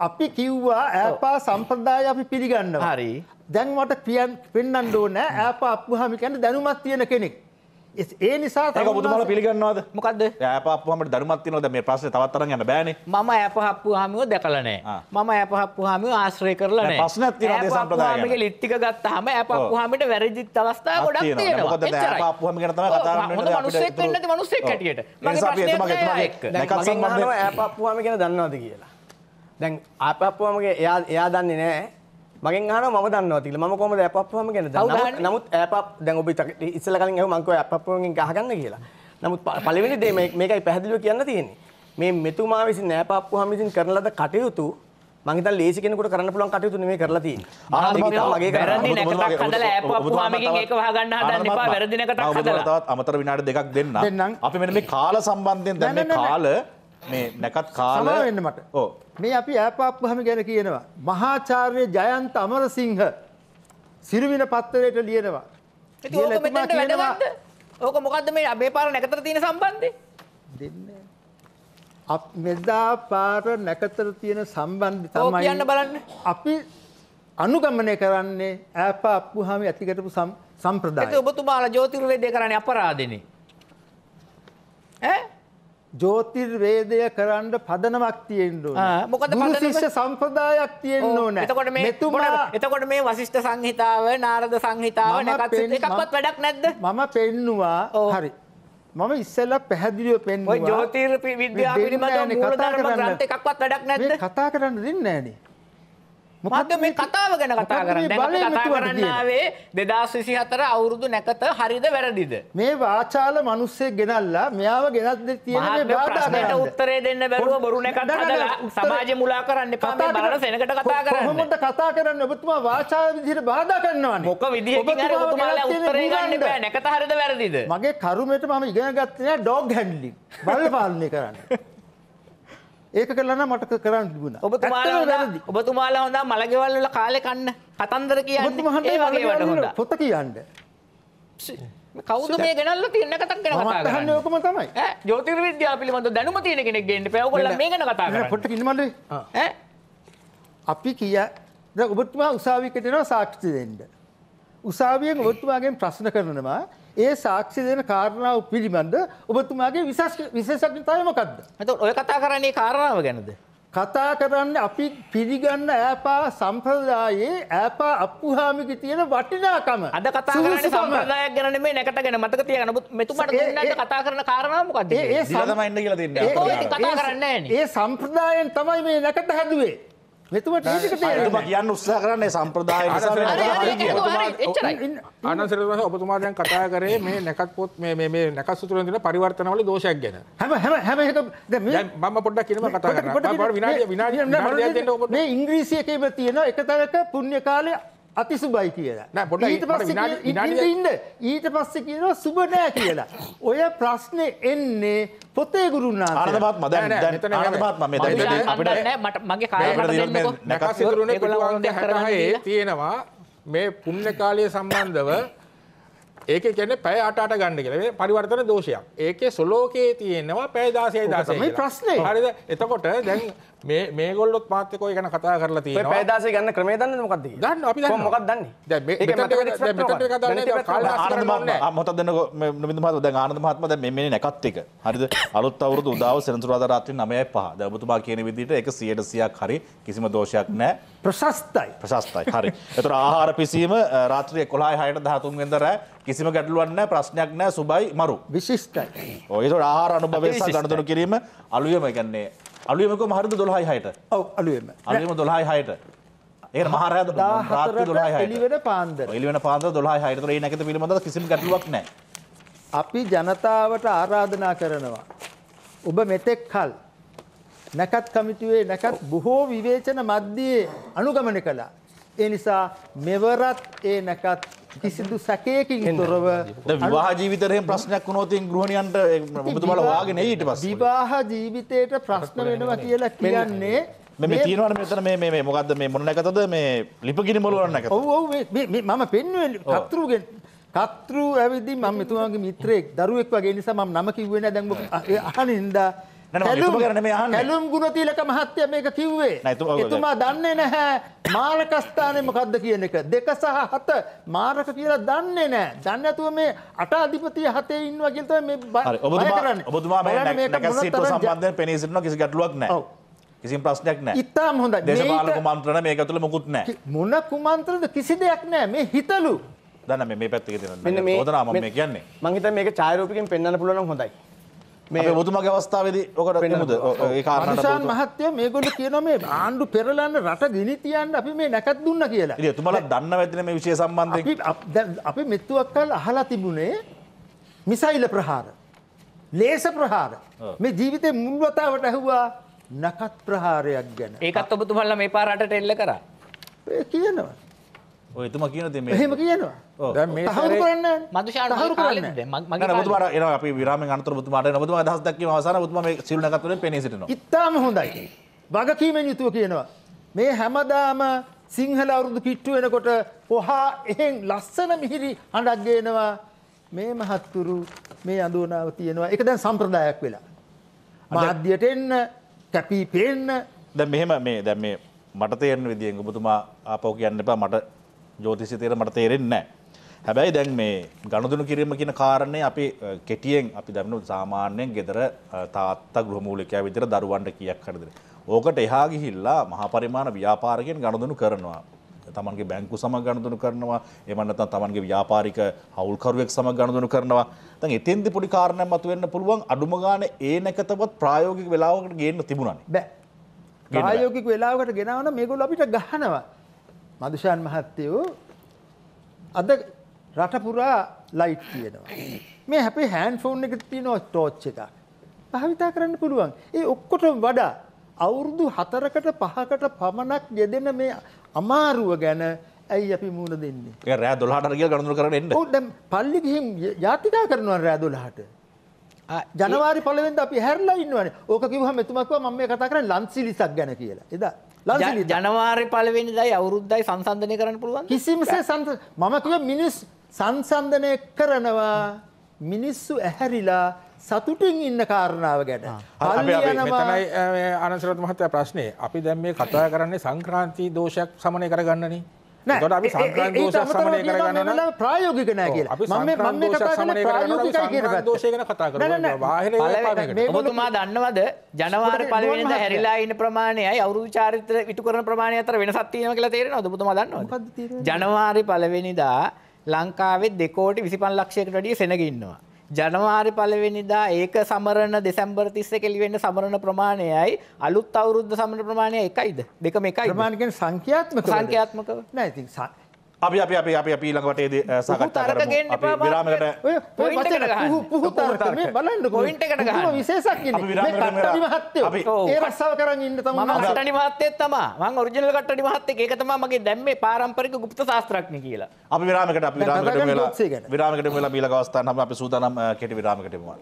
අපි කිව්වා ඇපා සම්ප්‍රදාය අපි පිළිගන්න හරි දැන් මට පියන් පෙන්න්න ඕන ඇප අපහමි කැන දැනුමත් තියෙන කෙනෙක්. ඒ නිසා තුමල පිළිගන්නවද මොකද ඇපහම ධර්මත්තිනොද මේ ප්‍රස තවත්තර යන්න බෑන ම ඇපහප්පු හමිෝ දැකලනෑ මම ඇපහප්පු හම ආශ්‍රය කරලන පස්නතිගේ ලිට්ටික ගත්තහම ඇපහමට වැරජිත් අවස්ථා ගොඩක් මනුස්සෙක් කටියට ඇපහම කියෙන දන්නවාද කියලා. දැන් ආපප්පුවමගේ එයා එයා දන්නේ නැහැ. මගෙන් අහනවා මම දන්නවා තියලා. මම කොහොමද ආපප්පුවම ගැන දන්නේ? නමුත් ආපප් දැන් ඔබ ඉස්සෙල්ලා කලින් ඇහුවා මං කෝ ආපප්පුවමගෙන් අහගන්න කියලා. නමුත් පළවෙනි දේ මේකයි පැහැදිලිව කියන්න තියෙන්නේ. මේ මෙතුමා විසින් ආපප්පුවම විසින් කරන ලද කටයුතු මංහිත ලේසි කෙනෙකුට කරන්න පුළුවන් කටයුතු නෙමෙයි කරලා තියෙන්නේ. අමතර විනාඩි දෙකක් දෙන්න. අපි මෙන්න මේ කාල සම්බන්ධයෙන් දැන් මේ කාල මේ නැකත් කාල වෙන්න මට. ඕ. මේ අපි ඈපාප්පුවම ගැන කියනවා. මහාචාර්ය ජයන්ත අමරසිංහ සිරුවින පත්තරයට ලියනවා. ඉතින් ඕක මෙතනට වැඩවත්ද? ඕක මොකද්ද මේ අපේ පාර නැකතට තියෙන සම්බන්ධය? දෙන්නේ. අප මෙදා පාර නැකතට තියෙන සම්බන්ධය තමයි. කියන්න බලන්න. අපි අනුගමනය කරන්නේ ඈපාප්පුවම ඇතිකටපු සම්ප්‍රදාය. ඒක ඔබතුමාලා ජ්‍යොතිර්වේදය කරන්නේ අපරාධනේ. ඈ ජෝතිර්වේදය කරන්න පදනමක් තියෙන්න්න මොකද ශිෂ්‍ය සම්ප්‍රදායක් තියෙන්න්න ඕන එතකොට මේ තුමා එතකොට මේ වශිෂ්ට සංහිතාව නාරද සංහිතාව එකක්වත් වැඩක් නැද්ද මම පෙන්නවා හරි මම ඉස්සල්ල පැහැදිලිය පෙන්වා ජෝතිර විද්‍යා පිළිබඳ කතා කරන්න එකක්වත් වැඩක් නැ කතා කරන්න දෙන්න ෑනේ මොකද මේ කතාව ගැන කතා කරන්න කතා කරන්නාවේ දෙදස් විසි හතර අවුරුදු නැකත හරිද වැරදිද. මේ වාචාල මනුස්සේ ගෙනල්ලා මෙයාව ගෙනත් තියෙනට උත්තරේ දෙන්න බැරුව බොරුණ කදලා සමාජ මුලා කරන්න පතා බර සෙනකට කතා කර හොමට කතා කරන්න ඔබතුමා වාචා විදිහට බාධ කරන්නවා මොක විදිහ නැකත හරිද වැරදිද. මගේ කරුමට මම ඉගෙන ගත්තනය ඩෝග් හැන්ඩලි බල පාලනය කරන්න. ඒක කරලන්න මට කරන්න තිබුණ ඔබ ඔබතුමාලා හොඳ මළගෙවල්ල කාලෙ කන්න කතන්දර කියන්න මහන්ට පොත කියන්න කවුද මේ ගෙනල්ල තියන්න කතක් කරන යකම තමයි ජෝතිර විද්‍යා පිළිබඳ දැනුම තියෙන කෙනෙක් ගෙන්ට පැවකොල මේ ගැන කතා පොට කිමට අපි කිය ඔබතුමා උසාවිකටෙනවා සාක්ෂි දෙෙන්ට උසාවියෙන් ඔබතුමාගෙන් ප්‍රශ්න කරනවා ඒ සාක්ෂි දෙන කාරණාව පිළිබඳ ඔබතුමාගේ විශේෂඥතාවය මොකද්ද? එතකොට ඔය කතා කරන්නේ කාරණාව ගැනද? කතා කරන්නේ අපි පිළිගන්න ඈපා සම්ප්‍රදායේ ඈපා අප්පුහාමිගේ තියෙන වටිනාකම. අද කතා කරන්නේ සම්ප්‍රදායක් ගැන නෙමෙයි නැකටගෙන මතක තියාගන්න. ඔබ මෙතුමාට දෙන්නට කතා කරන කාරණා මොකක්ද? ඒ ඒ සම්ප්‍රදායෙන් කියලා දෙන්නේ. ඒක කතා කරන්නේ නැහැ නේ. ඒ සම්ප්‍රදායෙන් තමයි මේ නැකට හැදුවේ. නැතුවට ඒකම කියන්න උත්සාහ කරන්නේ සම්ප්‍රදාය අනසර ඔබතුමා දැන් කතා කරේ මේ නැකත් පොත් මේ මේ මේ නැකත් සුතුරෙන් දෙන පරිවර්තනවල දෝෂයක් ගැන හැම හැම හැම එක දැන් මම පොඩ්ඩක් කියනවා කතා කරන්න විනාඩිය විනාඩිය දෙන්න ඔබ මේ ඉංග්‍රීසි එකේ තියෙන එක තරක පුණ්‍ය කාලේ අතිසුබයි කියලා ඊට පස්ස ඉන්න ඊට පස්සේ කියනවා සුබ නෑ කියලා. ඔය ප්‍රශ්නය එන්නේ පොතේ ගුරුන්නා අරමත් මද මගේ කාරහයේ තියෙනවා මේ පුන්න කාලය සම්බන්ධව ඒක කැන පැය අටට ගන්න කියල පරිවර්තන දෝෂයක් ඒක සොලෝකයේ තියෙනවා පැය දාසය දස ප්‍රශ්නය හරිද එතකොට දැන් මේ මේගොල්ලොත් මාත්‍යකෝය ගැන කතා කරලා තියෙන පෑදාස ගන්න ක්‍රමේ දන්න මොකක්ද දන්න අපි මොකක් දන්නේ මොත දන්න නොමිද මහත දැන් ආනන්ද මහත්මයා දැන් මේ නැකත් එක හරිද අලුත් අවුරුදු උදාව සෙනසුරාදා රාත්‍රී 9:05 දැන් ඔබතුමා කියන විදිහට ඒක 100%ක් හරි කිසිම දෝෂයක් නැහැ ප්‍රශස්තයි ප්‍රශස්තයි හරි ඒතර ආහාර පිසීම රාත්‍රී 11:06ට 13 වෙනිදා රෑ කිසිම ගැටලුවක් නැහැ ප්‍රශ්නයක් නැහැ සුබයි මරු විශිෂ්ටයි ඔය ඒතර ආහාර අනුභවය සහ ගනුදෙනු කිරීම අලුයම කියන්නේ අලුවමක මහරද දොළහයි හයට ඔව අලුවම අලුවම දොළහයි හයට ඒ මහර එලිවෙන පාන්ද එලිවෙන පාද දොළහ හයට ඒ නැත පිළිබඳ කිසිම ගැටලුවක් නෑ. අපි ජනතාවට ආරාධනා කරනවා. ඔබ මෙතෙක් කල් නැකත් කමිටුවේ නැකත් බොහෝ විවේචන මධ්‍යයේ අනුගමන කළා. ඒ නිසා මෙවරත් ඒ නැකත් කිසිදු සැකයකින් තොරව විවාහ ජීවිතරයෙන් ප්‍රශ්නයක් වුණෝතින් ගෘහණියන්ට ඔබතුමාලා වාගෙන ඊට පස්සේ විවාහ ජීවිතයට ප්‍රශ්න වෙනවා කියලා කියන්නේ මේ තියෙනවට මෙතන මේ මේ මොකද්ද මේ මොන නැකතද මේ ලිපගිනි මොළ වල නැකත ඔව් ඔව් මේ මම පෙන්වුවේ කතරුගෙන් කතරු ඇවිදින් මම මෙතුමාගේ මිත්‍රයෙක් දරුවෙක් වගේ නිසා මම නම කිව්වේ නැහැ දැන් අහනින්දා ඇලුම් ගුණතිලක මහත්ය මේක කිව්වේ එතුමා දන්නේ නැහැ මාරකස්ථානය මොකක්ද කියන එක දෙක සහ හත මාරක කියලා දන්නේ නෑ දන්නඇතුව මේ අට අධිපතිය හතේ ඉන්න වගේත ඔබතුමා සම්බන්ධය පෙනසිරන කිසි ගැටලුවක් නෑ කිසි ප්‍රශ්නයක් නෑ ඉතාම් හොඳ දේශපාල කුමන්ත්‍රන මේ තුළ මුකුත් නෑ මොන කුමන්ත්‍රද කිසි දෙයක් නෑ මේ හිතලු දන මේ පැත්තික තින ෝදනාම මේ කියන්නේ මහිත මේක චාරූපකින් පෙන්න්න පුළුවන් හොඳයි මේ ඔබතුමගේ අවස්ථාවද ඔකට අනිසාන් මහත්තය මේගොල කියන මේ ආණ්ඩු පෙරලන්න රට ගිනි තියන්න අපි මේ නැකත් දුන්න කියලා තුමල දන්න ඇතින මේ විශය සම්බන්ධ අපි මෙත්තුවක් කල් අහලා තිබුණේ මිසයිල ප්‍රහාර ලේස ප්‍රහාර මේ ජීවිතය මුල්වතාවට ඇහුවා නකත් ප්‍රහාරයක් ගැන ඒකත් ඔබතුමල්ල මේ පාරට එල්ල කර කියනවා ඔයතුම කියන හම කියනවා මදුෂාහරු කරන්න අප විරම අනතුර තුමාට නතුම අදහස් දක් වසන තුම සිල්නකතුර පෙනසිටන ඉතාම හොඳයි. වගකීමෙන් යුතුව කියනවා. මේ හැමදාම සිංහල අවුරුදු කිට්ටු වෙනකොට පොහා එහෙන් ලස්සන මිහිරි හඬක් ගේනවා මේ මහත්තුරු මේ අඳුවනාව තියෙනවා එක දැන් සම්ප්‍රදායක් වෙලා. මාධ්‍යයට එන්න කැපී පේන්න ද මෙහෙම මේ දැ මේ මට තයන විදිියෙන් ඔබතුමා ආපෝ කියන්න එපා මට ජෝතිසි තේර මට තේරෙන්නේ හැබැයි දැන් මේ ගණදුනු කිරීම කියන කාරණය අපි කෙටියෙන් අපි දැමනු සාමාන්‍යයෙන් ගෙදර තාත්තා ගෘහමූලිකයා විදිර දරුවන්ට කියක් කරදිර. ඕකට එහා ගිහිල්ලා මහපරිමාණ ව්‍යාපාරකෙන් ගණදුනු කරනවා. තමන්ගේ බැංකු සම ගණදුනු කරනවා එමන්නත තමන්ගේ ව්‍යාපාරික හවුල්කරුවෙක් සම ගණදුනු කරනවා තන් එතෙන්දි පොඩි කාරණය මතුවෙන්න පුළුවන් අඩුම ගාන ඒ නැකතවත් ප්‍රායෝගික වෙලාවකට ගේන්න තිබුණනේ බෑ ප්‍රායෝගික වෙලාවකට ගෙනවන මේගොල්ලෝ අපිට ගහනවා මදුෂාන් මහත්තයෝ අද රට පුරා ලයිට් තියෙනවා. මේ අපේ හෑන් ෆෝන් එක තියෙනවා ටෝච් එකක්. භාවිතා කරන්න පුළුවන්. ඒ ඔක්කොටම වඩා අවුරුදු 4කට 5කට පමණක් යෙදෙන මේ අමාරුව ගැන ඇයි අපි මූණ දෙන්නේ? ඒක රෑ 12ට ගිය ගණන්වල කරන්න එන්න. ඔව් දැන් පල්ලි ගිහින් යාතිකා කරනවා රෑ 12ට. ජනවාරි පළවෙනිදා අපි හැරලා ඉන්නවනේ. ඕක කිව්වහම එතුමා කිව්වා මම මේ කතා කරන්නේ ලන්සිලිසක් ගැන කියලා. එදා ජනවාරය පලවෙනි දයි අවුරුද්දයි සංසන්ධනය කරන්න පුළුවන් කිසිමසේ මමතුව මිනිස් සංසන්ධනය කරනවා මිනිස්සු ඇහැරිලා සතුටින් ඉන්න කාරණාව ගැන තමයි අනසරත් මහත්තය ප්‍රශ්නය අපි දැම් මේ කතා කරන්නේ සංක්‍රාන්ති දෝෂයක් සමනය කරගන්නනේ ප්‍රායෝගික නෑ කියලා ම ඔබතුමා දන්නවද ජනවාර පලවෙනිද හැරිලා ඉන්න ප්‍රමාණයයි අවුරු චාරිත්‍ර විටු කරන ප්‍රමාණය අතර වෙනසත් තියෙනවා කියලා තේරෙනවා ඔබතුමා දන්නවද ජනවාරි පළවෙනිදා ලංකාවේ දෙකෝටි 25 ලක්ෂයකට වැඩිය සෙනග ඉන්නවා ජනවාරි පලවෙනිදා ඒක සමරණ දෙසම්බර් තිස්ස කෙලිවෙන්න සමරණ ප්‍රමාණයයි අලුත් අවුරුද්ධ සමර ප්‍රමාණය එකයිද දෙකම එකයි ප්‍රමාණකෙන් සංඛ්‍යාත්මක සංඛ්‍යාත්මක නැති අපි අපි අපි අපි අපි ඊළඟවටේ සාකච්ඡා කරමු අපි විරාමයකට ඔය පොයින්ට් එකට ගහන්න පුහු තර්කනේ බලන්න පොයින්ට් එකට ගහන්න විශේෂයක් ඉන්නේ මේ කට්ටඩි මහත්තයෝ ඒ රස්සාව කරන් ඉන්න තමයි මම කට්ටඩි මහත්තයෙක් තමයි මම ඔරිජිනල් කට්ටඩි මහත්තයෙක් ඒක තමයි මගේ දැම්මේ පාරම්පරික গুপ্ত ශාස්ත්‍රඥ කියලා අපි විරාමයකට අපි විරාමයකට වෙලා විරාමයකට වෙලා ඊළඟ අවස්ථාවක් අපි සූදානම් කෙටි විරාමයකට එමු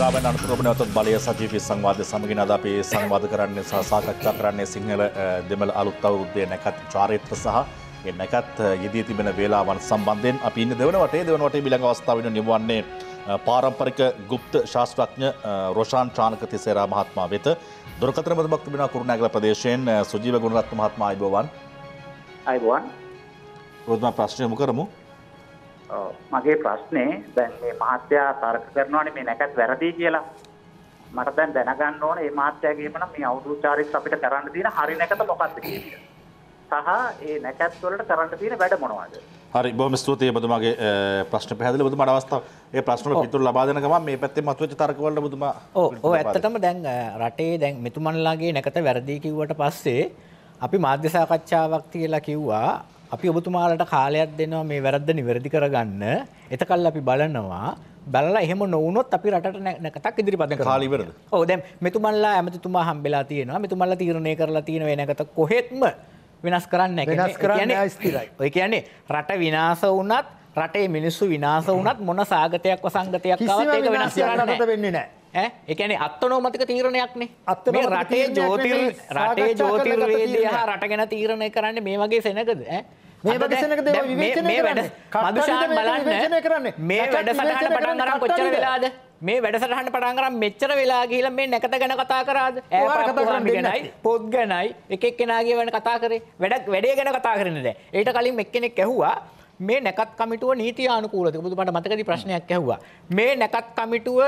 ශ්‍රාවන අනුතුරමනවතත් බලය සජීවී සංවාධ සමගින් අද අපේ සංවාධ කරන්නේ සහ සාකච්ඡා කරන්නේ සිංහල දෙමළ අලුත් අවුරුද්දේ නැකත් චාරිත්‍ර සහ ඒ නැකත් යෙදී තිබෙන වේලාවන් සම්බන්ධයෙන් අපි ඉන්න දෙවන වටේ දෙවන වටේ ඊළඟ අවස්ථාවෙන නිවන්නේ පාරම්පරික ගුප්ත ශාස්ත්‍රඥ රොෂාන් චානක තිසේරා මහත්මයා වෙත දුරකථන මතමක් තිබෙන කුරුණෑගල ප්‍රදේශයෙන් සුජීව ගුණරත්න මහත්මයා ආයිබෝවන් ආයිබෝවන් ප්‍රශ්නය යොමු කරමු මගේ ප්‍රශ්නේ දැන් මේ මහත්තයා තර්ක කරනවානේ මේ නැකත් වැරදි කියලා. මට දැන් දැනගන්න ඕන මේ මහත්තයාගේම නම් මේ අවුරුදු චාරිත්‍ර අපිට කරන්න තියෙන හරි නැකත මොකක්ද කියලා. සහ ඒ නැකත් වලට කරන්න තියෙන වැඩ මොනවද? හරි බොහොම ස්තුතියි ඔබතුමාගේ ප්‍රශ්න පැහැදිලි ඔබතුමාට අවස්ථාව ඒ ප්‍රශ්න වල පිටුර ලබා දෙන ගමන් මේ පැත්තේ මතුවෙච්ච තර්ක වලට ඔබතුමා ඔව් ඔව් ඇත්තටම දැන් රටේ දැන් මෙතුමන්ලාගේ නැකත වැරදි කිව්වට පස්සේ අපි මාධ්‍ය සාකච්ඡාවක් කියලා කිව්වා අපි ඔබතුමාලට කාලයක් දෙනවා මේ වැරද්ද නිවැරදි කරගන්න එතකල් අපි බලනවා බලලා එහෙම නොවුනොත් අපි රටට නැකතක් ඉදිරිපත් කරනවා කාලිවරද ඔව් දැන් මෙතුමන්ලා ඇමතිතුමා හම්බෙලා තියෙනවා මෙතුමන්ලා තීරණය කරලා තියෙන වෙනකට කොහෙත්ම වෙනස් කරන්න වෙනස් කරන්න ස්ථිරයි ඔය කියන්නේ රට විනාශ වුණත් රටේ මිනිස්සු විනාශ වුණත් මොන සාගතයක් වසංගතයක් ආවත් ඒක වෙනස් කරන්න වෙන්නේ නැහැ එකන අත්තනෝමතික තීරණයක්නේ අත් රටේ ජෝති රටේ ජෝතිර්වේදය හා රට ගැන තීරණය කරන්න මේ වගේ සෙනකද මේ මදුෂාන් බලන්න කරන්න මේ වැඩසටහට පටන් අරම් කොච්චර වෙලාද මේ වැඩසටහට පටන් කරම් මෙච්චර වෙලා ගිහිල මේ නැකත ගැන කතා කරාද ගැනයි පොත් ගැනයි එකක් කෙනගේ වන කතා කරේ වැඩක් වැඩේ ගැන කතා කරනද ඒට කලින් එක්කෙනෙක් ඇහවා මේ නැකත් කමිටුව නීති අනුකූලති බුදුමට මතකති ප්‍රශ්නයක් ඇහවා මේ නැකත් කමිටුව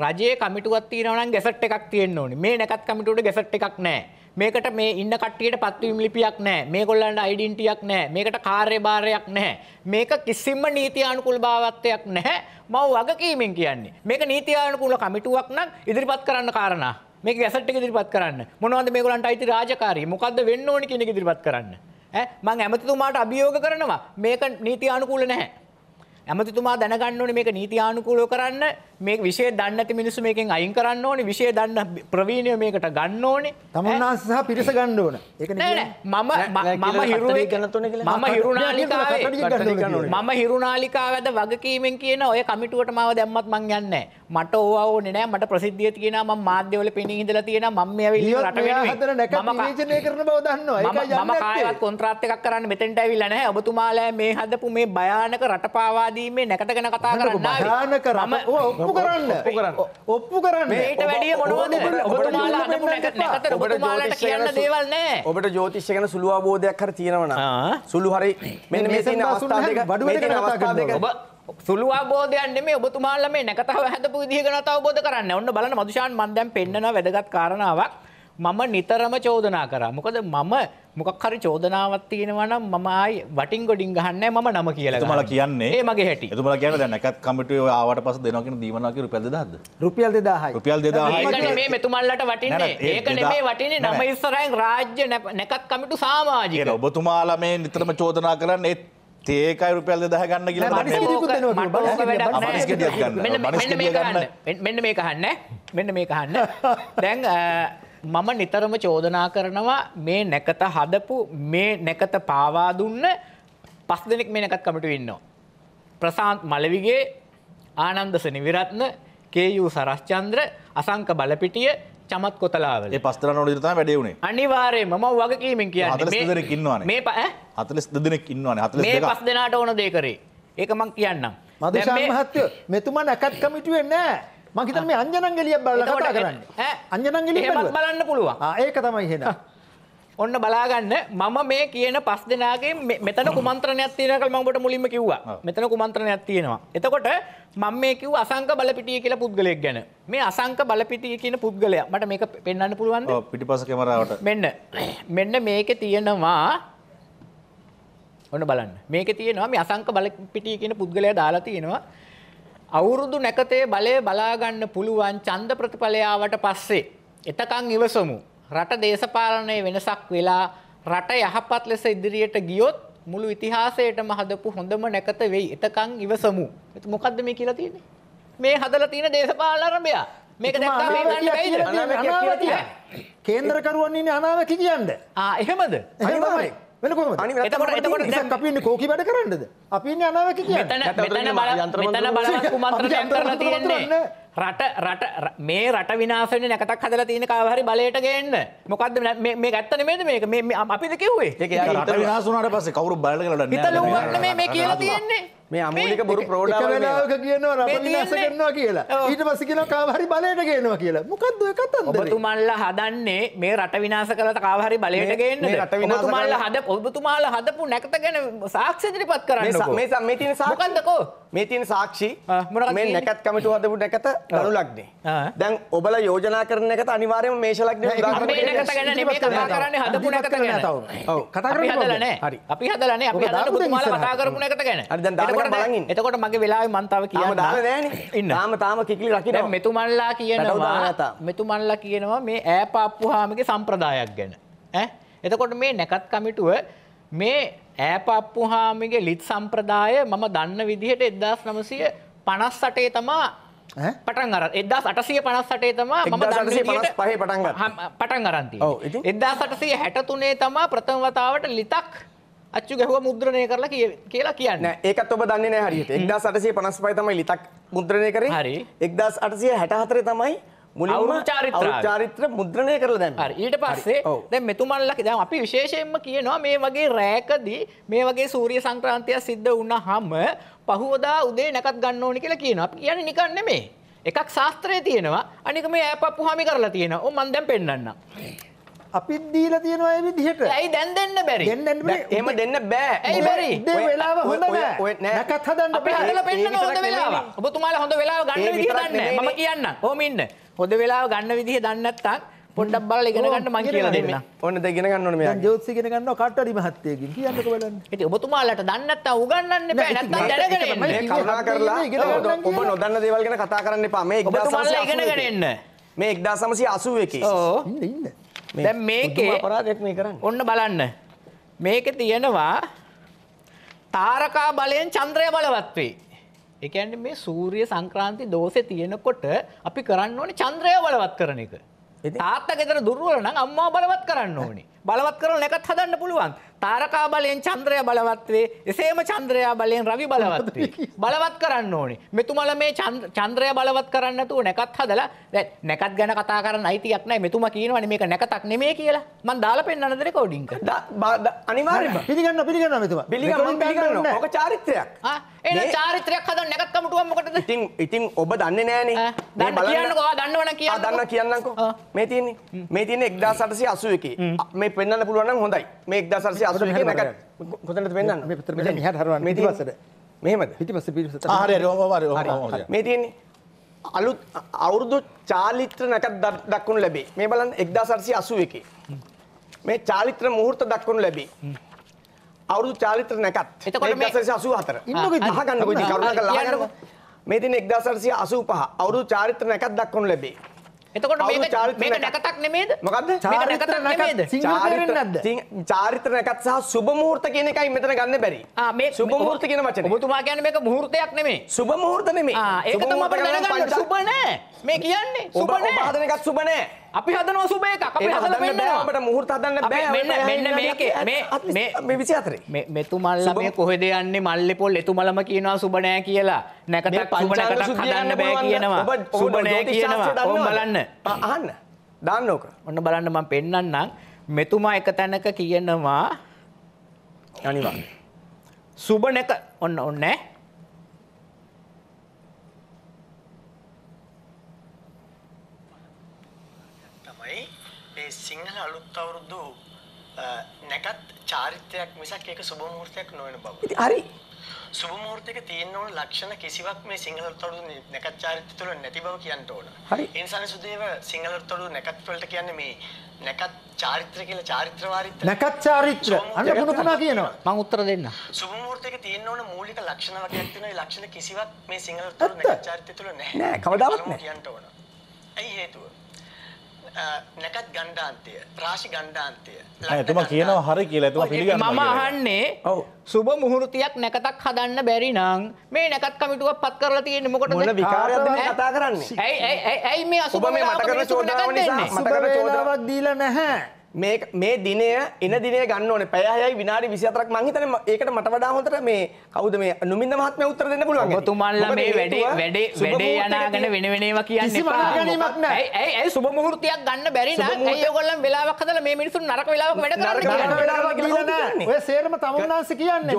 රජයේ කමිටුවක් තියෙනවා නම් ගැසට් එකක් තියෙන්න ඕනේ. මේ නැකත් කමිටුවට ගැසට් එකක් නැහැ. මේකට මේ ඉන්න කට්ටියට පත්වීම් ලිපියක් නැහැ. මේගොල්ලන්ට අයිඩෙන්ටිටියක් නැහැ. මේකට කාර්යභාරයක් නැහැ. මේක කිසිම නීතියානුකූල භාවත්වයක් නැහැ. මම වගකීමෙන් කියන්නේ. මේක නීතියානුකූල කමිටුවක් නම් ඉදිරිපත් කරන්න කාරණා. මේක ගැසට් එක ඉදිරිපත් කරන්න. මොනවද මේගොල්ලන්ට අයිති රාජකාරී? මොකද්ද වෙන්න ඕනේ කියන එක ඉදිරිපත් කරන්න. ඈ මම ඇමතිතුමාට අභියෝග කරනවා. මේක නීතියානුකූල නැහැ. ඇමතිතුමා දැනගන්න ඕනේ මේක නීතියානුකූලව කරන්න මේ විෂය දන්නති මිනිස්සු මේකෙන් අයින් කරන්න ඕනේ විෂය දන්න ප්‍රවීණය මේකට ගන්න ඕනේ තමන්නාසහ පිරිස ගන්න ඕන ඒක මම මම හිරුවේ ගැනතුන මම හිරුණාලිකාවේ මම හිරුණාලිකාවද වගකීමෙන් කියන ඔය කමිටුවට මාව දැම්මත් මං යන්නේ මට ඕවා ඕනේ නෑ මට ප්‍රසිද්ධිය තියෙනවා මම මාධ්‍යවල පෙනී ඉඳලා තියෙනවා මම මේ ඇවිල්ලා රට වෙනුවෙන් මම විචනය කරන බව දන්නවා ඒක මම කායවත් කොන්ත්‍රාත් එකක් කරන්න මෙතෙන්ට ඇවිල්ලා නැහැ ඔබතුමාලා මේ හදපු මේ භයානක රටපාවාදීමේ නැකටගෙන කතා කරන්න ආවේ භයානක රට ඔව් ඔප්පු කරන්න ඔප්පු කරන්න ට වැඩිය මොනවද ඔබතුමාලා නැකත ඔබතුමාලට කියන්න දේවල් නෑ ඔබට ජෝතිෂ්‍ය ගැන සුළු අවබෝධයක් හර තියෙනවන සුළු හරි මෙන්න මේ තියෙන අවස්ථා දෙක බඩුව දෙක අවස්ථා දෙක ඔබ සුළු අබෝධයන් මේ ඔබතුමාල්ල මේ නැකතාව හැදපු දිගනතාව බෝධ කරන්න ඔන්න බලන මදුෂාන් මන්දැම් පෙන්න්නන වැදගත් කාරණාවක්. මම නිතරම චෝදනා කරා. මොකද මම මොකක් හරි චෝදනාවක් තියෙනවා නම් මම ආයි වටින් ගොඩින් ගහන්නේ මම නම කියලා. එතුමලා කියන්නේ ඒ මගේ හැටි. එතුමලා කියන්නේ දැන් නැකත් කමිටුවේ ආවට පස්සේ දෙනවා කියන දීවනවා කියන රුපියල් 2000ද? රුපියල් 2000යි. රුපියල් 2000යි. ඒක නෙමේ මෙතුමන්ලට වටින්නේ. ඒක නෙමේ වටින්නේ නම ඉස්සරහින් රාජ්‍ය නැකත් කමිටු සමාජික. ඒක ඔබතුමාලා මේ නිතරම චෝදනා කරන්නේ ඒකයි රුපියල් 2000 ගන්න කියලා මෙන්න මේක අහන්න. මෙන්න මේක අහන්න. දැන් මම නිතරම චෝදනා කරනවා මේ නැකත හදපු මේ නැකත පාවා දුන්න පස් දෙනෙක් මේ නැකත් කමිටු ඉන්නවා. ප්‍රසාන්ත් මලවිගේ ආනන්දසනි විරත්න කේයූ සරස්චන්ද්‍ර අසංක බලපිටිය චමත් කොතලාව පස්තර නොට වැඩ වුණේ අනිවාරේ ම වගකීමෙන් කියන්න මේ ප හතලස් දෙනෙක් ඉන්නවන හත පස් දෙනාට ඕන දේකරේ ඒක මං කියන්නම් මදශාන් මහත්ව මෙතුමා නැකත් කමිටුවෙන් නෑ මහිතන මේ අංජනංගලියක් බලලා කතා කරන්නේ අංජනංගලිය බලන්න පුළුවන් ඒක තමයි එහෙනම් ඔන්න බලාගන්න මම මේ කියන පස් දෙනාගේ මෙතන කුමන්ත්‍රණයක් තියෙනකල් මම ඔබට මුලින්ම කිව්වා. මෙතන කුමන්ත්‍රණයක් තියෙනවා. එතකොට මම මේ කිව්ව අසංක බලපිටිය කියලා පුද්ගලයෙක් ගැන. මේ අසංක බලපිටිය කියන පුද්ගලයා මට මේක පෙන්වන්න පුළුවන්ද? ඔව් පිටිපස කැමරාවට. මෙන්න. මෙන්න මේකේ තියෙනවා ඔන්න බලන්න. මේකේ තියෙනවා මේ අසංක බලපිටිය කියන පුද්ගලයා දාලා තියෙනවා. අවුරුදු නැකතේ බලය බලාගන්න පුළුවන් ඡන්ද ප්‍රතිඵලයාවට පස්සේ එතකන් ඉවසමු. රට දේශපාලනයේ වෙනසක් වෙලා රට යහපත් ලෙස ඉදිරියට ගියොත් මුළු ඉතිහාසයටම හදපු හොඳම නැකත වෙයි. එතකන් ඉවසමු. මොකද්ද මේ කියලා තියෙන්නේ? මේ හදලා තියෙන දේශපාලන අරඹය. මේක දැක්කම මේ ගන්න බැයිද? කේන්දරකරුවන් ඉන්නේ අනාවැකි කියන්නේ. ආ එහෙමද? එහෙමයි. වෙන කොහොමද? එතකොට එතකොට දැන් අපි ඉන්නේ කෝකි වැඩ කරන්නද? අපි ඉන්නේ අනාවැකි කියන්නේ. මෙතන මෙතන බල මෙතන බලවත් කුමන්ත්‍රණයක් කරලා තියෙන්නේ. රට රට මේ රට විනාසන නැකතක් හදල තියෙන කාවහරි බලයට ගන්න මොකක්ද මේ ගත්ත නෙමේද මේක මේ අපිද කිව්වේ රට විනාසුනට පස කවරු බලකට මේ කියලා තියන්නේ මේ අමලික බොරු ප්‍රෝඩාවක කියනවා රට විනාස කරනවා කියලා ඊට පස කියන කාවහරි බලයට ගේනවා කියලා මොකක්ද එකත් ඔබතුමල්ල හදන්නේ මේ රට විනාස කලට කාවහරි බලයට ගන්න රට විනාසමල්ල හද ඔබතුමාල හදපු නැකත ගැන සාක්ෂදිරිපත් කරන්න මේ සම්මතින සාකන්දකෝ මේ තියන සාක්ෂි මොන මේ නැකත් කමිටු හදපු නැකත ධනු ලග්නේ. දැන් ඔබලා යෝජනා කරන එකට අනිවාර්යයෙන්ම මේෂ ලග්නේ උදාහරණ මේ නැකත ගැන නෙමෙයි කතා කරන්නේ හදපු නැකත ගැන. ඔව් කතා කරන්නේ හදලා නැහැ. හරි. අපි හදලා නැහැ. අපි හදන්න පුදුමාලා කතා කරපු නැකත ගැන. හරි දැන් දාලා බලන් ඉන්න. එතකොට මගේ වෙලාවේ මම තව කියන්න. ආම දාලා නැහනේ. ඉන්න. තාම තාම කිකිලි රකින්න. දැන් මෙතුමන්ලා කියනවා මෙතුමන්ලා කියනවා මේ ඈපාප්පුහාමගේ සම්ප්‍රදායක් ගැන. ඈ එතකොට මේ නැකත් කමිටුව මේ ඈපප්පුහාමිගේ ලිත් සම්ප්‍රදාය මම දන්න විදිහට එදදාස් නමසය පනස් සටේ තමා පටන් අර එදා සටසය පනස්සටේ තම ම පහ පටන් පටන් අරන්ති එදා සටසේ හැටතුනේ තමා ප්‍රථම වතාවට ලිතක් අච්චු ගැහුව මුද්‍රණය කරලා කිය කියලා කියන්න ඒකත් ඔබ දන්නේ හරියට එක්දා සටසේ පනස් පයි තමයි ලිතක් මුද්‍රණය කරේ හරි එක්දස් අටසය හැටහතරේ තමයි මුලින්ම චාරිත්‍ර චාරිත්‍ර මුද්‍රණය කරලා දැන් ඊට පස්සේ දැන් මෙතුමන්ලක දැන් අපි විශේෂයෙන්ම කියනවා මේ වගේ රැකදී මේ වගේ සූර්ය සංක්‍රාන්තිය සිද්ධ වුණාම පහුවදා උදේ නැකත් ගන්න ඕනි කියලා කියනවා. අපි කියන්නේ නිකන් නෙමෙයි. එකක් ශාස්ත්‍රයේ තියෙනවා අනික මේ ඈ පප්පු හාමි කරලා තියෙනවා. ඔව් මම දැන් පෙන්වන්නම්. අපිත් දීලා තියෙනවා ඒ විදිහට. ඇයි දැන් දෙන්න බැරි? දැන් දෙන්න බැරි. එහෙම දෙන්න බෑ. ඇයි බැරි? මේ වෙලාව හොඳ නෑ. නැකත් හදන්න බෑ. අපි හදලා පෙන්නන හොඳ වෙලාව. ඔබතුමාලා හොඳ වෙලාව ගන්න විදිහ දන්නේ නැහැ. මම කියන්නම්. ඕම ඉන්න. හොඳ වෙලාව ගන්න විදිහ දන්නේ නැත්තම් පොඩ්ඩක් බලලා ඉගෙන ගන්න මං කියලා දෙන්න. ඔන්න දැන් ඉගෙන ගන්න ඕනේ මෙයා. දැන් ජෝතිස් ඉගෙන ගන්නවා කට්ටඩි මහත්තයගෙන්. කියන්නකෝ බලන්න. ඉතින් ඔබතුමාලට දන්නේ නැත්තම් උගන්වන්න එපා. නැත්තම් දැනගෙන ඉන්න. මේ කරුණා කරලා ඔබ නොදන්න දේවල් ගැන කතා කරන්න එපා. මේ 1980 ඔබතුමාලා ඉගෙනගෙන එන්න. මේ 1981. ඔව්. ඉන්න ඉන්න. දැ මේකේ අපරාධයක් මේ කරන්න ඔන්න බලන්න මේක තියෙනවා තාරකා බලයෙන් චන්ද්‍රය බලවත් වේ. එකන්න මේ සූරිය සංක්‍රාන්ති දෝසය තියෙනකොට අපි කරන්න ඕනි චන්ද්‍රය බලවත් කරන එක. තාත්ත ගෙතර දුර්ුවලන අම්මා බලවත් කරන්න ඕනි. බලවත් කරන එකත් හදන්න පුළුවන්. තාරකා බලයෙන් චන්ද්‍රය බලවත්වේ එසේම චන්ද්‍රයා බලයෙන් රවි බලවත් බලවත් කරන්න ඕනි මෙතුමල මේ චන්ද්‍රය බලවත් කරන්න තුව නැකත් හදලා නැකත් ගැන කතා කරන්න අයිතියක් නෑ මෙතුම කියනවන මේක නැකතක් නෙමේ කියලා මන් දාල පෙන්න්න දෙර කෝඩින් අනිවාර පිගන්න පිගන්න මෙතුම පිගන්න ඕක චාරිත්‍රයක් එ චාරිත්‍රයක් හද නැකත්කමටුවමකට ඉතින් ඉතින් ඔබ දන්න නෑන දන්න කියන්න දන්නවන කිය දන්න කියන්නකෝ මේ තියන්නේ මේ තියන්නේ එක්දා සටසි අසුවකි මේ පෙන්න්න පුළුවන් හොඳයි මේ දසරසය අසු කොතනට පෙන්න්න හ හර මෙහමද පිටිපස පිරිස මේ තියන්නේ අලුත් අවුරුදු චාලිත්‍ර නැකත් දක්වනු ලැබේ. මේ බලන්න 1981 මේ චාලිත්‍ර මුහුර්ත දක්වනු ලැබේ. අවුරුදු චාලිත්‍ර නැකත් 1984. ඉන්නකෝ අහගන්නකෝ ඉතින් කරුණාකරලා අහගන්නකෝ. මේ දින 1985 අවුරුදු චාරිත්‍ර නැකත් දක්වනු ලැබේ. එතකොට මේක නැකතක් නෙමේද මොකද නැකතක් නේද චාරිත්‍ර නැකත් සහ සුබමූර්ත කියන එකයි මෙතන ගන්න බැරි මේ සුබමූර්ත කියන වචන ඔබතුමා කියන්නේ මේක මුහූර්තයක් නෙමේ සුබමූර්ත නෙමේ ඒක තමයි අපිට දැනගන්න සුබ නෑ මේ කියන්නේ සුබ නෑ ඔබ හදන එකක් සුබ නෑ අපි හදනවා සුබ එකක් අපි හදලා පෙන්නනවා අපිට මුහුර්ත හදන්න බෑ මෙන්න මෙන්න මේකේ මේ මේ 24 මේ මෙතුමල්ලා මේ කොහෙද යන්නේ මල්ලේ පොල් එතුමලම කියනවා සුබ නෑ කියලා නැකතක් සුබ නැකතක් හදන්න බෑ කියනවා සුබ නෑ කියනවා ඕම් බලන්න අහන්න දාන්න ඕක ඔන්න බලන්න මම පෙන්නන්නම් මෙතුමා එක තැනක කියනවා අනිවාර්ය සුබ නැක ඔන්න ඔන්නේ අලුත් අවුරුද්දු නැකත් චාරිත්‍රයක් මිසක් ඒක සුබ මුහූර්තයක් නොවන බව. හරි. සුබ මුහූර්තයක තියෙන ඕන ලක්ෂණ කිසිවක් මේ සිංහල අලුත්වරුදු නැකත් චාරිත්‍රය තුළ නැති බව කියන්න ඕන. හරි. ඒ නිසා සුදේව සිංහල අලුත්වරුදු නැකත් වලට කියන්නේ මේ නැකත් චාරිත්‍ර කියලා චාරිත්‍ර වාරිත්‍ර නැකත් චාරිත්‍ර අන්න මොන තුනා කියනවා මම උත්තර දෙන්න සුබ මුහූර්තයක තියෙන ඕන මූලික ලක්ෂණ වගේක් තියෙනවා ඒ ලක්ෂණ කිසිවක් මේ සිංහල අලුත්වරුදු නැකත් චාරිත්‍රය තුළ නැහැ නෑ කවදාවත් නෑ කියන්න ඕන. ඇයි හේතුව? නැකත් ගණ්ඩාන්තය රාශි ගණ්ඩාන්තය ඇතුම කියනවා හරි කියලා ඇතුම පිළිගන්න මම අහන්නේ ඔව් සුබ මුහුණුතියක් නැකතක් හදන්න බැරි නම් මේ නැකත් කමිටුවක් පත් කරලා තියෙන්නේ මොකටද මොන විකාරයක්ද මේ කතා කරන්නේ ඇයි ඇයි ඇයි මේ අසුබ මේ මට කරන චෝදනාව නිසා මට කරන චෝදනාවක් දීලා නැහැ මේ දිනය එන දිනය ගන්න ඕන පැයයි විනාඩි විසිතරක් මංහිතන ඒකට මට වඩා හොතර මේ කවද මේ නුමින්ද මහත්ම උත්තර දෙන්න පුළුවන් තුමල්ල මේ වැඩේ වැඩේ වැඩේ යනාගෙන වෙනවෙනේව කියන්නේ පාගනීමක් නෑ ඇයි සුබ මුහෘතියක් ගන්න බැරි නම් ඒගොල්ලන් වෙලාවක් හදලා මේ මිනිසුන් නරක වෙලාවක් වැඩ කරන්නේ ඔය සේරම තමුන්නාන්ස කියන්නේ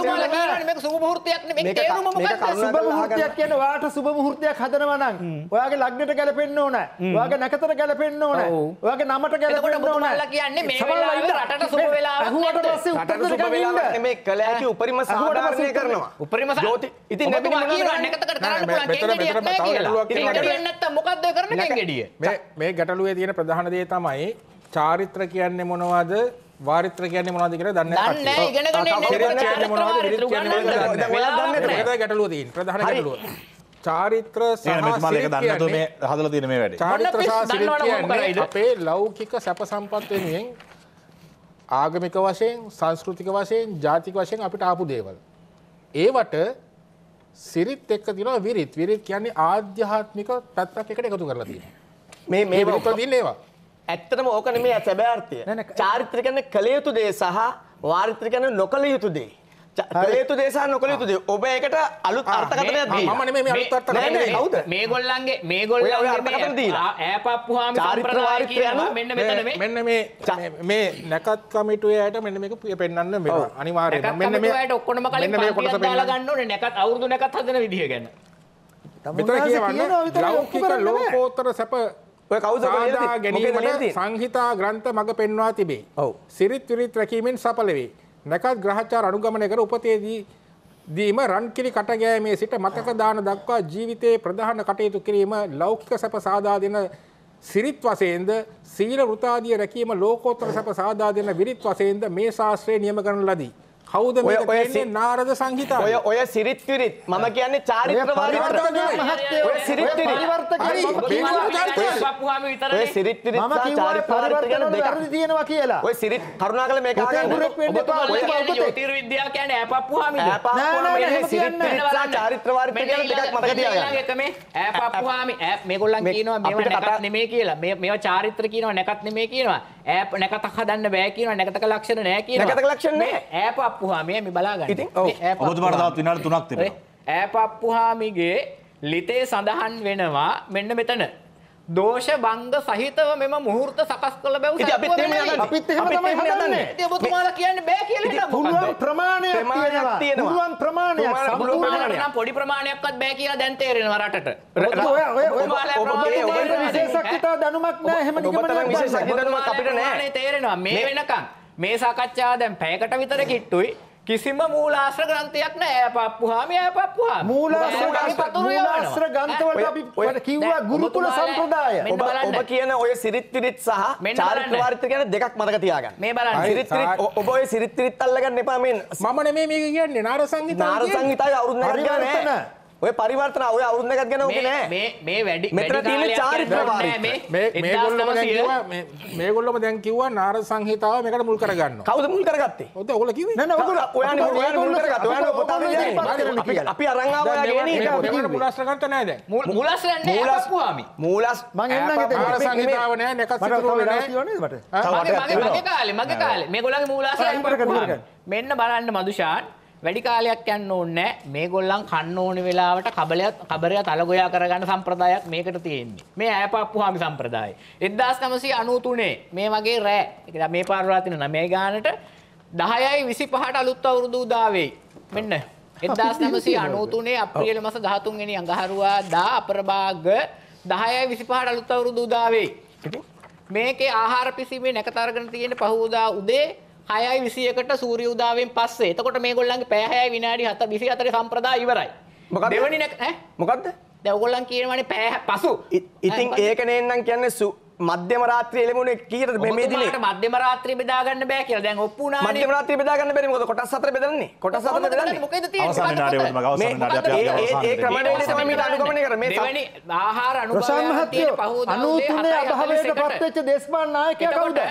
තුමාලා කියන්නේ මේක සුබ මුහෘතියක් නෙමෙයි මේක තේරුම මොකක්ද සුබ මුහෘතියක් කියන්නේ ඔයාට සුබ මුහෘතියක් හදනවා නම් ඔයාගේ ලග්නට ගැලපෙන්න ඕන ඔයාගේ නැකතට ගැලපෙන්න ඕන ඔයාගේ නමට ගැලපෙන්න ඕන සමහරවල් කියන්නේ මේ වෙලාවේ රටට සුබ වෙලාවක් අහුවට පස්සේ උත්තර සුබ වෙලාවක් නෙමෙයි කළ හැකි උපරිම සාධාරණය කරනවා උපරිම සාධාරණ ඉතින් නැති මොනවා කියනවා එකකට කරන්න පුළුවන් කෙන්ගෙඩියක් නැහැ කියලා ඉතින් ගැටලුවක් නැත්තම් මොකද්ද ඔය කරන කෙන්ගෙඩිය මේ මේ ගැටලුවේ තියෙන ප්‍රධාන දේ තමයි චාරිත්‍ර කියන්නේ මොනවද වාරිත්‍ර කියන්නේ මොනවද කියලා දන්නේ නැහැ. ඉගෙන ගන්න ඕනේ. මොකද ගැටලුව තියෙන්නේ? ප්‍රධාන ගැටලුව. චාරිත්‍ර සහමලක දන්නතු මේ හදල තින මේ වැඩ චාරිත්‍ර අපේ ලෞකික සැප සම්පත් වෙනුවෙන් ආගමික වශයෙන් සංස්කෘතික වශයෙන් ජාතික වශයෙන් අපිට ආපු දේවල්. ඒවට සිරිත් එක්ක තින විරිත් විරිත් කියන්නේ ආධ්‍යාත්මික තත්වක් එකට එකතු කරලා තියෙන. මේ මේ ොකදින් ඒවා. ඇත්තටම ඕකන මේ ඇසැබෑර්ථය චාරිත්‍රිකන කළ යුතු දේ සහ වාරිත්‍රිකන නොකළ යුතු දේ. යුතු දේශහ නොකළ යුතුද ඔබ එකට අලුත් අර්ථකතනයක් දී මම මේ ගොල්ලන්ගේ මේ ගොල්ලන්ගේ දීලා ඈපප්පුහාම චාරිත්‍රවාරිත්‍රය යනවා මෙන්න මෙතන මේ මෙන්න මේ මේ නැකත් කමිටුවේ ඇයට මෙන්න මේක පෙන්වන්න මේ අනිවාර්යයෙන් මෙන්න මේ ඇයට ඔක්කොම කලින් මේ කොටස දාලා ගන්න ඕනේ නැකත් අවුරුදු නැකත් හදන විදිය ගැන මෙතන කියවන්නේ ලෞකික ලෝකෝත්තර සැප ගැනීමට සංහිතා ග්‍රන්ථ මඟ පෙන්වා තිබේ. ඔව්. සිරිත් විරිත් රැකීමෙන් සඵල වේ. නැකත් ග්‍රහචාර අනුගමනය කර උපතේදී දීම රන්කිලි කටගෑමේ සිට මතක දාන දක්වා ජීවිතයේ ප්‍රධාන කටයුතු කිරීම ලෞකික සැප සාදා දෙන සිරිත් වශයෙන්ද සීල වෘතාදිය රැකීම ලෝකෝත්තර සැප සාදා දෙන විරිත් වශයෙන්ද මේ ශාස්ත්‍රයේ නියම කරන ලදී. කවුද මේ නාරද සංහිතාව ඔය ඔය සිරිත් විරිත් මම කියන්නේ චාරිත්‍ර වාරිත්‍ර ඔය සිරිත් විරිත් සහ චාරිත්‍ර වාරිත්‍ර ගැන දෙකක් තියෙනවා කියලා ඔය සිරිත් කරුණාකරලා මේක අහන්න ඔබතුමා විද්‍යාව කියන්නේ ඈපප්පුහාමිද ඈපප්පුහාමි සිරිත් විරිත් සහ චාරිත්‍ර වාරිත්‍ර ගැන දෙකක් මතක තියාගන්න එක මේ ඈපප්පුහාමි ඈ මේගොල්ලන් කියනවා මේව නැකත් නෙමෙයි කියලා මේ මේව චාරිත්‍ර කියනවා නැකත් නෙමෙයි කියනවා ඈ නැකතක් හදන්න බෑ කියනවා නැකතක ලක්ෂණ නෑ කියනවා නැකතක ලක්ෂණ නෑ ඈපප් ඇපප්පු හාමියම බලාගන්න ඉති ඔබතුමාටත් විනාට තුනක් තිබේ ඇපප්පු හාමිගේ ලිතේ සඳහන් වෙනවා මෙන්න මෙතන දෝෂ බංග සහිතව මෙම මුහූර්ත සකස් කළ බැව් ඔබතුමාලා කියන්න බෑ කියලා පුළුවන් ප්‍රමාණයක් තියෙනවා පුළුවන් ප්‍රමාණයක් සම්පූර්ණයක් නම් පොඩි ප්‍රමාණයක්වත් බෑ කියලා දැන් තේරෙනවා රටට ඔය ඔය ඔය විශේෂඥතා දැනුමක් නෑ එහෙම නිගමනයක් විශේෂඥ දැනුමක් අපිට නෑ තේරෙනවා මේ වෙනකන් මේ සාකච්ඡාව දැන් පැයකට විතර කිට්ටුයි. කිසිම මූලාශ්‍ර ග්‍රන්ථයක් නැහැ. පප්පුහාම යෑ පප්පුහාම. මූලාශ්‍ර ග්‍රන්ථවලට අපි ඔයාලට කිව්වා ගුරුකුල සම්ප්‍රදාය. ඔබ ඔබ කියන ඔය සිරිත් විරිත් සහ චාරිත්‍ර වාරිත්‍ර කියන දෙකක් මතක තියාගන්න. මේ බලන්න. සිරිත් විරිත් ඔබ ඔය සිරිත් විරිත් අල්ලගන්න එපා මේ. මම නෙමෙයි මේක කියන්නේ නාර සංගීතය. නාර සංගීතය අවුරුදු නැගලා නෑ. ඔය පරිවර්තන ඔය අවුරුද්ද එකක් ගැන ඕකේ නෑ මේ මේ වැඩි මෙතන තියෙන චාරිත්‍රවාදී මේ මේගොල්ලෝම දැන් කිව්වා මේ මේගොල්ලෝම දැන් කිව්වා නාරද සංහිතාව මේකට මුල් කරගන්නවා කවුද මුල් කරගත්තේ ඔතන ඔයගොල්ලෝ කිව්වේ නෑ නෑ ඔයගොල්ලෝ ඔයානේ ඔයානේ මුල් කරගත්තා ඔයානේ පොතේ අපි අපි අරන් ආවා ඔයාගේ නේ ඒක මුලස්ස ගන්නත නෑ දැන් මුලස්ස නෑ මුලස් පුවාමි මුලස් මං එන්නගේ දැන් නාරද සංහිතාව නෑ නැකත් සිතුරුව නෑ මගේ කාලේ මගේ කාලේ මේගොල්ලන්ගේ මුලස්ස මෙන්න බලන්න මදුෂාන් වැඩි කාලයක් යන්න ඕනේ නැහැ. මේගොල්ලන් කන්න ඕනේ වෙලාවට කබලයක් කබරය තලගොයා කරගන්න සම්ප්‍රදායක් මේකට තියෙන්නේ. මේ ඈපාප්පු හාමි සම්ප්‍රදායයි. 1993 මේ වගේ රෑ. ඒක මේ පාරවල් තියෙන 9 ගානට 10යි 25ට අලුත් අවුරුදු උදා වෙයි. මෙන්න 1993 අප්‍රේල් මාස 13 වෙනි අඟහරුවාදා අපරභාග 10යි 25ට අලුත් අවුරුදු උදා වෙයි. මේකේ ආහාර පිසීමේ නැකතරගෙන තියෙන පහවදා උදේ 6යි 21ට සූර්ය උදාවෙන් පස්සේ. එතකොට මේගොල්ලන්ගේ පැය 6යි විනාඩි 7 24 සම්ප්‍රදාය ඉවරයි. මොකක්ද දෙවනි නැක ඈ මොකක්ද? දැන් ඔයගොල්ලන් කියනවානේ පැය පසු. ඉතින් ඒක නේන්නම් කියන්නේ සු මධ්‍යම රාත්‍රියේ ලැබුණේ කීයද මේ මේ දිනේ? ඔබට මධ්‍යම රාත්‍රිය බෙදා ගන්න බෑ කියලා. දැන් ඔප්පු වුණානේ. මධ්‍යම රාත්‍රිය බෙදා ගන්න බැරි මොකද කොටස් හතර බෙදන්නේ? කොටස් හතර බෙදන්නේ. මොකේද තියෙන්නේ? අවසන් විනාඩිය වගේ මම අවසන් විනාඩිය අපි අපි අවසන්. ඒ ක්‍රමවේදය තමයි මීට අනුගමනය කරන්නේ. මේ දෙවෙනි ආහාර අනුභවය තියෙන පහෝදා 93 අභාවයට පත්වෙච්ච දේශපාලන නායකයා කවුද?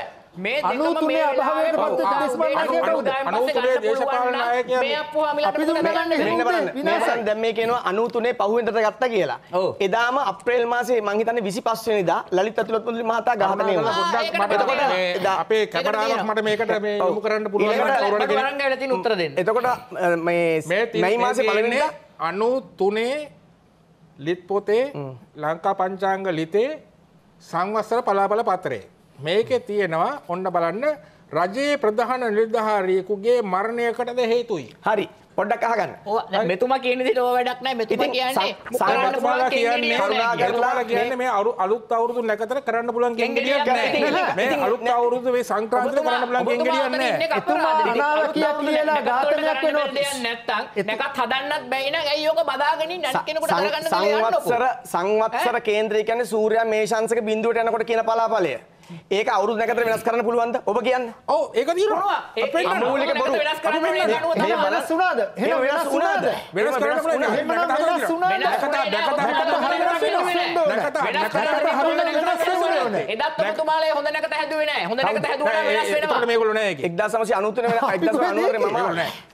මේ අනුතුනේ අභාවයට පත් දේශපාලනකයට අනුතුනේ දේශපාලනනායකයන් මේ අප්පුහාමිලා අපි දුන්න ගන්න විනාශයි දැන් මේ කියනවා 93 පහුවෙන්දට ගත්තා කියලා. එදාම අප්‍රේල් මාසේ මම හිතන්නේ 25 වෙනිදා ලලිත් අතුලත් මුදලි මහතා ඝාතනය වුණා. එතකොට අපේ කැමරාවක් මට මේකට මේ යොමු කරන්න පුළුවන් නම් කවුරුහරි කෙනෙක් කරන් ගාලා තියෙන උත්තර දෙන්න. එතකොට මේ මැයි මාසේ පළවෙනිදා 93 ලිත් පොතේ ලංකා පංචාංග ලිතේ සංවස්සර පලාපල පත්‍රයේ මේකේ තියෙනවා ඔන්න බලන්න රජයේ ප්‍රධාන නිර්ධාරියෙකුගේ මරණයකටද හේතුයි. හරි. පොඩ්ඩක් අහගන්න. මෙතුමා කියන විදිහට ඕව වැඩක් නැහැ. මෙතුමා කියන්නේ කරන්න කියන්නේ කරුණාකරලා කියන්නේ මේ අලුත් අවුරුදු නැකතර කරන්න පුළුවන් ගෙන්ගෙඩියක් නැහැ. මේ අලුත් අවුරුදු මේ සංක්‍රාන්තික කරන්න පුළුවන් ගෙන්ගෙඩියක් නැහැ. එතුමා අනාව කියලා ඝාතනයක් වෙනවා. නැත්තම් නැකත් හදන්නත් බැයි නම් ඇයි ඕක බදාගෙන ඉන්නේ නැත් කෙනෙකුට අරගන්න බැහැ යන්නකො. සංවත්සර සංවත්සර කේන්ද්‍රය කියන්නේ සූර්යා මේෂාංශක බිඳුවට යනකොට කියන පලාපලය. ඒක අවුරුදු නැකතර වෙනස් කරන්න පුළුවන්ද? ඔබ කියන්නේ. ඔව් ඒක දිනනවා. අමූලික බොරු. වෙනස් කරන්න මේ වෙනස් වුණාද? එහෙනම් වෙනස් වුණාද? වෙනස් කරන්න පුළුවන්. එහෙනම් වෙනස් වුණාද? නැකතා නැකතා හරියට වෙනස් වෙනවා. නැකතා නැකතා හරියට වෙනස් වෙනවා. එදත් ඔබතුමාලේ හොඳ නැකත හැදුවේ නැහැ. හොඳ නැකත හැදුවා නම් වෙනස් වෙනවා. ඒකට මේගොල්ලෝ නැහැ ඒකේ. 1993 වෙන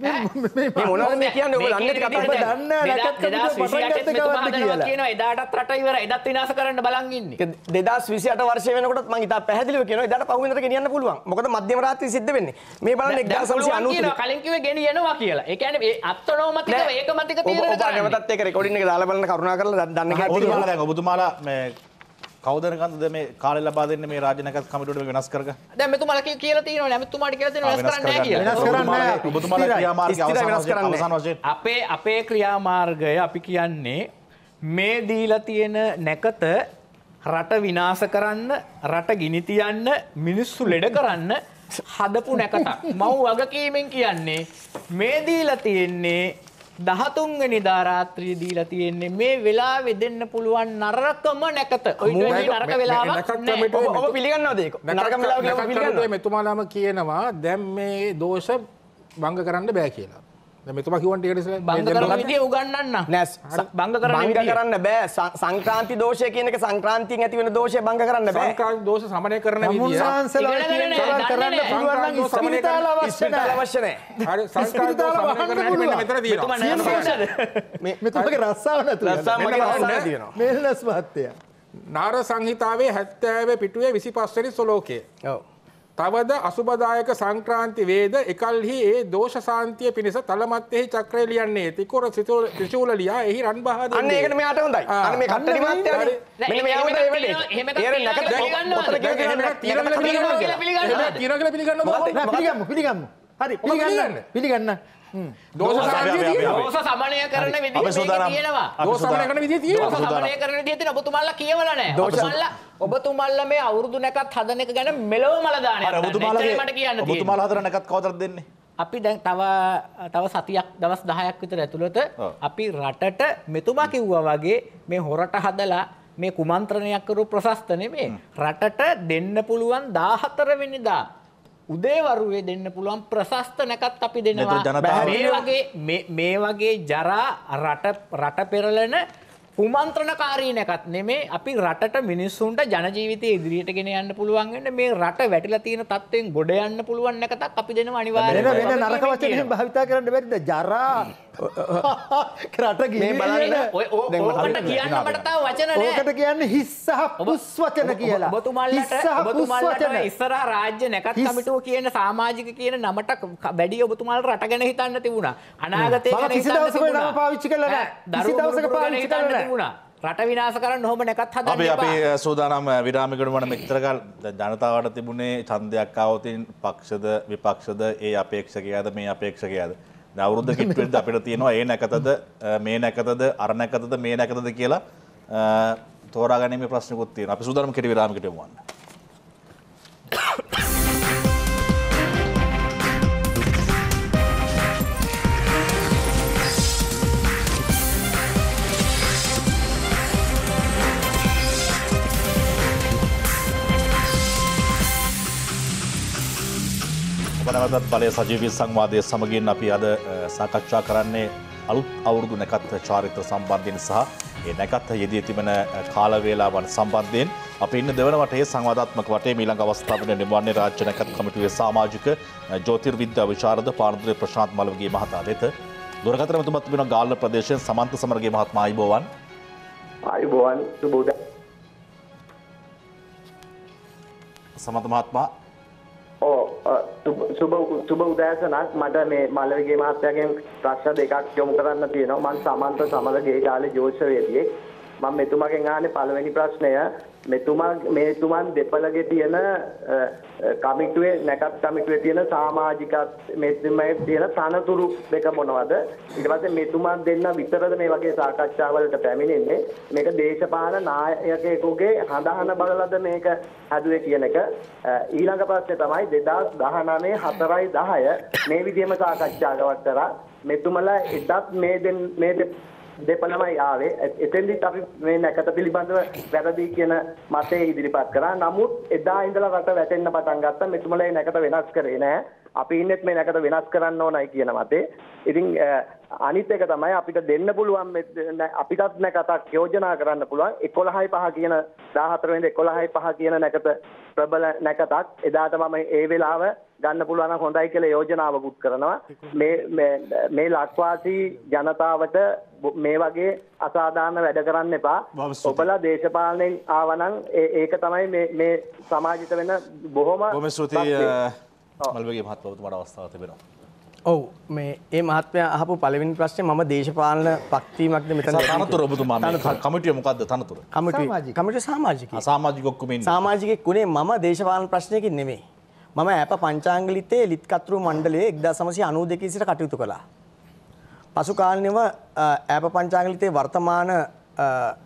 1993 මම මේ මොනවද මේ කියන්නේ? ඔබ ළඟට කතා කරලා දන්නේ නැකත් පටන් ගත්ත කවද්ද කියලා. කියනවා එදාටත් රට ඉවරයි. එදත් විනාශ කරන්න බලන් ඉන්නේ. 2028 වර්ෂය වෙනකොටත් මං ඉතාලි පැහැදිලිව කියනවා එදාට පහුවෙන්දට ගෙනියන්න පුළුවන්. මොකද මධ්‍යම රාත්‍රී සිද්ධ වෙන්නේ. මේ බලන්න 1993 කලින් කිව්වේ ගෙනියනවා කියලා. ඒ කියන්නේ මේ අත්නෝමතික ඒකමතික තීරණ ගන්න. ඔබ නැවතත් ඒක රෙකෝඩින් එක දාලා බලන්න කරුණා කරලා දන්න කැටිවල දැන් ඔබතුමාලා මේ කවදන කන්ද මේ කාල ලබා දෙන්න මේ රාජනකත් කමිටුවට වෙනස් කරග දැන් මෙතුමාලා කියලා තියෙනවා නෑ මෙතුමාට කියලා තියෙනවා වෙනස් කරන්නේ නෑ කියලා වෙනස් කරන්නේ නෑ ඔබතුමාලා ක්‍රියාමාර්ගය අවසන් වශයෙන් අපේ අපේ ක්‍රියාමාර්ගය අපි කියන්නේ මේ දීලා තියෙන නැකත රට විනාස කරන්න රට ගිනිතියන්න මිනිස්සු ලෙඩ කරන්න හදපු නැකටක් මව් වගකීමෙන් කියන්නේ මේ දීලා තියෙන්නේ දහතුන්ගනි ධාරාත්‍රී දීලා තියෙන්නේ මේ වෙලා වෙදෙන්න පුළුවන් නරකම නැකත නරක වෙලා පිළිගන්නවාදේක නරක මෙතුමාලාම කියනවා දැම් මේ දෝෂ බංග කරන්න බෑ කියලා මෙතුම කිවට ට උගන්න නැස් බංග කර අංග කරන්න බෑ සංක්‍රාන්ති දෝෂය කියනක සංක්‍රාන්තිය ඇතිවෙන දෝෂය බංග කරන්න බෑ දෝෂ සමනය කරන මෙතුමගේ රස්සාාව නැතු මෙල්ලස් මත්තය. නාර සංහිතාවේ හැත්තෑව පිටුවේ විසි පස්වනි සොලෝකේ. ඔව. තවද අසුබදායක සංක්‍රාන්ති වේද එකල්හි ඒ දෝෂ සාන්තිය පිණිස තලමත් එහි චක්‍රය ලියන්නේ තිකොර සිතුල ත්‍රිශූල ලියා එහි රන් බහා දෙන්නේ. අන්න ඒකට මෙයාට හොඳයි. අන්න මේ කට්ටඩි මාත්‍යානේ. මෙන්න මෙයා හොඳයි ඒ වැඩේ. එහෙම තමයි. පිළිගන්නවා. පිළිගන්නවා. හරි. පිළිගන්න. පිළිගන්න. දෝස දෝස සමනය කරන වි කියනවා දෝසමනකන විදි සමනය කරන තියතින ඔබතුමල්ල කියවලන දෝසල්ල ඔබතුමල්ල මේ අවුරුදු නැකත් හදනක ගැන මෙලෝ මලදාන මට කියන්න තුමල් හදරනකත් කවතර දෙන්නේ අපි දැන් තව තව සතියක් දවස් දහයක් විතර ඇතුළත අපි රටට මෙතුමා කිව්වා වගේ මේ හොරට හදලා මේ කුමන්ත්‍රණයක් කරු ප්‍රශස්ත නෙමේ රටට දෙන්න පුළුවන් දාහතරවෙනිදා උදේවරුවේ දෙන්න පුළුවන් ප්‍රශස්ත නැකත් අපි දෙනවා මේ වගේ මේ වගේ ජරා රට රට පෙරලන කුමන්ත්‍රණකාරී නැකත් නෙමේ අපි රටට මිනිස්සුන්ට ජනජීවිතය ඉදිරියට ගෙන යන්න පුළුවන් වෙන මේ රට වැටිලා තියෙන තත්ත්වයෙන් ගොඩ යන්න පුළුවන් නැකතක් අපි දෙනවා අනිවාර්යයෙන් වෙන නරක වචනයෙන් භාවිතා කරන්න බැරිද ජරා කරට ග බලන්න කියන්න මටතා වචන ඕකට කියන්න හිස්සහ ඔබස් වචන කියලා බතුමල්ලට බතුමල්ලටන ඉස්සර රාජ්‍ය නැකත් මිටුව කියන සාමාජික කියන නමට වැඩිය ඔබතුමල් රට ගැන හිතන්න තිබුණ අනාගතය පාවිච්චි කල දරුදවසක පාවිචිතන්න තිබුණා රට විනාස කරන්න හොම නැකත් හ අපි අපි සූදානම් විරාමිකටමට මිත්‍රකල් ජනතාවට තිබුණේ චන්දයක් අවතින් පක්ෂද විපක්ෂද ඒ අපේක්ෂකයාද මේ අපේක්ෂකයාද. අවුරුද්ධ කිට්වෙල්ද අපිට තියෙනවා ඒ නැකතද මේ නැකතද අර නැකතද මේ නැකතද කියලා තෝරාගැනීම ප්‍රශ්නකුත්තිය අපි සුදරම කෙට විරාමිටමවන්න නැවතත් බලය සජීවී සංවාදය සමගින් අපි අද සාකච්ඡා කරන්නේ අලුත් අවුරුදු නැකත් චාරිත්‍ර සම්බන්ධයෙන් සහ ඒ නැකත් යෙදී තිබෙන කාලවේලාවන් සම්බන්ධයෙන් අපි ඉන්න දෙවන වටේ සංවාදාත්මක වටේ මීළඟ අවස්ථාවට නිමවන්නේ රාජ්‍ය නැකත් කමිටුවේ සමාජික ජ්‍යොතිර්විද්‍යා විශාරද පානදුරේ ප්‍රශාන්ත් මලවගේ මහතා වෙත දුරකථන මතුමත් වෙන ගාල්ල ප්‍රදේශයෙන් සමන්ත සමරගේ මහත්මයා ආයිබෝවන් ආයිබෝවන් සුබෝද සමන්ත මහත්මයා සුබ උදෑසනක් මට මේ මල්ලවගේ මහත්තයගෙන් ප්‍රශ්න දෙකක් යොමු කරන්න තියෙනවා මන් සමන්ත සමඟ ගේ කාලේ ජෝෂවේදියෙක් මම මෙතුමාගෙන් ආනේ පළවෙනි ප්‍රශ්නය මෙතුමා මේතුමන් දෙපළගේ තියෙන කමිටුවේ නැකත් කමිටුවේ තියෙන සමාජිකත් මෙතුමේ තියෙන තනතුරු දෙක මොනවද ඊට පස්සේ මෙතුමා දෙන්න විතරද මේ වගේ සාකච්ඡාවලට පැමිණෙන්නේ මේක දේශපාලන නායකයෙකුගේ හඳහන බලලද මේක හැදුවේ කියන එක ඊළඟ ප්‍රශ්නේ තමයි 2019 4 10 මේ විදිහම සාකච්ඡාවක් කරා මෙතුමලා එදත් මේ මේ දෙපළමයි ආවේ එතෙන්දිත් අපි මේ නැකත පිළිබඳව වැරදි කියන මතය ඉදිරිපත් කරා නමුත් එදා ඉඳලා රට වැටෙන්න පටන් ගත්තා මෙතුමලා මේ නැකත වෙනස් කරේ නැහැ අපි ඉන්නෙත් මේ නැකත වෙනස් කරන්න ඕනයි කියන මතේ ඉතින් අනිත් එක තමයි අපිට දෙන්න පුළුවන් අපිටත් නැකතක් යෝජනා කරන්න පුළුවන් 11යි 5 කියන 14 වෙනිදා 11යි 5 කියන නැකත ප්‍රබල නැකතක් එදාට මම ඒ වෙලාව ගන්න පුළුවන් හොඳයි කියලා යෝජනාවකුත් කරනවා මේ මේ ලක්වාසී ජනතාවට මේ වගේ අසාධාරණ වැඩ කරන්න එපා. ඔබලා දේශපාලනයෙන් ආවනම් ඒක තමයි මේ සමාජිත වෙන බොහොම බොහොම ස්තුතියි මල්වගේ මහත්මයාට අවස්ථාව තිබෙනවා. ඔව් මේ ඒ මහත්මයා අහපු පළවෙනි ප්‍රශ්නේ මම දේශපාලන පක්තිමක්ද මෙතන තනතුර ඔබතුමා මේ කමිටිය මොකද්ද තනතුර කමිටිය කමිටිය සමාජිකයි සමාජික ඔක්කොම ඉන්නේ සමාජිකෙක් උනේ මම දේශපාලන ප්‍රශ්නයකින් නෙමෙයි මම ඈප පංචාංගලිතේ ලිත් කතුරු මණ්ඩලයේ 1992 සිට කටයුතු කළා පසු කාලනිව ඇප පංචාගලිතේ වර්තමාන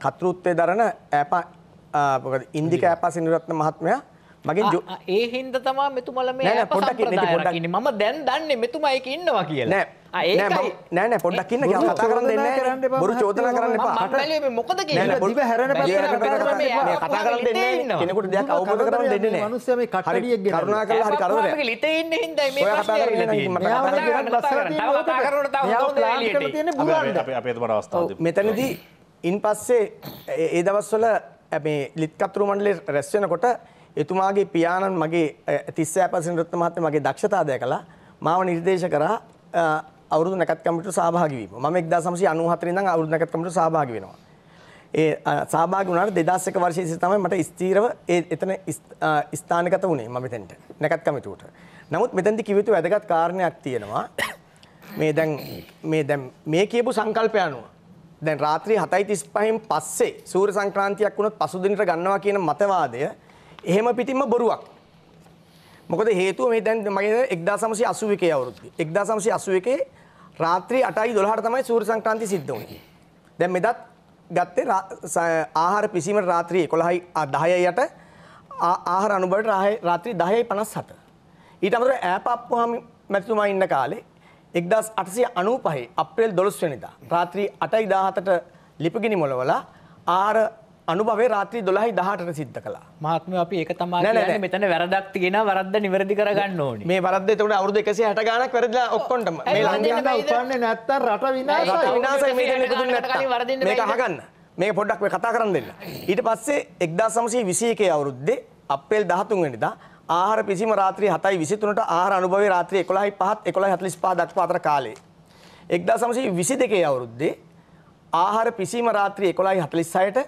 කතෘත්වය දරන ඇප ඉන්දික ඇපා සිනිරත්න මහත්මයා මගේ ඒ හින්ද තමා මෙතුමල මේ පොඩ ම දැන් දන්න මෙතුමයික ඉන්නවා කියලා නෑ පොඩක් ඉන්න කතා කරන්න දෙන්න බොරු චෝදනා කරන්න එපා මොකද දිව හැරෙන කතා කරන්න දෙන්න කෙනෙකුට දෙයක් අවබෝධ කරන්න දෙන්නේ නෑ මනුස්සයා මේ කට්ටියක් කරුණා කරලා හරි කරදරයක් ලිතේ ඉන්නේ හින්දා මේ කතා කරන්න තියෙන අපේ අපේ තමර අවස්ථාව මෙතනදී ඉන් පස්සේ ඒ දවස්වල මේ ලිත් කතුරු මණ්ඩලේ රැස් වෙනකොට එතුමාගේ පියාණන් මගේ තිස්සෑ පසින් රත්ත මහත්මයා මගේ දක්ෂතාවය කළා මාව නිර්දේශ කරා අවුරුදු නැකත් කමිටුවට සහභාගී වීම. මම 1994 ඉඳන් අවුරුදු නැකත් කමිටුවට සහභාගී වෙනවා. ඒ සහභාගී වුණාට 2001 වර්ෂයේ ඉඳන් තමයි මට ස්ථීරව ඒ එතන ස්ථානගත වුණේ මම මෙතෙන්ට නැකත් කමිටුවට. නමුත් මෙතෙන්දි කිව යුතු වැදගත් කාරණයක් තියෙනවා. මේ දැන් මේ දැන් මේ කියපු සංකල්පය අනුව දැන් රාත්‍රී 7:35න් පස්සේ සූර්ය සංක්‍රාන්තියක් වුණොත් පසුදිනට ගන්නවා කියන මතවාදය එහෙම පිටින්ම බොරුවක්. මොකද හේතුව මේ දැන් මගේ 1981 අවුරුද්දේ 1981 රාත්‍රී 8යි 12ට තමයි සූර්ය සංක්‍රාන්ති සිද්ධ වුනේ. දැන් මෙදත් ගත්තේ ආහාර පිසීමට රාත්‍රී 11යි 10යි යට ආහාර අනුභවයට රාත්‍රී 10යි 57. ඊට අමතරව ඈප් අප්පුහාමි මැතිතුමා ඉන්න කාලේ 1895 අප්‍රේල් 12 වෙනිදා රාත්‍රී 8යි 17ට ලිපගිනි මොලවලා ආහාර අනුභවේ රාත්‍රී 12:18ට සිද්ධ කළා. මහත්මයා අපි ඒක තමයි කියන්නේ මෙතන වැරදක් තියෙනවා වරද්ද නිවැරදි කරගන්න ඕනේ. මේ වරද්ද එතකොට අවුරුදු 160 ගාණක් වැරදිලා ඔක්කොන්ටම මේ ලංකාව උපන්නේ නැත්තම් රට විනාශයි. රට විනාශයි මේ දෙන්නේ පුදුම නැත්තම්. මේක අහගන්න. මේක පොඩ්ඩක් මේ කතා කරන් දෙන්න. ඊට පස්සේ 1921 අවුරුද්දේ අප්‍රේල් 13 වෙනිදා ආහාර පිසීම රාත්‍රී 7:23ට ආහාර අනුභවයේ රාත්‍රී 11:05 11:45 දක්වා අතර කාලේ 1922 අවුරුද්දේ ආහාර පිසීම රාත්‍රී 11:46ට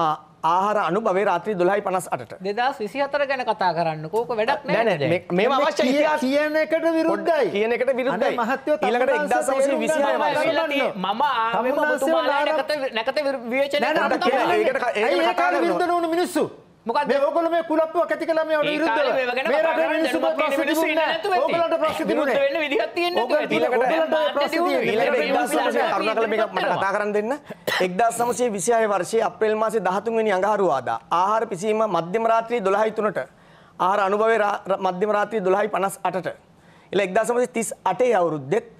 ආහාර අනුභවේ රාත්‍රී 12:58ට 2024 ගැන කතා කරන්න කෝක වැඩක් නෑ නෑ මේව අවශ්‍ය ඉතිහාස කියන එකට විරුද්ධයි කියන එකට විරුද්ධයි මහත්වෝ ඊළඟට 1926 මම ආවෙම ඔබතුමාලා නැකත නැකත විවේචනය කරන්න තමයි ඒකට ඒ කාලේ විරුද්ධ නොවුණු මිනිස්සු මොකද මේ ඕගොල්ලෝ මේ කුලප්පුවක් ඇති කළා මේ විරුද්ධව මේ රටේ මිනිස්සුන්ට ප්‍රශ්න තිබුණේ නැහැ ඕගොල්ලන්ට ප්‍රශ්න තිබුණේ වෙන්න විදිහක් තියෙන්නේ ඕගොල්ලන්ට ප්‍රශ්න තියෙන්නේ කරුණාකර මේක මට කතා කරන්න දෙන්න 1926 වර්ෂයේ අප්‍රේල් මාසේ 13 වෙනි අඟහරුවාදා ආහාර පිසීම මධ්‍යම රාත්‍රියේ 12:03ට ආහාර අනුභවයේ මධ්‍යම රාත්‍රියේ 12:58ට එල 1938 අවුරුද්දෙත්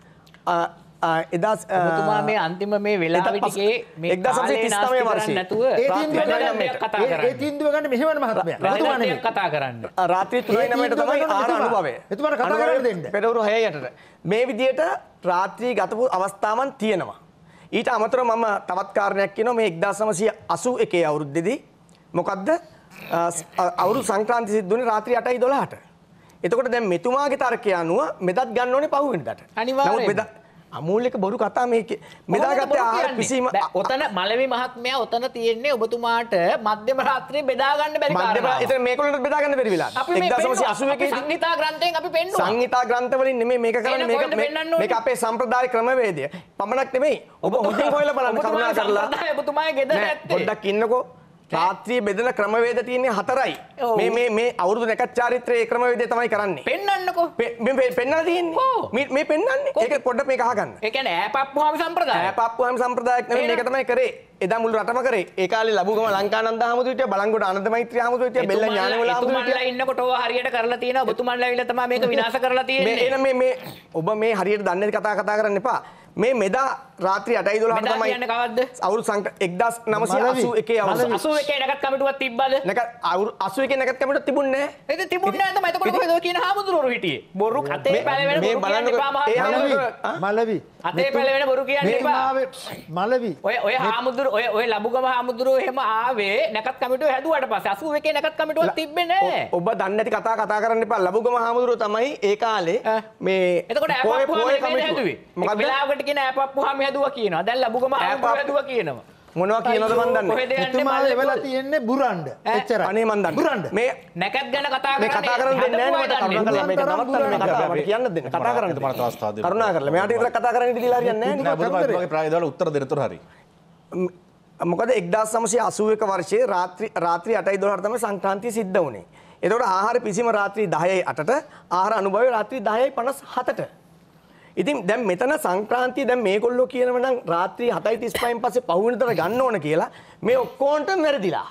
එදා තුමා මේ අන්තිම මේ වෙලාටිගේ නැතුව ඒතින්දුව ගන්න මෙහවන මහතමය කතා කරන්න රාත්‍රී තුනමට තමයි ආරණු බවේ එතුමට කතාරන්න පෙරවරු හයට මේ විදියට රාත්‍රී ගතපු අවස්ථාවන් තියෙනවා. ඊට අමතර මම තවත් කාරණයක් කියන මේ එක්දාසමසය අසු එකේ අවුරුද්දෙදී මොකක්ද අවුරු සංක්‍රාන්ති සිද්දුවන රාත්‍රී අටයි දොලාට එතකොට දැන් මෙතුමාගේ තර්කය අනුව මෙදත් ගන්න ඕනේ පහුවෙනට අනිවා අමූලික බොරු කතා මේක මෙදාගත්තේ ආහාර පිසීම ඔතන මලවි මහත්මයා ඔතන තියෙන්නේ ඔබතුමාට මධ්‍යම රාත්‍රියේ බෙදා ගන්න බැරි කාරණා. ඉතින් මේකවලට බෙදා ගන්න බැරි වෙලා. 1981 සංහිතා ග්‍රන්ථයෙන් අපි පෙන්නුවා. සංහිතා ග්‍රන්ථ වලින් නෙමෙයි මේක කරන්නේ මේක මේක අපේ සම්ප්‍රදාය ක්‍රමවේදය. පමණක් නෙමෙයි ඔබ හොඳින් හොයලා බලන්න කරුණා කරලා. ඔබතුමාගේ ගෙදර ඇත්තේ. පොඩ්ඩක් ඉන්නකෝ. රාත්‍රියේ බෙදලා ක්‍රමවේද තියෙන්නේ හතරයි. මේ මේ මේ අවුරුදු නැකත් චාරිත්‍රයේ ක්‍රමවේදය තමයි කරන්නේ. පෙන්වන්නකෝ. මේ පෙන්වලා තියෙන්නේ. මේ මේ පෙන්වන්නේ. ඒක පොඩ්ඩක් මේක අහගන්න. ඒ කියන්නේ ඈපප්පුවාම සම්ප්‍රදාය. ඈපප්පුවාම සම්ප්‍රදායක් නෙමෙයි මේක තමයි කරේ. එදා මුළු රටම කරේ. ඒ කාලේ ලබුගම ලංකානන්ද හමුදුවිට බලංගොඩ ආනන්ද මෛත්‍රී හමුදුවිට බෙල්ල ඥානවල හමුදුවිට ඉන්නකොට ඔය හරියට කරලා තියෙනවා. ඔබතුමන්ලා ඇවිල්ලා තමයි මේක විනාශ කරලා තියෙන්නේ. මේ එන මේ මේ ඔබ මේ හරියට දන්නේ කතා කතා කරන්න එපා. මේ මෙදා රාත්‍රි අටයි දොලා තමයි අවුරු සංක එක්දස් නමසි අසු එකේ අවු අසු එක නැකත් කමිටුවත් තිබ්බද නැක අවුරු අසු එක නැකත් කමිටුව තිබුණේ ඒද තිබුණේ නැත මම එතකොට කොහෙද කියන හාමුදුරුවෝ හිටියේ බොරු කතේ පැලවෙන මේ බලන්න මලවි අතේ පැලවෙන බොරු කියන්න එපා මලවි ඔය ඔය හාමුදුරු ඔය ඔය ලබුගම හාමුදුරුවෝ එහෙම ආවේ නැකත් කමිටුව හැදුවට පස්සේ 81 නැකත් කමිටුවක් තිබ්බේ නැහැ ඔබ දන්නේ නැති කතා කතා කරන්න එපා ලබුගම හාමුදුරුවෝ තමයි ඒ කාලේ මේ එතකොට ඇපප්පු හාමුදුරුවෝ හැදුවේ මොකද වෙලාවකට කියන ඇපප්පු හාමුදුරුවෝ හැදුව කියනවා දැල් ලබුගම හැදුව කියනවා මොනවා කියනද මන් දන්නේ. එතුමා වෙලා තියෙන්නේ බුරණ්ඩ. එච්චර. අනේ මන් දන්නේ. බුරණ්ඩ. මේ නැකත් ගැන කතා කරන්නේ කතා කරන්න දෙන්නේ නැහැ මට කරුණා කරලා මේක නවත්තන්න මේ කතාව මට කියන්න දෙන්න. කතා කරන්න දෙන්න මට අවස්ථාව දෙන්න. කරුණා කරලා මෙයාට විතර කතා කරන්න ඉඩ දීලා හරියන්නේ නැහැ නේද? නෑ බුදුමගේ ප්‍රායෝගික දාලා උත්තර දෙන්නතර හරි. මොකද 1981 වර්ෂයේ රාත්‍රී රාත්‍රී 8:12 තමයි සංක්‍රාන්තිය සිද්ධ වුනේ. එතකොට ආහාර පිසීම රාත්‍රී 10:08ට ආහාර අනුභවය රාත්‍රී 10:57ට ඉතින් දැන් මෙතන සංක්‍රාන්තිය දැන් මේගොල්ලෝ කියනව නම් රාත්‍රී 7:35න් පස්සේ පහුවෙනිදට ගන්න ඕන කියලා මේ ඔක්කොන්ටම වැරදිලා.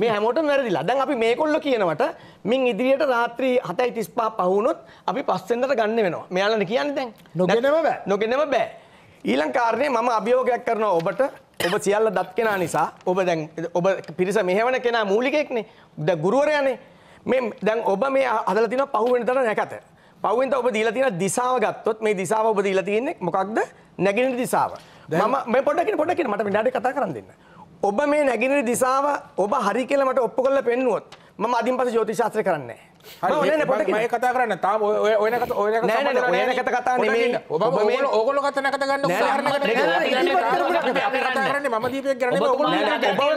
මේ හැමෝටම වැරදිලා. දැන් අපි මේගොල්ලෝ කියනවට මින් ඉදිරියට රාත්‍රී 7:35 පහ වුණොත් අපි පස්වෙනිදට ගන්න වෙනවා. මෙයාලනේ කියන්නේ දැන්. නොගෙනම බෑ. නොගෙනම බෑ. ඊළඟ කාරණේ මම අභියෝගයක් කරනවා ඔබට ඔබ සියල්ල දත් කෙනා නිසා ඔබ දැන් ඔබ පිරිස මෙහෙවන කෙනා මූලිකයෙක්නේ. දැන් ගුරුවරයානේ. මේ දැන් ඔබ මේ හදලා තිනවා පහුවෙනිදට නැකත. පවෙන්ට ඔබ දීලා තියෙන දිසාව ගත්තොත් මේ දිසාව ඔබ දීලා තියෙන්නේ මොකක්ද නැගෙනහිර දිසාව. මම මේ පොඩ්ඩකින් පොඩ්ඩකින් මට විනාඩි කතා කරන් දෙන්න. ඔබ මේ නැගෙනහිර දිසාව ඔබ හරි කියලා මට ඔප්පු කරලා පෙන්නුවොත් මම අදින් පස්සේ ජ්‍යොතිෂ ශාස්ත්‍රය කරන්නේ නැහැ. ඔයන කතා කරන්න තාම ඔයන ඔයන කත කතා නෙමේ ඔගොල කතන කත ගන්න කරන්න ම දීපය කරන්න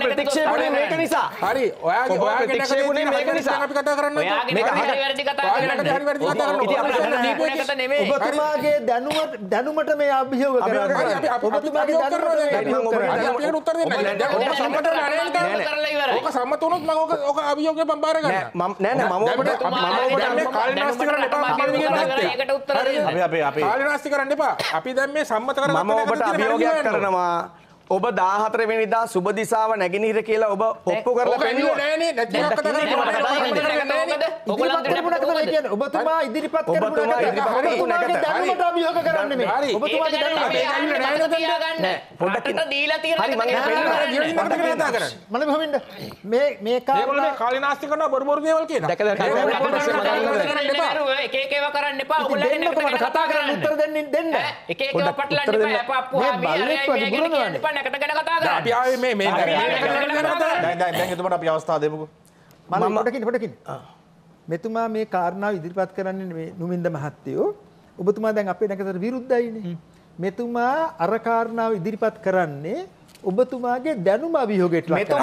ප්‍රතික්ෂේ මේක නිසා හරි ඔයා ප්‍රතික්ෂේ මේක නිසා අපි කතා කරන්න ඔබතුමාගේ දැනුවත් දැනුමට මේ අභියෝග කරන්න උත්තර සම්මතුනොත් මගක ඕක අභියෝග පම්බාරගන්න නෑන මම ට උත්තර අප අපි දැම් මේ සම්මත කර මම ඔබට අභියෝගයක් කරනවා ඔබ 14 වෙනිදා සුබ දිසාව නැගෙනහිර කියලා ඔබ ඔප්පු කරලා පෙන්නුවා. ඔබතුමා ඉදිරිපත් කරපු නැකත. ඔබතුමාගේ අභියෝග කරන්නේ මේ. ඔබතුමාගේ දැනුම පොඩ්ඩක් දීලා තියෙන හරි මම කතා කරන්නේ. මම බහින්න මේ මේ කාරණා මේගොල්ලෝ කාලිනාස්ති කරනවා බොරු බොරු දේවල් කියනවා. දැක දැක එක එක ඒවා කරන්න එපා. ඔයගොල්ලෝ කතා කරන්න උත්තර දෙන්න දෙන්න. එක එක ඒවා පටලන්න එපා. අප්පු හාමි අර පැකට ගැන කතා කරන්නේ. අපි ආවේ මේ මේ දැන් එතකොට අපි අවස්ථාව දෙමුකෝ. මම පොඩකින් පොඩකින්. මෙතුමා මේ කාරණාව ඉදිරිපත් කරන්නේ මේ නුමින්ද මහත්තයෝ. ඔබතුමා දැන් අපේ නැකතට විරුද්ධයිනේ. මෙතුමා අර කාරණාව ඉදිරිපත් කරන්නේ ඔබතුමාගේ දැනුම අභියෝගයට ලක්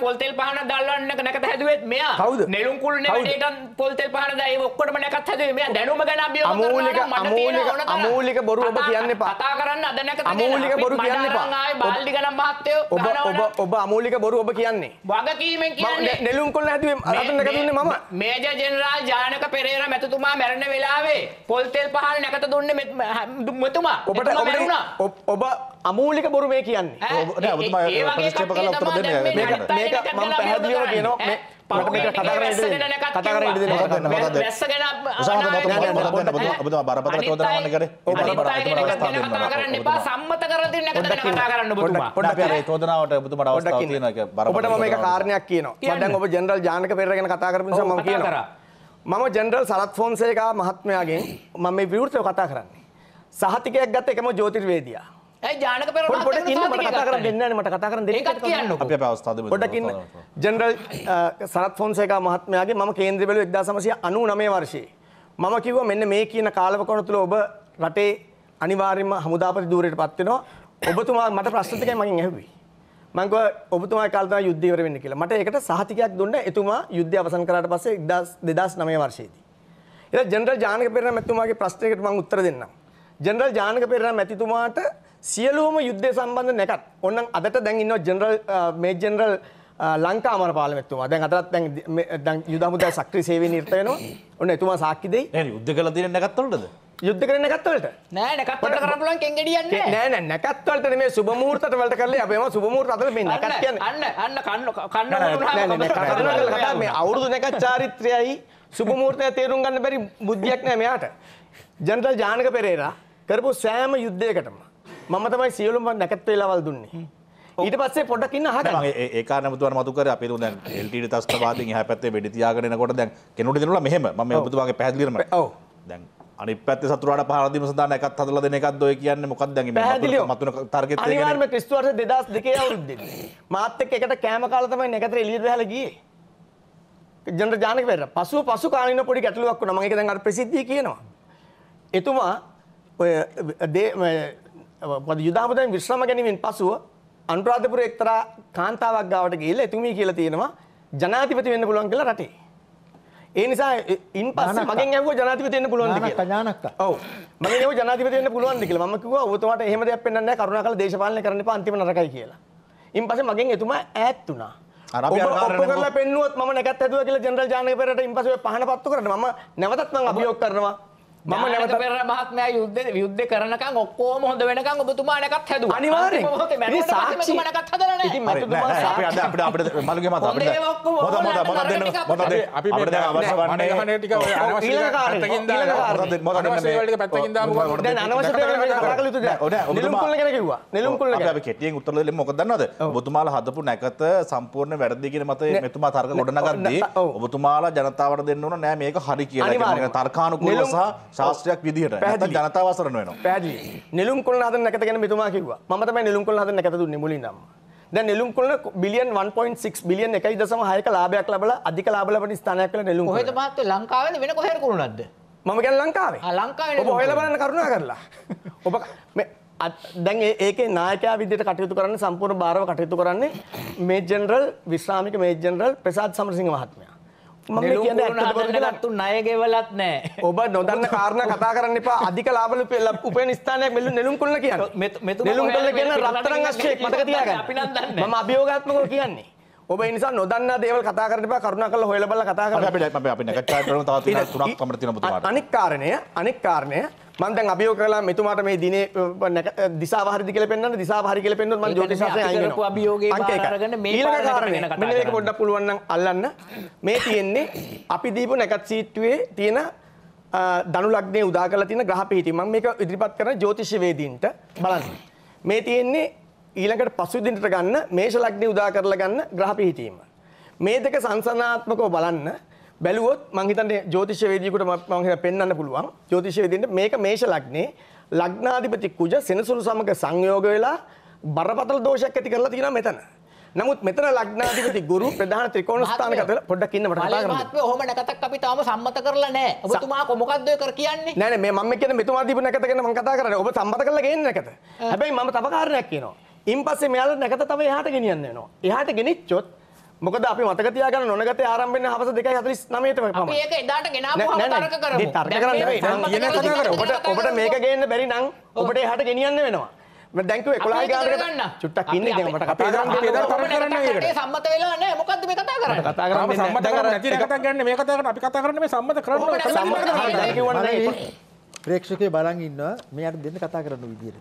පොල්තෙල් පහන දල්වන්න නැකත හැදුවත් මෙයා කවුද නෙළුම් කුල් නෙටන් පොල්තෙල් පහන දයි ඔක්කොටම නැකත් හැදුවේ මෙයා දැනුම ගැන අමූලික අමූලික අමූලික බොරු ඔබ කියන්න එපා කතා කරන්න අද නැකත අමූලික බොරු කියන්න එපා ආයි බාල්දි ගණන් මහත්තයෝ ඔබ ඔබ ඔබ අමූලික බොරු ඔබ කියන්නේ වගකීමෙන් කියන්නේ නෙළුම් කුල් හැදුවේ රතන නැකතුන්නේ මම මේජර් ජෙනරාල් ජානක පෙරේරා මැතිතුමා මැරෙන වෙලාවේ පොල්තෙල් පහ දේශපාලන නැකත දුන්නේ මෙතුමා ඔබට ඔබට ඔබ අමූලික බොරු මේ කියන්නේ මම පැහැදිලිව කියනවා පාට මේක කතා කරන්නේ කතා කරන්නේ ඉඳලා මොකද මොකද වැස්සගෙන ඔබතුමා බරපතල චෝදනාවක් කරේ ඔබ බරපතල අවස්ථාවක් දෙන්නවා කතා කරන්න එපා සම්මත කරලා දෙන්න නැකත කතා කරන්න ඔබතුමා පොඩ්ඩක් අපි මේ චෝදනාවට ඔබතුමාට අවස්ථාවක් තියෙනවා ඒක බරපතල ඔබට මම මේක කාරණයක් කියනවා මම දැන් ඔබ ජෙනරල් ජානක පෙරේරා ගැන කතා කරපු නිසා මම කියනවා මම ජෙනරල් සරත් ෆෝන්සේකා මහත්මයාගෙන් මම මේ විවෘතව කතා කරන්නේ. සහතිකයක් ගත්ත එකම ජ්‍යොතිර්වේදියා. ඒ ජානක පෙර පොඩ පොඩ ඉන්න මට කතා කරන්න දෙන්න මට කතා කරන්න දෙන්න ඒකත් කියන්නකෝ. අපි අපේ අවස්ථාව දෙමු. පොඩ්ඩක් ඉන්න. ජෙනරල් සරත් ෆෝන්සේකා මහත්මයාගේ මම කේන්ද්‍ර බැලුව 1999 වර්ෂයේ. මම කිව්වා මෙන්න මේ කියන කාලවකවානුව තුළ ඔබ රටේ අනිවාර්යයෙන්ම හමුදාපති ධූරයටපත් වෙනවා. ඔබතුමා මට ප්‍රශ්න දෙකයි මගෙන් ඇහුවේ. මංගව ඔබතුමා කල්තන යුද්ධවර වෙන්න කියලා මට ඒකට සහතිකයක් දුන්න එතුමා යුද්ධ අවසන් කරාට පස්සේ 2009 වර්ෂයේදී. ඉතින් ජෙනරල් ජානක පෙරේරා මැතිතුමාගේ ප්‍රශ්නයකට මම උත්තර දෙන්නම්. ජෙනරල් ජානක පෙරේරා මැතිතුමාට සියලුම යුද්ධය සම්බන්ධ නැකත් ඕනනම් අදට දැන් ඉන්නවා ජෙනරල් මේ ජෙනරල් ලංකා අමරපාල මැතිතුමා. දැන් අදටත් දැන් දැන් යුද හමුදා සක්‍රීය සේවයේ නිරත වෙනවා. ඔන්න එතුමා සාක්ෂි දෙයි. නෑ යුද්ධ කළ දින නැකත් වලටද? යුද්ධ කරන නැකත්වලට නෑ නැකත්වලට කරන්න පුළුවන් කෙන්ගෙඩියන්නේ නෑ නෑ නැකත්වලට නෙමෙයි සුබ මුහූර්තට වලට කරලා අපේම සුබ මුහූර්ත අතර මේ නැකත් කියන්නේ අන්න අන්න කන්න කන්න වුණාම කතා මේ අවුරුදු නැකත් චාරිත්‍රයයි සුබ මුහූර්තය තේරුම් ගන්න බැරි බුද්ධියක් නෑ මෙයාට ජනරල් ජානක පෙරේරා කරපු සෑම යුද්ධයකටම මම තමයි සියලුම නැකත් වේලාවල් දුන්නේ ඊට පස්සේ පොඩක් ඉන්න අහගන්න. ඒ කාරණා මුතුමා මතු කරේ අපි දැන් එල්ටීඩී තස්තවාදීන් එහා පැත්තේ වෙඩි තියාගෙන එනකොට දැන් කෙනෙකුට දෙනුලා මෙහෙම මම ඔබතුමාගේ පැහැදිලිවම. ඔව්. දැන් අනි පැත් සතුරට පහරදිම සදාන එකත් හදල දෙන එකක් දොය කියන්න මොකක් දැන් මතුන තර්ග අනිවාර්ම ක්‍රිස්තුවර්ස දෙදස් දෙකේ අවුද්ද මාත්තක එකට කෑම කාලතමයි නැතර එලිය හලගිය ජන ජානක පෙර පසු පසු කාලන පොඩි ගැටලුවක් වුණ මගේ දැඟ ප්‍රසිද්ධිය කියනවා එතුමා ඔය යුදාපතන් විශ්‍රම ගැනීමෙන් පසුව අන්රාධපුර එක්තරා කාන්තාවක් ගාවට ගේල එතුමී කියලා තියෙනවා ජනාතිපති වෙන්න පුළුවන් කියලා රටේ ඒ නිසා ඉන් පස්සේ මගෙන් ඇහුවා ජනාධිපති වෙන්න පුළුවන්ද කියලා. ඥානක්ක. ඔව්. මම ඒව ජනාධිපති වෙන්න පුළුවන්ද කියලා. මම කිව්වා ඔබතුමාට එහෙම දෙයක් පෙන්වන්න නැහැ. කරුණාකරලා දේශපාලනය කරන්න එපා. අන්තිම නරකයි කියලා. ඉන් පස්සේ මගෙන් එතුමා ඈත් වුණා. ඔප්පු කරලා පෙන්නුවොත් මම නැකත් හැදුවා කියලා ජෙනරල් ජානක පෙරේරට ඉන් පස්සේ පහන පත්තු කරන්න මම නැවතත් මම අභියෝග කරනවා. මම නැවත පෙර මහත්මයා යුද්ධ යුද්ධ කරනකම් ඔක්කොම හොඳ වෙනකම් ඔබතුමා නැකත් හැදුවා අනිවාර්යෙන් මේ සාක්ෂි මනකත් හදලා නැහැ ඉතින් ඔබතුමා අපි අද අපිට අපිට මලුගේ මත අපිට මොකද මොකද මොකද දෙන්න මොකද අපි මේ දැන් අවශ්‍ය වන්නේ ගහනේ ටික ඔය අනවශ්‍ය පැත්තකින් දාලා මොකද මොකද මේ වලට පැත්තකින් දාමු දැන් අනවශ්‍ය දෙයක් කතා කළ යුතුද නෙළුම් කුල්ල ගැන කිව්වා නෙළුම් කුල්ල ගැන අපි කෙටියෙන් උත්තර දෙන්න මොකද දන්නවද ඔබතුමාලා හදපු නැකත සම්පූර්ණ වැරදි කියන මතය මෙතුමා තර්ක ගොඩනගද්දී ඔබතුමාලා ජනතාවට දෙන්න ඕන නෑ මේක හරි කියලා තර්කානුකූලව සහ ශාස්ත්‍රයක් විදිහට නැත්නම් ජනතාව අසරණ වෙනවා. පැහැදිලි. නෙළුම් කොළ හදන නැකත ගැන මෙතුමා කිව්වා. මම තමයි නෙළුම් කොළ හදන නැකත දුන්නේ මුලින්ම. දැන් නෙළුම් කොළ බිලියන් 1.6 බිලියන් 1.6ක ලාභයක් ලැබලා අධික ලාභ ලබන ස්ථානයක් කියලා නෙළුම් කොළ. කොහෙද මහත්තයෝ ලංකාවේ වෙන කොහෙර කුරුණක්ද? මම කියන්නේ ලංකාවේ. ආ ලංකාවේ. ඔබ හොයලා බලන්න කරුණා කරලා. ඔබ මේ දැන් ඒකේ නායකයා විදිහට කටයුතු කරන්න සම්පූර්ණ බාරව කටයුතු කරන්නේ මේ ජෙනරල් විශ්‍රාමික මේ ජෙනරල් ප්‍රසාද් සමරසිංහ මහත්මයා. තු නයගෙවලත් නෑ ඔබ නොදන්න කාරණ කතා කරන්න එපා අධික ලාබල පෙල්ල උපේ ස්ථානයක් මෙල්ල නෙලුම් කොල්ල කියන නෙලුම් කල කියන රත්තරන් අශ්ෂයක් මතක තියාගන්න මම අභියෝගාත්මකව කියන්නේ ඔබ නිසා නොදන්න දේවල් කතා කරන්න එපා කරුණා කරලා හොයලා බලලා කතා කරන්න අපිට අපි නැකට් කරන තවත් තුනක් පමණ තියෙනවා පුතාට අනික් කාරණය අනික් කාරණය මම දැන් අභියෝග කළා මෙතුමාට මේ දිනේ දිශාව හරිද කියලා පෙන්වන්න දිශාව හරි කියලා පෙන්වන්නොත් මම ජ්‍යොතිෂ ශාස්ත්‍රය අයින් වෙනවා. අභියෝගේ බාර අරගෙන මේ පාඩම වෙන කතා කරනවා. මෙන්න මේක පොඩ්ඩක් පුළුවන් නම් අල්ලන්න. මේ තියෙන්නේ අපි දීපු නැකත් සීට්ටුවේ තියෙන දනු ලග්නේ උදා කරලා තියෙන ග්‍රහ පිහිටි. මම මේක ඉදිරිපත් කරන ජ්‍යොතිෂ වේදීන්ට බලන්න. මේ තියෙන්නේ ඊළඟට පසුදිනට ගන්න මේෂ ලග්නේ උදා කරලා ගන්න ග්‍රහ පිහිටීම. මේ දෙක සංසනාත්මකව බලන්න බැලුවොත් මං හිතන්නේ ජ්‍යොතිෂවේදියෙකුට මම හිතා පෙන්වන්න පුළුවන් ජ්‍යොතිෂවේදින්ට මේක මේෂ ලග්නේ ලග්නාධිපති කුජ සෙනසුරු සමග සංයෝග වෙලා බරපතල දෝෂයක් ඇති කරලා තියෙනවා මෙතන. නමුත් මෙතන ලග්නාධිපති ගුරු ප්‍රධාන ත්‍රිකෝණ ස්ථානක අතර පොඩ්ඩක් ඉන්න මට කතා කරන්න. මහත්මයා ඔහොම නැකතක් අපි තාම සම්මත කරලා නැහැ. ඔබතුමා මොකද්ද ඔය කර කියන්නේ? නෑ නෑ මේ මම කියන්නේ මෙතුමා දීපු නැකත ගැන මම කතා කරන්නේ. ඔබ සම්මත කරලා ගේන්න නැකත. හැබැයි මම තව කාරණයක් කියනවා. ඉන් පස්සේ මෙයාලා නැකත තව එහාට ගෙනියන්න වෙනවා. එහාට ගෙනිච්චොත් මොකද අපි මතක තියාගන්න නොනගතේ ආරම්භෙන්න හවස 2:49ට පමණ. අපි ඒක එදාට ගෙනාවම තර්ක කරමු. තර්ක කරන්නේ නෙවෙයි. මම කියන කතාව කරා. ඔබට ඔබට මේක ගේන්න බැරි නම් ඔබට එහාට ගෙනියන්න වෙනවා. මම දැන් කිව්වේ 11යි ගානකට චුට්ටක් ඉන්න ඉතින් මට කතා කරන්න එදාට තර්ක කරන්න ඒකට. සම්මත වෙලා නැහැ. මොකද්ද මේ කතා කරන්නේ? කතා කරන්නේ නැහැ. සම්මත කරන්නේ නැති කතා ගන්න මේ කතා කරන්නේ අපි කතා කරන්නේ මේ සම්මත කරන්න. සම්මත කරන්නේ නැහැ. ප්‍රේක්ෂකය බලන් ඉන්නවා මෙයාට දෙන්න කතා කරන්න විදියට.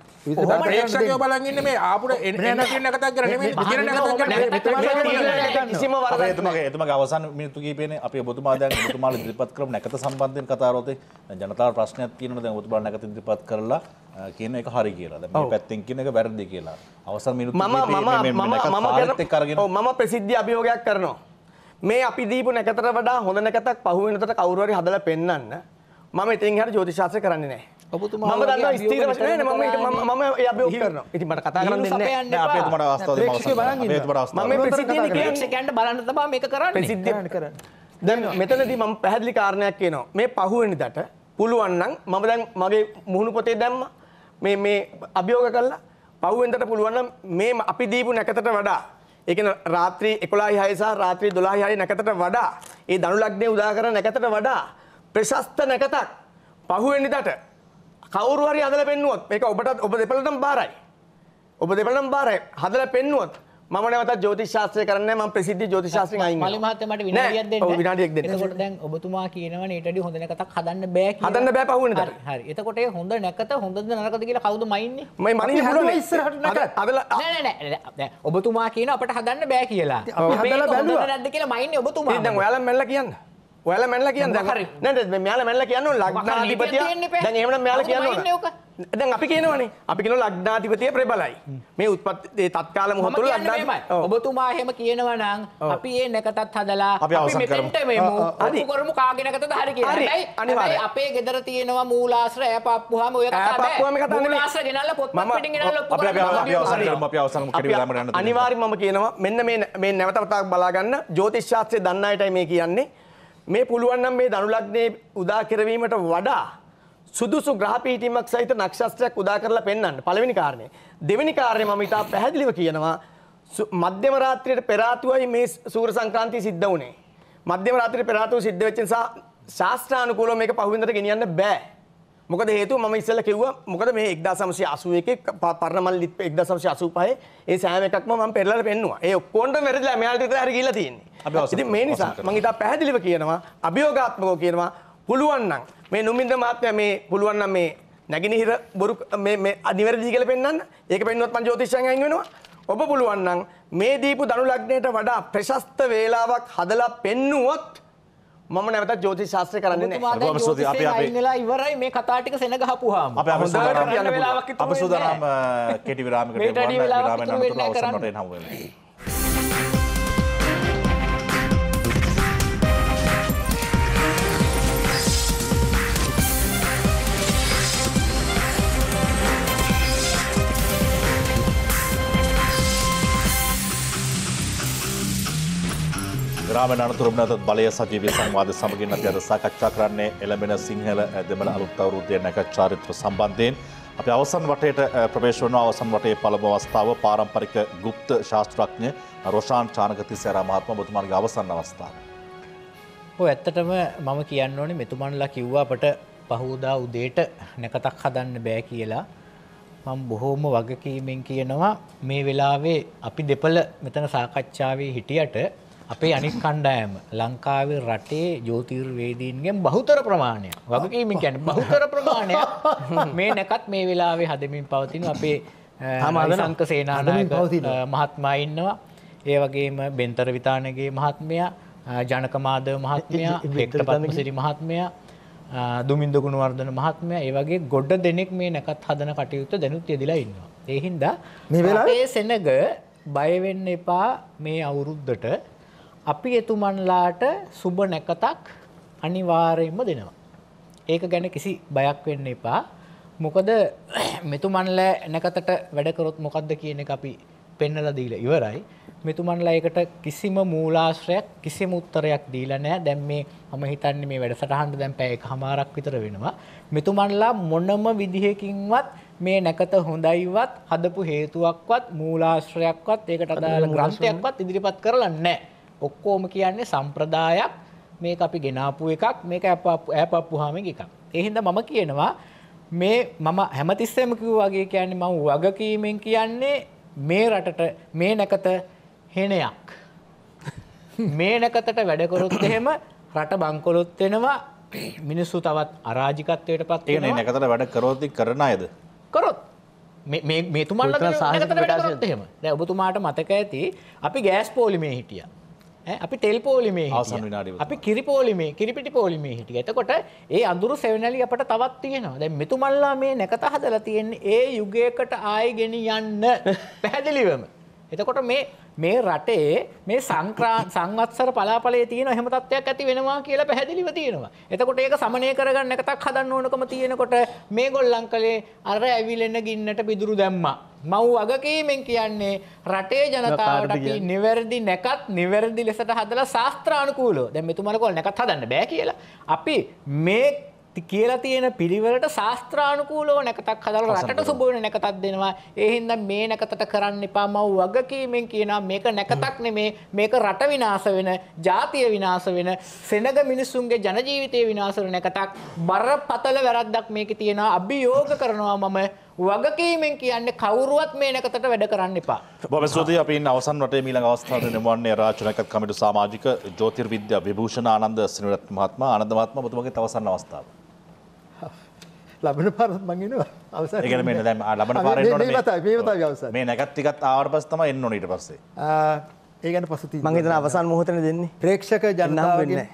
ප්‍රේක්ෂකයෝ බලන් ඉන්නේ මේ ආපුර එන කියන කතා කරන්නේ නෙමෙයි විදියට කතා කරන්නේ. කිසිම වරදක් එතුමගේ එතුමගේ අවසන් මිනිත්තු කිහිපේනේ අපි ඔබතුමා දැන් ඔබතුමාලා ඉදිරිපත් කරමු නැකත සම්බන්ධයෙන් කතා කරොතේ දැන් ජනතාවට ප්‍රශ්නයක් තියෙනවා දැන් ඔබතුමාලා නැකත ඉදිරිපත් කරලා කියන එක හරි කියලා. දැන් මේ පැත්තෙන් කියන එක වැරදි කියලා. අවසන් මිනිත්තු කිහිපේ මේ නැකත කරගෙන ඔව් මම ප්‍රසිද්ධ අභියෝගයක් කරනවා. මේ අපි දීපු නැකතට වඩා හොඳ නැකතක් පහුවෙනතට කවුරු හරි හදලා පෙන්වන්න. මම ඉතින් හට ජෝතිශාසය කරන්නේ නෑ ඔබතුමා මම දන්නවා ස්ථීර වශයෙන් මම මම ඒ අභියෝග කරනවා. ඉතින් මට කතා කරන්න දෙන්නේ නෑ. අපේ තුමට අවස්ථාව දෙන්න. ප්‍රේක්ෂකයෝ බලන් ඉන්නවා. මම මේ ප්‍රසිද්ධියනේ කියන්නේ. ප්‍රේක්ෂකයන්ට බලන්න තමයි මේක කරන්නේ. ප්‍රසිද්ධියන්ට කරන්නේ. දැන් මෙතනදී මම පැහැදිලි කාරණයක් කියනවා. මේ පහුවෙනිදට පුළුවන් නම් මම දැන් මගේ මුහුණු පොතේ දැම්ම මේ මේ අභියෝග කළා. පහුවෙනිදට පුළුවන් නම් මේ අපි දීපු නැකතට වඩා ඒ කියන්නේ රාත්‍රී 11:06 සහ රාත්‍රී 12:06 නැකතට වඩා ඒ දනු ලග්නේ උදා කරන නැකතට වඩා ප්‍රශස්ත නැකතක් පහුවෙනිදට කවුරු හරි හදලා පෙන්නුවොත් මේක ඔබටත් ඔබ දෙපළටම බාරයි. ඔබ දෙපළටම බාරයි. හදලා පෙන්නුවොත් මම නැවතත් ජ්‍යොතිෂ ශාස්ත්‍රය කරන්නේ නැහැ මම ප්‍රසිද්ධ ජ්‍යොතිෂ ශාස්ත්‍රයෙන් අයින් වෙනවා. මලි මහත්තයා මට විනාඩියක් දෙන්න. ඔව් විනාඩියක් දෙන්න. එතකොට දැන් ඔබතුමා කියනවනේ ඊට වඩා හොඳ නැකතක් හදන්න බෑ කියලා. හදන්න බෑ පහුවෙනිදට. හරි හරි. එතකොට ඒ හොඳ නැකත හොඳද නරකද කියලා කවුද මයින්නේ? මම මනින්න පුළුවන්. ඉස්සරහට නැකත. හදලා නෑ නෑ නෑ. දැන් ඔබතුමා කියන අපිට හදන්න බෑ කියලා. අපි හදලා බැලුවා. හොඳද නැද්ද කියලා මයින්නේ ඔබතුමා. ඉතින් දැන් ඔයාලා මැල්ලා කියන්න. ඔයාල මැල්ල කියන්න හරි නැ මෙයාල මැල්ල කියන්න ලක්නාධිපතිය දැන් එහෙමනම් මෙයාල කියන්න දැන් අපි කියනවනේ අපි කියන ලක්නාධිපතිය ප්‍රබලයි මේ උත්පත් ඒ තත්කාල මොහොතවල ලක්නාධිපති ඔබතුමා එහෙම කියනවා නම් අපි ඒ නැකතත් හදලා අපි අවසන් කරමු අපි කරමු කාගේ නැකතද හරි කියලා හැබැයි අනිවාර්යයෙන් අපේ ගෙදර තියෙනවා මූලාශ්‍ර ඈ පප්පුවාම ඔය කතාව ඈ පප්පුවාම කතාව නෙමෙයි මූලාශ්‍ර ගෙනල්ලා පොත්පත් පිටින් ගෙනල්ලා ඔක්කොම අපි අපි අවසන් කරමු අපි අවසන් කරේ වෙලාවම යන්න අනිවාර්යයෙන් මම කියනවා මෙන්න මේ මේ නැවත වතාවක් බලා ගන්න ජ්‍යොතිෂ ශාස්ත්‍රය දන්න අයටයි මේ කියන්නේ මේ පුළුවන් නම් මේ ධනු ලග්නේ උදා කරවීමට වඩා සුදුසු ග්‍රහ පීඨීමක් සහිත නක්ෂත්‍රයක් උදා කරලා පෙන්වන්න. පළවෙනි කාරණේ. දෙවෙනි කාරණේ මම ඊට පැහැදිලිව කියනවා මධ්‍යම රාත්‍රියට පෙර ආතුවයි මේ සූර්ය සංක්‍රාන්තිය සිද්ධ වුනේ. මධ්‍යම රාත්‍රියට පෙර ආතුව සිද්ධ වෙච්ච නිසා ශාස්ත්‍රානුකූලව මේක පහුවෙන්දට ගෙනියන්න බෑ. මොකද හේතුව මම ඉස්සෙල්ලා කිව්වා මොකද මේ 1981 පර්ණමල් ලිත් 1985 ඒ සෑම එකක්ම මම පෙරලා පෙන්නුවා. ඒ ඔක්කොන්ටම වැරදිලා මෙයාලට විතරයි හරි ගිහිල්ලා තියෙන්නේ. ඉතින් මේ නිසා මම ඊට පැහැදිලිව කියනවා අභියෝගාත්මකව කියනවා පුළුවන් නම් මේ නුමින්ද මහත්මයා මේ පුළුවන් නම් මේ නැගිනහිර බොරු මේ මේ අනිවැරදි කියලා පෙන්වන්න. ඒක පෙන්වුවත් මං ජ්‍යොතිෂයෙන් අයින් වෙනවා. ඔබ පුළුවන් නම් මේ දීපු දනු ලග්නයට වඩා ප්‍රශස්ත වේලාවක් හදලා පෙන්නුවොත් මම නැවතත් ජෝතිෂ ශාස්ත්‍රය කරන්නේ නැහැ. බොහොම ස්තුතියි. අපි අපි ඉන්නලා ඉවරයි මේ කතා ටික සෙනග හපුවාම. අපි අපි සූදානම් අපි සූදානම් කෙටි විරාමයකට යන්න විරාමයෙන් අනුතුරු අවසන් කරගෙන හමු වෙනවා. ග්‍රාමණ අනතුරුමනත බලය සජීවී සංවාද සමගින් අපි අද සාකච්ඡා කරන්නේ එළඹෙන සිංහල දෙමළ අලුත් අවුරුද්දේ නැකත් චාරිත්‍ර සම්බන්ධයෙන් අපි අවසන් වටේට ප්‍රවේශ වන අවසන් වටේ පළමු අවස්ථාව පාරම්පරික গুপ্ত ශාස්ත්‍රඥ රොෂාන් චානකතිස්සාර මහත්මයා මෙතුමාගේ අවසන් අවස්ථාව. ඔව් ඇත්තටම මම කියන්න ඕනේ මෙතුමන්ලා කිව්වා අපට පහවදා උදේට නැකතක් හදන්න බෑ කියලා. මම බොහෝම වගකීමෙන් කියනවා මේ වෙලාවේ අපි දෙපළ මෙතන සාකච්ඡාවේ හිටියට අපේ අනික් කණ්ඩායම ලංකාවේ රටේ ජෝතිර්වේදීන්ගෙන් බහුතර ප්‍රමාණය වගකීම කියැන බහුතර ප්‍රමාණය මේ නැකත් මේ වෙලාවේ හදමින් පවතින අපේ හමද සංක සේනානායක මහත්මා ඉන්නවා ඒ වගේම බෙන්තර විතානගේ මහත්මයා ජනකමාද මහත්මයා වෙක්ට පත්ම සිරි මහත්මයා දුමින්ද ගුණවර්ධන මහත්මය ඒ වගේ ගොඩ දෙනෙක් මේ නැකත් හදන කටයුත්ත දැනුත් යෙදිලා ඉන්නවා. ඒ හින්දා මේ වෙලාවේ සෙනග බය වෙන්න එපා මේ අවුරුද්දට අපි එතුමන්ලාට සුබ නැකතක් අනිවාරයෙන්ම දෙනවා. ඒක ගැන කිසි බයක් වෙන්න එපා. මොකද මෙතුමන්ලෑ නැකතට වැඩකරොත් මොකක්ද කියන එක අපි පෙන්නල දීල ඉවරයි. මෙතුමන්ලා ඒකට කිසිම මූලාශ්‍රයක් කිසිම උත්තරයක් දීලා නෑ දැන් මේ මම හිතන්නේ මේ වැඩසටහනට දැන් පැය එකමාරක් විතර වෙනවා. මෙතුමන්ලා මොනම විදිහකින්වත් මේ නැකත හොඳයිවත් හදපු හේතුවක්වත් මූලාශ්‍රයක්වත් ඒකට අදාළ ග්‍රන්ථයක්වත් ඉදිරිපත් කරලා නැහැ. ඔක්කොම කියන්නේ සම්ප්‍රදායක් මේක අපි ගෙනාපු එකක් මේක ඈපප්පුහාමෙන් එකක්. ඒ හින්දා මම කියනවා මේ මම හැමතිස්සෙම කිව්වා වගේ කියන්නේ මම වගකීමෙන් කියන්නේ මේ රටට මේ නැකත හෙනයක්. මේ නැකතට වැඩ කරොත් එහෙම රට බංකොලොත් වෙනවා මිනිස්සු තවත් අරාජිකත්වයට පත් වෙනවා. ඒ නැකතට වැඩ කරොත් කරන අයද? කරොත් මේ මේ තුමන්ලා නැකතට වැඩ කරොත් එහෙම. දැන් ඔබතුමාට මතක ඇති අපි ගෑස් පොලිමේ හිටියා. අපි ටෙල් පෝලිමේ අපි කිරිපෝලිමේ කිරිපිටි පෝලිමේ හිටිය එතකොට ඒ අඳුරු සෙවනලි අපට තවත් තියෙනවා දැ මෙතුමල්ලා මේ නැකත හදලා තියෙන් ඒ යුගයකට ආය ගෙන යන්න පැහැදිලිවම එතකොට මේ මේ රටේ මේ සංක්‍රා සංවත්සර පලාපලේ තියෙන හැම තත්ත්වයක් ඇති වෙනවා කියලා පැහැදිලිව තියෙනවා. එතකොට ඒක සමනය කරගන්න එකක් හදන්න ඕනකම තියෙනකොට මේගොල්ලන් කලේ අර ඇවිලෙන ගින්නට පිදුරු දැම්මා. මව් වගකීමෙන් කියන්නේ රටේ ජනතාවට අපි නිවැරදි නැකත් නිවැරදි ලෙසට හදලා ශාස්ත්‍රානුකූලව. දැන් මෙතුමලකෝල් නැකත් හදන්න බෑ කියලා. අපි මේ කියලා තියෙන පිළිවෙලට ශාස්ත්‍රානුකූලව නැකතක් හදලා රටට සුබ වෙන නැකතක් දෙනවා. ඒ හින්දා මේ නැකතට කරන්න එපා මව වගකීමෙන් කියනවා මේක නැකතක් නෙමේ මේක රට විනාශ වෙන, ජාතිය විනාශ වෙන, සෙනග මිනිසුන්ගේ ජන ජීවිතය විනාශ වෙන නැකතක්. බරපතල වැරද්දක් මේකේ තියෙනවා. අභියෝග කරනවා මම වගකීමෙන් කියන්නේ කවුරුවත් මේ නැකතට වැඩ කරන්න එපා. බොහොම ස්තුතියි අපි ඉන්න අවසන් වටේ මීළඟ අවස්ථාවට නෙමුවන්නේ රාජනකත් කමිටු සමාජික ජ්‍යොතිර්විද්‍යා විභූෂණ ආනන්ද සිනරත් මහත්මයා ආනන්ද මහත්මයා ඔබතුමාගේ අවසන් අවස්ථාව. ලබන පාරත් මං එනවා. අවසන්. ඒ කියන්නේ මේ දැන් ලබන පාරේ එන්න ඕනේ. මේ වතාවේ මේ වතාවේ අවසන්. මේ නැකත් ටිකත් ආවට පස්සේ තමයි එන්න ඕනේ ඊට පස්සේ. ඒගන පසති මගේ තන අවසන් මොහොතන දෙන්නේ ප්‍රේක්ෂක ජනනාව වෙන්න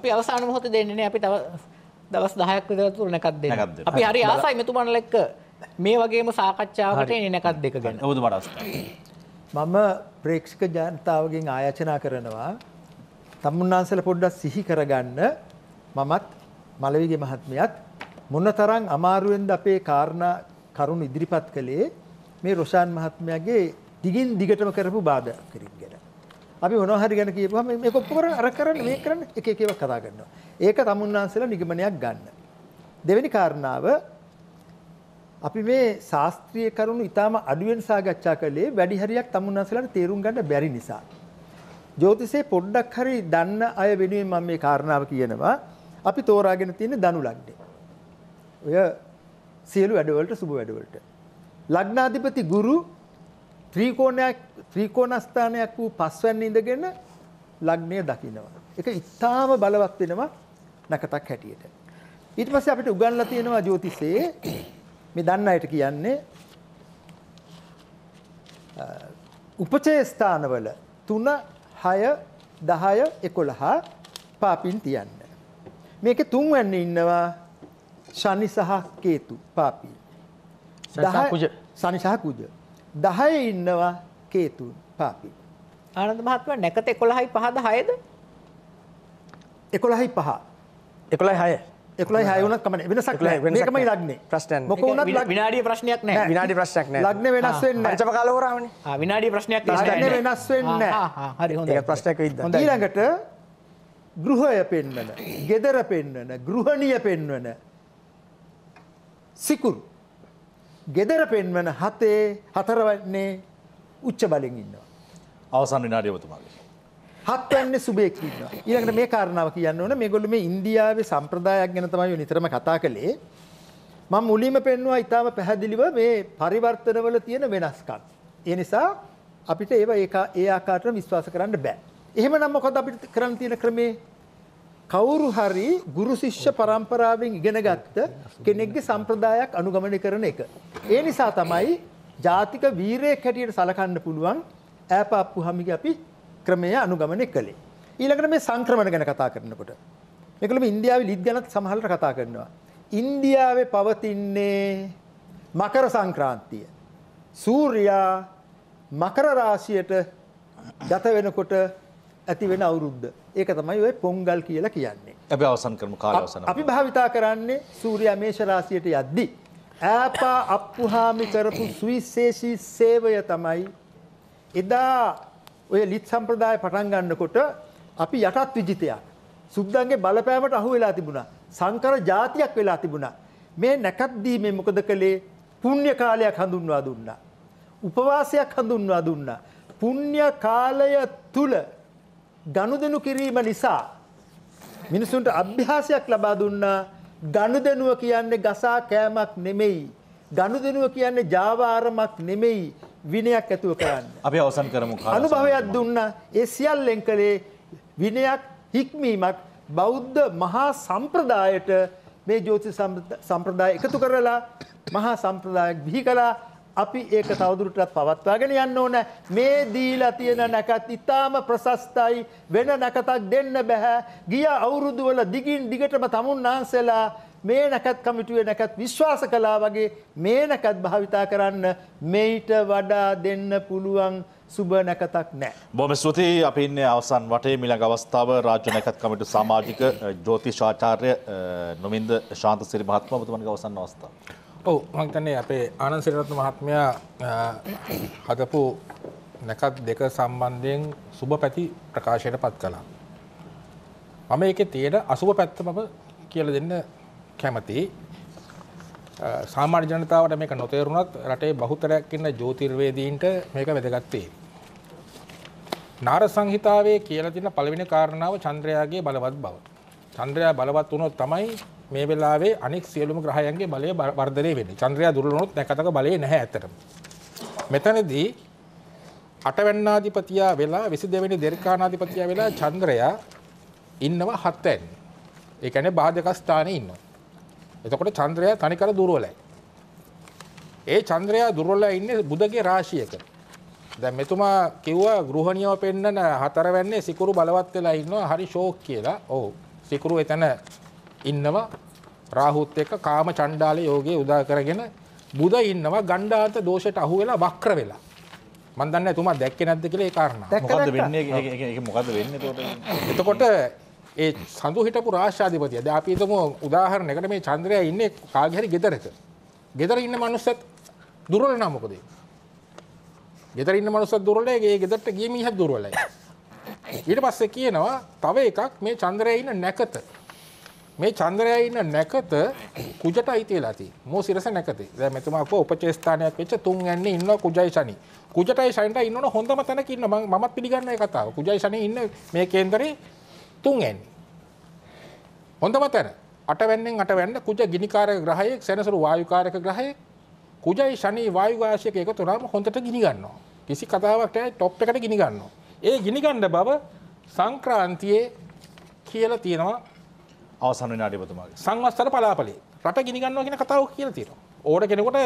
අපි අවසාන මොහොත දෙන්නේ අපි තව දවස් දහයක් විතර තුරනකක් දෙන්න අපි හරි ආසයි මෙතුමන්ල එක්ක මේ වගේම සාකච්ඡාවට එනකත් දෙක ගැන ඔබ මට මම ප්‍රේක්ෂක ජනතාවගෙන් ආයචනා කරනවා තමුන්නාන්සල පොඩ්ඩක් සිහි කරගන්න මමත් මලවිගේ මහත්මයත් මොනතරම් අමාරුවෙන්ද අපේ කාරණා කරුණු ඉදිරිපත් කළේ මේ රොෂාන් මහත්මයාගේ දිගින් දිගටම කරපු බාධා කිරීම ගැන. අපි මොනවා හරි ගැන කියපුවම මේක ඔක්කොම අර කරන්න මේ කරන්න එක එක ඒවා කතා කරනවා. ඒක තමුන්නාන්සලා නිගමනයක් ගන්න. දෙවෙනි කාරණාව අපි මේ ශාස්ත්‍රීය කරුණු ඊටාම අඩුවෙන් සාකච්ඡා කළේ වැඩි හරියක් තමුන්නාසලාට තේරුම් ගන්න බැරි නිසා. ජ්‍යොතිෂේ පොඩ්ඩක් හරි දන්න අය වෙනුවෙන් මම මේ කාරණාව කියනවා. අපි තෝරාගෙන තියෙන දනු ලග්නේ. ඔය සියලු වැඩවලට සුබ වැඩවලට. ලග්නාධිපති ගුරු ත්‍රිකෝණයක් ත්‍රිකෝණස්ථානයක් වූ පස්වැන්නේ ඉඳගෙන ලග්නය දකිනවා. ඒක ඊටාම බලවත් වෙනවා නකටක් හැටියට. ඊට පස්සේ අපිට උගන්ලා තියෙනවා ජ්‍යොතිෂයේ මේ දන්න අයට කියන්නේ උපචේ ස්ථානවල 3 6 10 11 පාපින් තියන්න. මේකේ තුන්වැන්නේ ඉන්නවා ශනි සහ කේතු පාපී. සනි සහ කුජ. 10 ඉන්නවා කේතු පාපී. ආනන්ද මහත්මයා නැකත 11යි 5ද 6ද? 11යි 5. 11යි 6. එකලයි හයුනත් කමන වෙනසක් මේකම ලක්නේ ප්‍රශ්න මොක වුණත් විනාඩිය ප්‍රශ්නයක් නෑ විනාඩි ප්‍රශ්නයක් නෑ ලග්න වෙනස් වෙන්නේ නෑ චප කාලෝරාවනේ විනාඩි ප්‍රශ්නයක් ලග්න වෙනස් වෙන්නේ නෑ හරි හොඳයි ඒක ප්‍රශ්නයක් වෙයිද ඊළඟට ගෘහය පෙන්වන ගෙදර පෙන්වන ගෘහණිය පෙන්වන සිකුරු ගෙදර පෙන්වන හතේ හතරවන්නේ උච්ච බලෙන් ඉන්නවා අවසන් විනාඩිය ඔබතුමාගේ හත්වන්නේ සුභේක් ඉන්නවා. ඊළඟට මේ කාරණාව කියන්න ඕන මේගොල්ලෝ මේ ඉන්දියාවේ සම්ප්‍රදායක් ගැන තමයි නිතරම කතා කළේ. මම මුලින්ම පෙන්වුවා ඊටාම පැහැදිලිව මේ පරිවර්තනවල තියෙන වෙනස්කම්. ඒ නිසා අපිට ඒව ඒ ආකාරයට විශ්වාස කරන්න බෑ. එහෙමනම් මොකද අපිට කරන්න තියෙන ක්‍රමේ? කවුරු හරි ගුරු ශිෂ්‍ය පරම්පරාවෙන් ඉගෙනගත්ත කෙනෙක්ගේ සම්ප්‍රදායක් අනුගමනය කරන එක. ඒ නිසා තමයි ජාතික වීරයෙක් හැටියට සලකන්න පුළුවන් ඈපාප්පු හැමිගේ අපි ක්‍රමය අනුගමනය කළේ. ඊළඟට මේ සංක්‍රමණ ගැන කතා කරනකොට. මේකලම ඉන්දියාවේ ලිත් ගැනත් සමහරවිට කතා කරනවා. ඉන්දියාවේ පවතින්නේ මකර සංක්‍රාන්තිය. සූර්යා මකර රාශියට ගත වෙනකොට ඇති වෙන අවුරුද්ද. ඒක තමයි ඔය පොංගල් කියලා කියන්නේ. අපි අවසන් කරමු කාලය අවසන්. අපි භාවිතා කරන්නේ සූර්යා මේෂ රාශියට යද්දී ඈපා අප්පුහාමි කරපු සුවිශේෂී සේවය තමයි එදා ඔය ලිත් සම්ප්‍රදාය පටන් ගන්නකොට අපි යටත් විජිතයක්. සුද්දන්ගේ බලපෑමට අහු වෙලා තිබුණා. සංකර ජාතියක් වෙලා තිබුණා. මේ නැකත් දීමේ මොකද කළේ? පුණ්‍ය කාලයක් හඳුන්වා දුන්නා. උපවාසයක් හඳුන්වා දුන්නා. පුණ්‍ය කාලය තුල ගනුදෙනු කිරීම නිසා මිනිසුන්ට අභ්‍යාසයක් ලබා දුන්නා. ගනුදෙනුව කියන්නේ ගසා කෑමක් නෙමෙයි. ගනුදෙනුව කියන්නේ ජාවාරමක් නෙමෙයි. විනයක් ඇතුව කරන්න. අපි අවසන් කරමු අනුභවයක් දුන්න ඒ සියල්ලෙන් කළේ විනයක් හික්මීමක් බෞද්ධ මහා සම්ප්‍රදායට මේ ජෝති සම්ප්‍රදාය එකතු කරලා මහා සම්ප්‍රදායක් බිහි කලා අපි ඒක තවදුරටත් පවත්වාගෙන යන්න ඕන මේ දීලා තියෙන නැකත් ඉතාම ප්‍රශස්තයි වෙන නැකතක් දෙන්න බැහැ ගිය අවුරුදු වල දිගින් දිගටම තමුන් ආන්සලා මේ නැකත් කමිටුවේ නැකත් විශ්වාස කළා වගේ මේ නැකත් භාවිතා කරන්න මෙයිට වඩා දෙන්න පුළුවන් සුබ නැකතක් නෑ. බොම ස්තුතියි අපි ඉන්නේ අවසන් වටේ මිළඟ අවස්ථාව රාජ්‍ය නැකත් කමිටු සමාජික ජ්‍යෝතිෂාචාර්ය නොමින්ද ශාන්ත සිරි මහත්මයා ඔබතුමන්ගේ අවසන් අවස්ථාව. ඔව් මම හිතන්නේ අපේ ආනන්ද සිරිරත්න මහත්මයා හදපු නැකත් දෙක සම්බන්ධයෙන් සුබ පැති ප්‍රකාශයට පත් කළා. මම ඒකේ තියෙන අසුබ පැත්ත මම කියලා දෙන්න කැමති සාමාන්‍ය ජනතාවට මේක නොතේරුණත් රටේ බහුතරයක් ඉන්න ජ්‍යොතිර්වේදීන්ට මේක වැදගත් වෙයි. නාර සංහිතාවේ කියලා තියෙන පළවෙනි කාරණාව චන්ද්‍රයාගේ බලවත් බව. චන්ද්‍රයා බලවත් වුණොත් තමයි මේ වෙලාවේ අනෙක් සියලුම ග්‍රහයන්ගේ බලය වර්ධනය වෙන්නේ. චන්ද්‍රයා දුර්වල වුණොත් නැකතක බලය නැහැ ඇත්තටම. මෙතනදී අටවැන්නාධිපතියා වෙලා 22 වෙනි දෙර්කානාධිපතියා වෙලා චන්ද්‍රයා ඉන්නවා හත්වැනි. ඒ කියන්නේ බාධක ස්ථානයේ ඉන්නවා. එතකොට චන්ද්‍රයා තනිකර දුර්වලයි. ඒ චන්ද්‍රයා දුර්වලලා ඉන්නේ බුදගේ රාශියක. දැන් මෙතුමා කිව්වා ගෘහණියව පෙන්නන හතරවැන්නේ සිකුරු බලවත් වෙලා ඉන්නවා හරි ෂෝක් කියලා. ඔව්. සිකුරු එතන ඉන්නවා රාහුත් එක්ක කාම චණ්ඩාල යෝගයේ උදා කරගෙන බුද ඉන්නවා ගණ්ඩාන්ත දෝෂයට අහු වෙලා වක්‍ර වෙලා. මන් දන්නේ එතුමා දැක්කේ නැද්ද කියලා ඒ කාරණා. මොකද්ද වෙන්නේ? ඒක මොකද්ද වෙන්නේ එතකොට? එතකොට ඒ සඳු හිටපු රාශාධිපතිය. දැන් අපි හිතමු උදාහරණයකට මේ චන්ද්‍රයා ඉන්නේ කාගේ හරි ගෙදරක. ගෙදර ඉන්න මනුස්සයත් දුර්වල නම් මොකද? ගෙදර ඉන්න මනුස්සයත් දුර්වලයි. ඒ ගෙදරට ගිය මීහත් දුර්වලයි. ඊට පස්සේ කියනවා තව එකක් මේ චන්ද්‍රයා ඉන්න නැකත. මේ චන්ද්‍රයා ඉන්න නැකත කුජට අයිති වෙලා තියෙන්නේ. මෝ සිරස නැකතේ. දැන් මෙතුමා කෝ උපචේ ස්ථානයක් වෙච්ච තුන් යන්නේ ඉන්න කුජයි ශනි. කුජටයි ශනිට ඉන්නවන හොඳම තැනක ඉන්න මම මමත් පිළිගන්න ඒ කතාව. කුජයි ශනි ඉන්න මේ කේන්දරේ තුන්වැනි. හොඳම තැන අටවැන්නෙන් අටවැන්න කුජ ගිනිකාරක ග්‍රහයෙක් සැනසුරු වායුකාරක ග්‍රහයෙක් කුජයි ශනි වායු වාශයක එකතු වුණාම හොඳට ගිනි ගන්නවා. කිසි කතාවක් නැහැ টොප් එකට ගිනි ගන්නවා. ඒ ගිනි ගන්න බව සංක්‍රාන්තියේ කියලා තියෙනවා අවසන් විනාඩියතුමාගේ. සංවස්තර පලාපලේ රට ගිනි ගන්නවා කියන කතාවක් කියලා තියෙනවා. ඕඩ කෙනෙකුට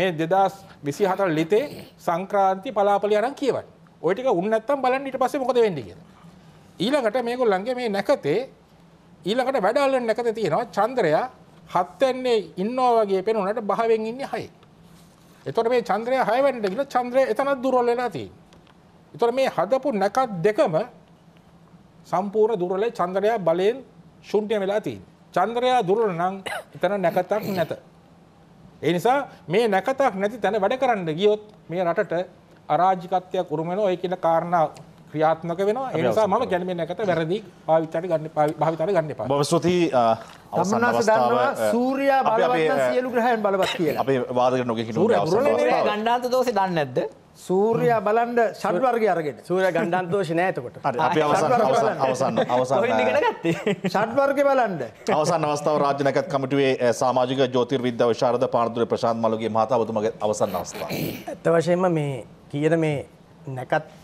මේ 2024 ලිතේ සංක්‍රාන්ති පලාපලිය අරන් කියවන්න. ওই ටික උන් නැත්තම් බලන්න ඊට පස්සේ මොකද වෙන්නේ කියලා. ඊළඟට මේගොල්ලන්ගේ මේ නැකතේ ඊළඟට වැඩල්ලන්න නැකත තියෙනවා චන්ද්‍රයා හත්වැන්නේ ඉන්නවා වගේ පෙනුනට බහවෙන් ඉන්නේ හයි. එතකොට මේ චන්ද්‍රය හයවැන්නට ගිහලා චන්ද්‍රය එතනත් දුර්වල වෙලා තියෙනවා. එතකොට මේ හදපු නැකත් දෙකම සම්පූර්ණ දුර්වලයි චන්ද්‍රයා බලයෙන් ශුන්‍ය වෙලා තියෙනවා. චන්ද්‍රයා දුර්වල නම් එතන නැකතක් නැත. ඒ නිසා මේ නැකතක් නැති තැන වැඩ කරන්න ගියොත් මේ රටට අරාජිකත්වයක් උරුම වෙනවා ඒ කියන කාරණා ක්‍රියාත්මක වෙනවා ඒනිසා මම ගැනීමෙන් ඇකත වැරදි පාවිතර ගන්න භාවිතර ගන්න එපා බවස්තුති සූරයා බලවත් සියලු ග්‍රහයන් බලවත් කියලා අපේ වාදක නොක ගණ්ඩාන්ත දෝෂ දන්නේ නැද්ද සූරයා බලන්ඩ ෂඩ්වර්ගේ අරගෙන සූරය ගණ්ඩන් දෝෂ නෑතකොට අවසන් ෂඩ්වර්ග බලන්ඩ අවසන් අවස්ථාව රාජනකත් කමටුවේ සාමාජික ජෝතිර් විද්‍යාව ශාරද පාර්දුර ප්‍රශාන් මලගේ මතාවතුමගේ අවසන් අවස්ථාව. ඇත වශයෙන්ම මේ කියන මේ නැකත්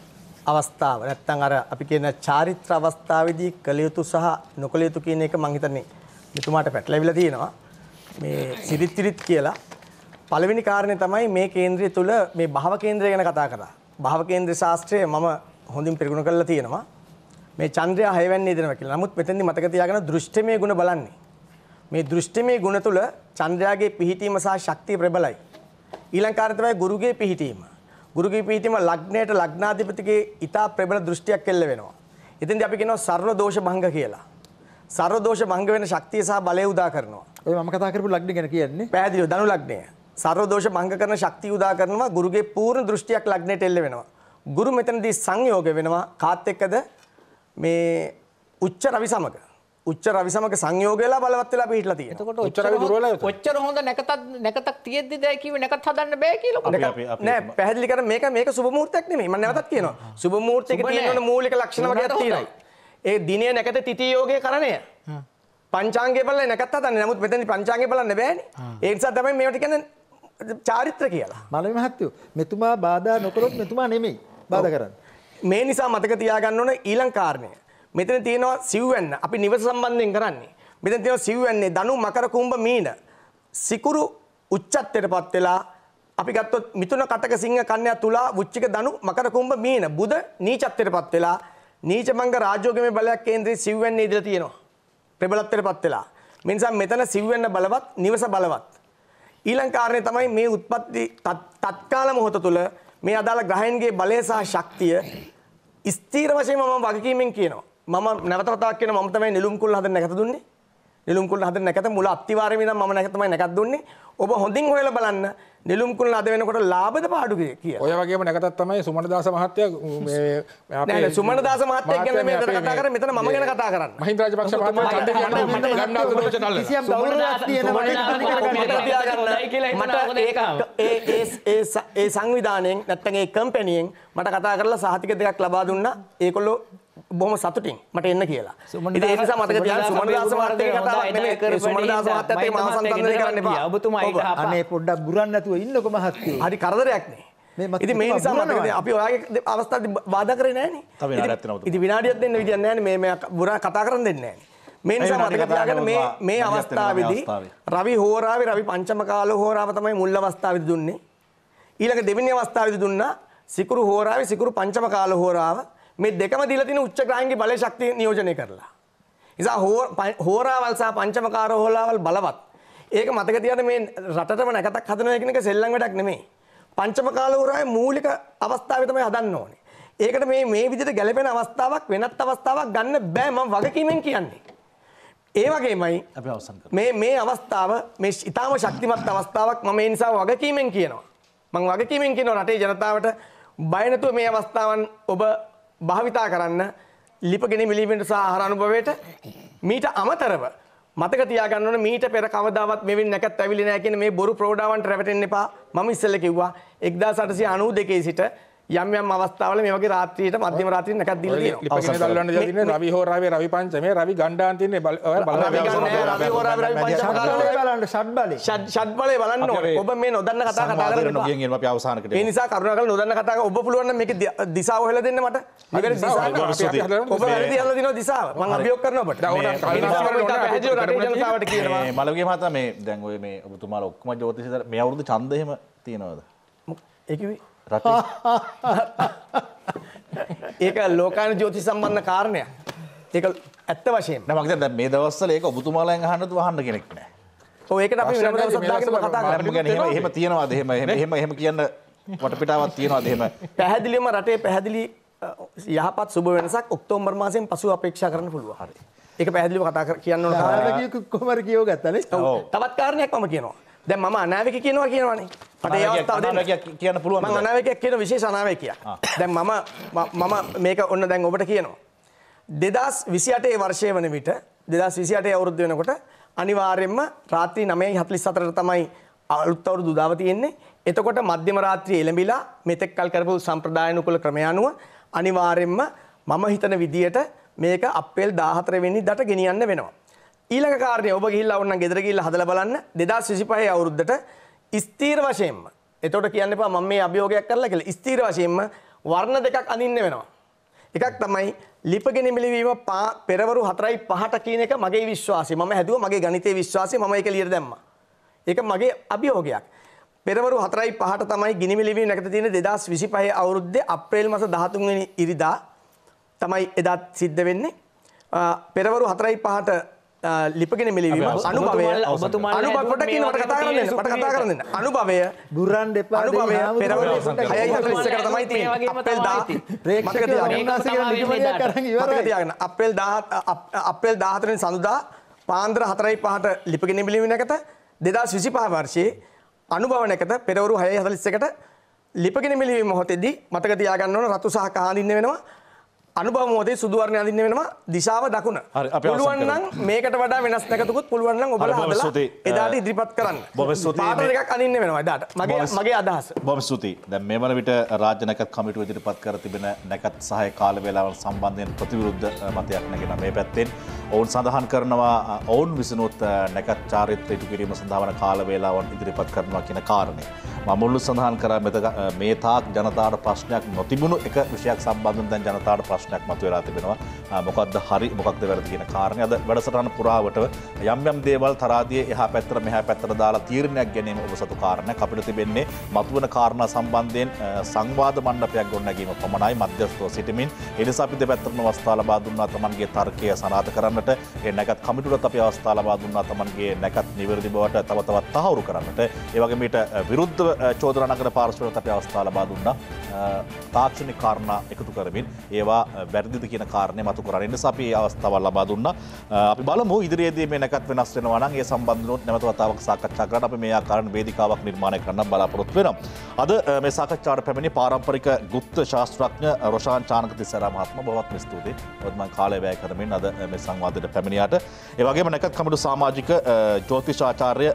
අවස්ථාව නැත්නම් අර අපි කියන චාරිත්‍ර අවස්ථාවේදී කළ යුතු සහ නොකළ යුතු කියන එක මම හිතන්නේ මෙතුමාට පැටලවිලා තියෙනවා මේ සිරිත් සිරිත් කියලා පළවෙනි කාරණේ තමයි මේ කේන්ද්‍රය තුල මේ භව කේන්ද්‍රය ගැන කතා කරා භව කේන්ද්‍ර ශාස්ත්‍රය මම හොඳින් පරිගුණ කරලා තියෙනවා මේ චන්ද්‍රයා හයවැන්නේ දෙනවා කියලා. නමුත් මෙතෙන්දි මතක තියාගන්න දෘෂ්ටිමය ගුණ බලන්නේ. මේ දෘෂ්ටිමය ගුණ තුල චන්ද්‍රයාගේ පිහිටීම සහ ශක්තිය ප්‍රබලයි. ඊළඟ කාර්ය තමයි ගුරුගේ පිහිටීම. ගුරුගේ පීතිම ලග්නයට ලග්නාධිපතිගේ ඊතා ප්‍රබල දෘෂ්ටියක් එල්ල වෙනවා. ඉතින්දී අපි කියනවා සර්ව දෝෂ භංග කියලා. සර්ව දෝෂ භංග වෙන ශක්තිය සහ බලය උදා කරනවා. ඔය මම කතා කරපු ලග්න ගැන කියන්නේ. පැහැදිලිව ධනු ලග්නය. සර්ව දෝෂ භංග කරන ශක්තිය උදා කරනවා ගුරුගේ පූර්ණ දෘෂ්ටියක් ලග්නයට එල්ල වෙනවා. ගුරු මෙතනදී සංයෝග වෙනවා කාත් එක්කද මේ උච්ච රවි සමග. උච්ච රවි සමග සංයෝග වෙලා බලවත් වෙලා පිහිටලා තියෙනවා. එතකොට උච්ච රවි දුර්වල වෙනවා. ඔච්චර හොඳ නැකතත් නැකතක් තියෙද්දි දැයි කිව්වේ නැකත් හදන්න බෑ කියලා කොහොමද? නෑ පැහැදිලි කර මේක මේක සුබ මුහූර්තයක් නෙමෙයි. මම නැවතත් කියනවා. සුබ මුහූර්තයක තියෙන මූලික ලක්ෂණ වගේක් තියෙනවා. ඒ දිනේ නැකත තිටි යෝගයේ කරණය. පංචාංගේ බලලා නැකත් හදන්නේ. නමුත් මෙතන පංචාංගේ බලන්න බෑනේ. ඒ නිසා තමයි මේවට කියන්නේ චාරිත්‍ර කියලා. මලවි මහත්තයෝ මෙතුමා බාධා නොකරොත් මෙතුමා නෙමෙයි බාධා කරන්නේ. මේ නිසා මතක තියාගන්න ඕන ඊළං කාරණය. මෙතන තියෙනවා සිව්වැන්න. අපි නිවස සම්බන්ධයෙන් කරන්නේ. මෙතන තියෙනවා සිව්වැන්නේ දනු මකර කුඹ මීන. සිකුරු උච්චත්වයටපත් වෙලා අපි ගත්තොත් මිතුන කටක සිංහ කන්‍යා තුලා උච්චික දනු මකර කුඹ මීන. බුද නීචත්වයටපත් වෙලා නීචමංග රාජ්‍යෝගමේ බලයක් කේන්ද්‍රයේ සිව්වැන්නේ ඉඳලා තියෙනවා. ප්‍රබලත්වයටපත් වෙලා. මේ නිසා මෙතන සිව්වැන්න බලවත්, නිවස බලවත්. ඊළඟ කාරණේ තමයි මේ උත්පත්ති තත්කාල මොහොත තුළ මේ අදාළ ග්‍රහයන්ගේ බලය සහ ශක්තිය ස්ථීර වශයෙන්ම මම වගකීමෙන් කියනවා. මම නැවතවතාවක් කියන මම තමයි නිලුම් කුල් හදන්න නැකත දුන්නේ. නිලුම් කුල් හදන්න නැකත මුල අත්තිවාරේ ඉඳන් මම නැකත තමයි නැකත් දුන්නේ. ඔබ හොඳින් හොයලා බලන්න නිලුම් කුල් අද වෙනකොට ලාභද පාඩුද කියලා. ඔය වගේම නැකතක් තමයි සුමන දාස මහත්තයා මේ අපේ නෑ සුමන දාස මහත්තයා ගැන මේ කතා කරන්නේ මෙතන මම ගැන කතා කරන්නේ. මහින්ද රාජපක්ෂ මහත්තයා ඡන්දේ ගන්න ගන්න ආදෝෂ නල්ල. කිසියම් ගෞරවයක් තියෙන මට ඒ ඒ ඒ සංවිධානයෙන් නැත්නම් ඒ කම්පැනියෙන් මට කතා කරලා සහතික දෙකක් ලබා දුන්නා. ඒකොල්ලෝ බොහොම සතුටින් මට එන්න කියලා. ඉතින් ඒ නිසා මතක තියාගන්න සුමනදාස මහත්තයාගේ කතාවක් නෙමෙයි. සුමනදාස මහත්තයත් එක්ක මාව සම්බන්ධ කරන්න එපා. ඔබතුමායි අනේ පොඩ්ඩක් බුරන්න නැතුව ඉන්නකෝ මහත්තයෝ. හරි කරදරයක්නේ. ඉති මේ නිසා මතක අපි ඔයාගේ අවස්ථාව බාධා කරේ නැහනේ. ඉතින් විනාඩියක් දෙන්න විදියක් නැහනේ. මේ මේ බුරා කතා කරන්න දෙන්නේ නැහනේ. මේ නිසා මතක තියාගන්න මේ මේ අවස්ථාවේදී රවි හෝරාවේ රවි පංචම කාල හෝරාව තමයි මුල් අවස්ථාවේදී දුන්නේ. ඊළඟ දෙවෙනි අවස්ථාවේදී දුන්නා සිකුරු හෝරාවේ සිකුරු පංචම කාල හෝරාව මේ දෙකම දීලා තියෙන උච්චග්‍රාහීන්ගේ බලය ශක්තිය නියෝජනය කරලා. නිසා හෝරාවල් සහ පංචමකාර හෝරාවල් බලවත්. ඒක මතක තියාගන්න මේ රටටම නැකතක් හදනවා කියන එක සෙල්ලම් වැඩක් නෙමෙයි. පංචමකාල හෝරාවේ මූලික අවස්ථාවේ තමයි හදන්න ඕනේ. ඒකට මේ මේ විදිහට ගැලපෙන අවස්ථාවක් වෙනත් අවස්ථාවක් ගන්න බෑ මම වගකීමෙන් කියන්නේ. ඒ වගේමයි අපි අවසන් කරමු. මේ මේ අවස්ථාව මේ ඊටාම ශක්තිමත් අවස්ථාවක් මම ඒ නිසා වගකීමෙන් කියනවා. මම වගකීමෙන් කියනවා රටේ ජනතාවට බය නැතුව මේ අවස්ථාවන් ඔබ භාවිතා කරන්න ලිපගෙන මිලීමට සහ ආහාර අනුභවයට මීට අමතරව මතක තියාගන්න ඕන මීට පෙර කවදාවත් මෙවෙන් නැකත් ඇවිල්ලි නැහැ කියන මේ බොරු ප්‍රෝඩාවන්ට රැවටෙන්න එපා. මම ඉස්සෙල්ලා කිව්වා 1892 සිට යම් යම් අවස්ථාවල මේ වගේ රාත්‍රියට මධ්‍යම රාත්‍රියට නැකත් දීලා තියෙනවා. ලිපගෙන දල්වන්න දීලා තියෙන රවි හෝරාවේ රවි පංචමේ රවි ගණ්ඩාන් තියෙන්නේ ඔය බලන්න. රවි ගණ්ඩාන් රවි හෝරාවේ රවි පංචම බලන්න ෂඩ් බලේ. ෂඩ් බලේ බලන්න ඕනේ. ඔබ මේ නොදන්න කතා කතා කරගෙන ගියන් එනවා අපි අවසානකට. ඒ නිසා කරුණාකරලා නොදන්න කතා ඔබ පුළුවන් නම් මේක දිශාව හොයලා දෙන්න මට. මේකට දිශාව ඔබ වැරදි හදලා දිනවා දිශාව. මම අභියෝග කරනවා ඔබට. මලගේ මත මේ දැන් ඔය මේ ඔබතුමාලා ඔක්කොම ජෝතිෂ මේ අවුරුදු ඡන්දෙම තියනවද? ඒකේ රටේ. ඒක ලෝකාන ජ්‍යෝති සම්බන්ධ කාරණයක්. ඒක ඇත්ත වශයෙන්. නෑ මම දැන් මේ දවස්වල ඒක ඔබතුමාලෙන් අහන්නත් වහන්න කෙනෙක් නෑ. ඔව් ඒකට අපි වෙනම දවසක් දාගෙන කතා කරමු. එහෙම එහෙම තියනවාද එහෙම එහෙම එහෙම කියන්න වටපිටාවක් තියනවාද එහෙම? පැහැදිලිවම රටේ පැහැදිලි යහපත් සුබ වෙනසක් ඔක්තෝබර් මාසයෙන් පසු අපේක්ෂා කරන්න පුළුවන්. හරි. ඒක පැහැදිලිව කතා කියන්න ඕන කාරණා. කොහොමද කියව ගත්තනේ? ඔව්. තවත් කාරණයක් මම කියනවා. දැන් මම අනාවක කියනවා කියනවනේ. මට ඒ අවස්ථාව දෙන්න කියන්න පුළුවන්. මම අනාවකයක් කියන විශේෂ අනාවකයක් කියලා. දැන් මම මම මේක ඔන්න දැන් ඔබට කියනවා. 2028 වර්ෂය වන විට 2028 අවුරුද්ද වෙනකොට අනිවාර්යයෙන්ම රාත්‍රී 9:44ට තමයි අලුත් අවුරුදු උදාව තියෙන්නේ. එතකොට මධ්‍යම රාත්‍රියේ එළඹිලා මෙතෙක් කල් කරපු සම්ප්‍රදායනුකූල ක්‍රම අනුව අනිවාර්යයෙන්ම මම හිතන විදියට මේක අප්‍රේල් 14 වෙනිදාට ගෙනියන්න වෙනවා. ඊළඟ කාරණය ඔබ ගිහිල්ලා ඔන්න ගෙදර ගිහිල්ලා හදලා බලන්න 2025 අවුරුද්දට ස්ථීර වශයෙන්ම එතකොට කියන්න එපා මම මේ අභියෝගයක් කරලා කියලා ස්ථීර වශයෙන්ම වර්ණ දෙකක් අඳින්න වෙනවා එකක් තමයි ලිපගෙන මිලවීම පෙරවරු 4යි 5ට කියන එක මගේ විශ්වාසය මම හැදුවා මගේ ගණිතයේ විශ්වාසය මම ඒක ලියලා දැම්මා ඒක මගේ අභියෝගයක් පෙරවරු හතරයි පහට තමයි ගිනිමිලිවී නැකත තියෙන දෙදස් විසි පහ අවුරුද්ධ අප්‍රේල් මස දහතුන්වෙනි ඉරිදා තමයි එදත් සිද්ධ වෙන්නේ. පෙරවරු හතරයි පහට ලිපගෙන මිලිවීම අනුභවය අනුබකොට කියනට කතා කරන්න මට කතා කරන්න අනුභවය ගුරන් දෙප අනුභවය පෙරවල තමයි තියගෙන අපෙල් අපෙල් දාහතරෙන් සඳුදා පාන්දර හතරයි පහට ලිපගෙන මිලිවිෙන එකත දෙදා විසි පහ වර්ෂයේ අනුභවනකත පෙරවරු හය හතලිස්සකට ලිපගෙන මිලිවීම හොතෙදී මතක තියාගන්නවන රතු සහ කාලින්න වෙනවා අනුභවමෝදේ සුදුවරණ අඳින්න වෙනවා දිශාව දකුණ පුළුවන් නම් මේකට වඩා වෙනස් නැකතුකුත් පුළුවන් නම් ඔබලා හදලා එදාට ඉදිරිපත් කරන්න බොහොම ස්තුතියි පාටර් එකක් අඳින්න වෙනවා එදාට මගේ මගේ අදහස බොහොම ස්තුතියි දැන් මේ වන විට රාජ්‍ය නැකත් කමිටුව ඉදිරිපත් කර තිබෙන නැකත් සහාය කාල වේලාවන් සම්බන්ධයෙන් ප්‍රතිවිරුද්ධ මතයක් නැගෙන මේ පැත්තෙන් ඔවුන් සඳහන් කරනවා ඔවුන් විසිනුත් නැකත් චාරිත්‍ර ඉටු කිරීම සඳහා වන කාල වේලාවන් ඉදිරිපත් කරනවා කියන කාරණේ මමුල්ලු සඳහන් කර මේ තාක් ජනතාට ප්‍රශ්නයක් නොතිබුණු එක විෂයක් සම්බන්ධ දැන් ජනතාට ප්‍රශ්නයක් මතු වෙලා තිබෙනවා මොකක්ද හරි මොකක්ද වැරදි කියන කාරණය අද වැඩසටහන පුරාවට යම් යම් දේවල් තරාදිය එහා පැත්තර මෙහා පැත්තර දාලා තීරණයක් ගැනීම ඔබ සතු කාරණයක් අපිට තිබෙන්නේ මතුවන කාරණා සම්බන්ධයෙන් සංවාද මණ්ඩපයක් ගොඩනැගීම පමණයි මධ්‍යස්තව සිටමින් එනිසා අපි දෙපැත්තරම අවස්ථා ලබා දුන්නා තමන්ගේ තර්කය සනාථ කරන්නට ඒ නැකත් කමිටුලත් අපි අවස්ථා ලබා දුන්නා තමන්ගේ නැකත් නිවැරදි බවට තව තවත් තහවුරු කරන්නට ඒ වගේ මීට විරුද්ධව චෝදනා නගර පාර්ශවලට අපි අවස්ථා ලබා දුන්නා. තාක්ෂණික කාරණා එකතු කරමින් ඒවා වැරදිද කියන කාරණේ මතු කරන්න නිසා අපි අවස්ථාවක් ලබා දුන්නා. අපි බලමු ඉදිරියේදී මේ නැකත් වෙනස් වෙනවා නම් ඒ සම්බන්ධනොත් නැවත වතාවක් සාකච්ඡා කරන්න අපි මේ ආකාරයෙන් වේදිකාවක් නිර්මාණය කරන්න බලාපොරොත්තු වෙනවා. අද මේ සාකච්ඡාවට පැමිණි පාරම්පරික ගුප්ත ශාස්ත්‍රඥ රොෂාන් චානක තිස්සර මහත්ම බොහොමත්ම ස්තුතියි. ඔබත් මම කාලය වැය කරමින් අද මේ සංවාදයට පැමිණියාට. ඒ වගේම නැකත් කමිටු සමාජික ජ්‍යෝතිෂාචාර්ය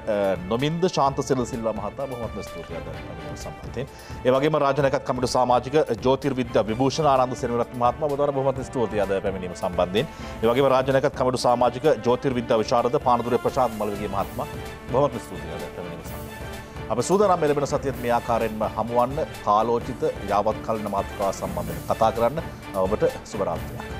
නොමින්ද ශාන්ත සිල් සිල්වා මහතා බොහොමත්ම ස්තුතියි. පිළිබඳ සම්බන්ධයෙන්. ඒ වගේම රාජනකත් කමිටු සමාජික ජෝතිර්විද්‍යා විභූෂණ ආනන්ද සෙනවිරත් මහත්මයා ඔබ દ્વારા බොහොමත් ස්තුතියි අද පැමිණීම සම්බන්ධයෙන්. ඒ වගේම රාජනකත් කමිටු සමාජික ජෝතිර්විද්‍යා විශාරද පානදුර ප්‍රශාන්ත් මල්විගේ මහත්මයා බොහොමත් ස්තුතියි අද පැමිණීම සම්බන්ධයෙන්. අප සූදානම් ලැබෙන සතියත් මේ ආකාරයෙන්ම හමුවන්න කාලෝචිත යාවත්කාලින මාතෘකා සම්බන්ධයෙන් කතා කරන්න ඔබට සුබ රාත්‍රියක්.